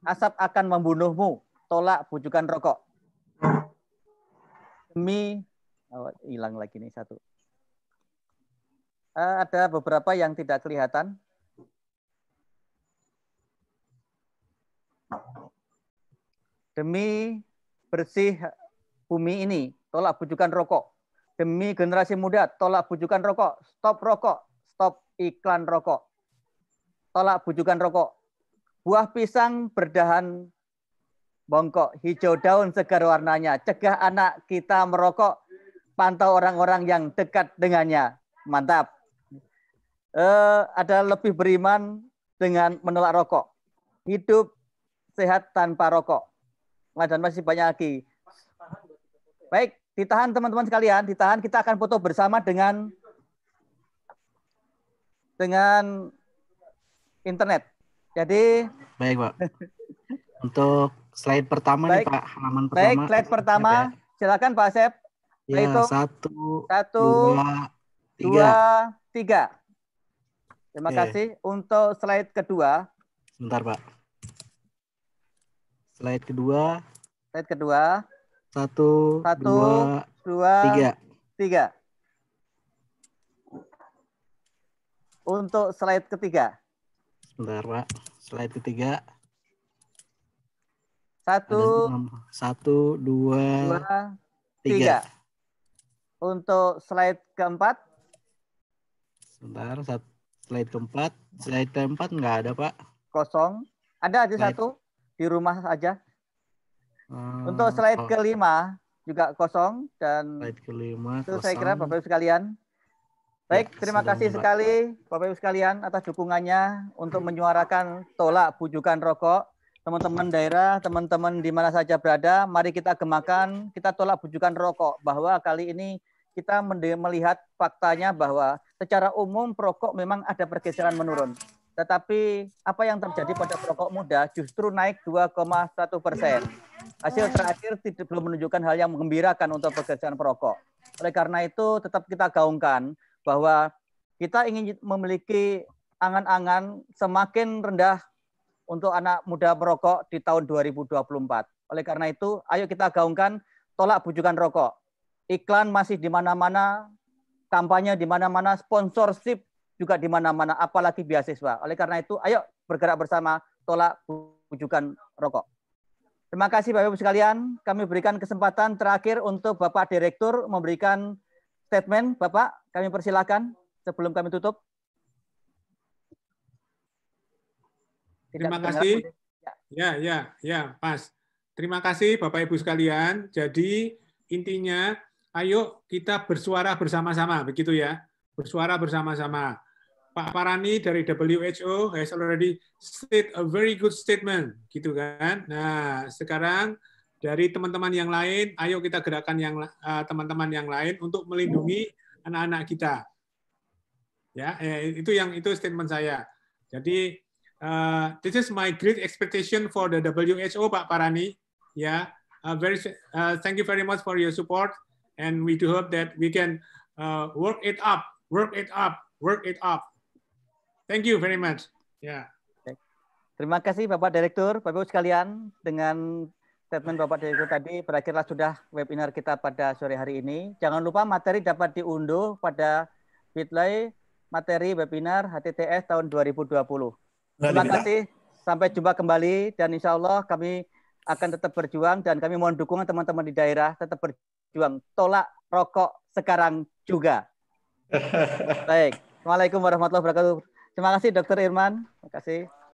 asap akan membunuhmu tolak bujukan rokok demi oh, hilang lagi nih satu Eh, ada beberapa yang tidak kelihatan. Demi bersih bumi ini, tolak bujukan rokok. Demi generasi muda, tolak bujukan rokok. Stop rokok, stop iklan rokok. Tolak bujukan rokok. Buah pisang berdahan bongkok, hijau daun segar warnanya. Cegah anak kita merokok, pantau orang-orang yang dekat dengannya. Mantap. Eh, ada lebih beriman dengan menolak rokok. Hidup sehat tanpa rokok. Dan masih banyak lagi. Baik, ditahan teman-teman sekalian, ditahan kita akan foto bersama dengan dengan internet. Jadi Baik, Pak. [laughs] Untuk slide pertama baik, nih, Pak, halaman pertama. Baik, slide pertama. Ya. Silakan Pak Asep. Ya, satu, satu, dua, tiga. Dua, tiga. Terima yeah. kasih. Untuk slide kedua. Sebentar, Pak. Slide kedua. Slide kedua. Satu, Satu dua, dua, tiga. Tiga. Untuk slide ketiga. Sebentar, Pak. Slide ketiga. Satu, satu, dua, dua tiga. tiga. Untuk slide keempat. Sebentar, satu, Slide keempat. Slide keempat nggak ada, Pak. Kosong. Ada aja slide. satu di rumah aja. Hmm, Untuk slide oh. kelima juga kosong dan slide kelima itu kosong. saya kira Bapak Ibu sekalian. Baik, ya, terima kasih sekali Bapak Ibu sekalian atas dukungannya untuk menyuarakan tolak bujukan rokok. Teman-teman daerah, teman-teman di mana saja berada, mari kita gemakan, kita tolak bujukan rokok bahwa kali ini kita melihat faktanya bahwa secara umum perokok memang ada pergeseran menurun. Tetapi apa yang terjadi pada perokok muda justru naik 2,1 persen. Hasil terakhir tidak belum menunjukkan hal yang menggembirakan untuk pergeseran perokok. Oleh karena itu tetap kita gaungkan bahwa kita ingin memiliki angan-angan semakin rendah untuk anak muda merokok di tahun 2024. Oleh karena itu, ayo kita gaungkan tolak bujukan rokok iklan masih di mana-mana, kampanye di mana-mana, sponsorship juga di mana-mana, apalagi beasiswa. Oleh karena itu, ayo bergerak bersama tolak bujukan rokok. Terima kasih Bapak Ibu sekalian. Kami berikan kesempatan terakhir untuk Bapak Direktur memberikan statement. Bapak, kami persilakan sebelum kami tutup. Terima kasih. Ya. ya, ya, ya, pas. Terima kasih Bapak Ibu sekalian. Jadi intinya ayo kita bersuara bersama-sama, begitu ya. Bersuara bersama-sama. Pak Parani dari WHO has already state a very good statement, gitu kan. Nah, sekarang dari teman-teman yang lain, ayo kita gerakan yang eh, teman-teman yang lain untuk melindungi anak-anak kita. Ya, eh, itu yang itu statement saya. Jadi uh, this is my great expectation for the WHO, Pak Parani. Ya, yeah. uh, very uh, thank you very much for your support and we do hope that we can uh, work it up, work it up, work it up. Thank you very much. Yeah. Terima kasih Bapak Direktur, Bapak Ibu sekalian dengan statement Bapak Direktur tadi berakhirlah sudah webinar kita pada sore hari ini. Jangan lupa materi dapat diunduh pada Bitly materi webinar HTTS tahun 2020. Terima kasih. Sampai jumpa kembali dan insya Allah kami akan tetap berjuang dan kami mohon dukungan teman-teman di daerah tetap berjuang berjuang. Tolak rokok sekarang juga. [laughs] Baik. Assalamualaikum warahmatullahi wabarakatuh. Terima kasih Dr. Irman. Terima kasih.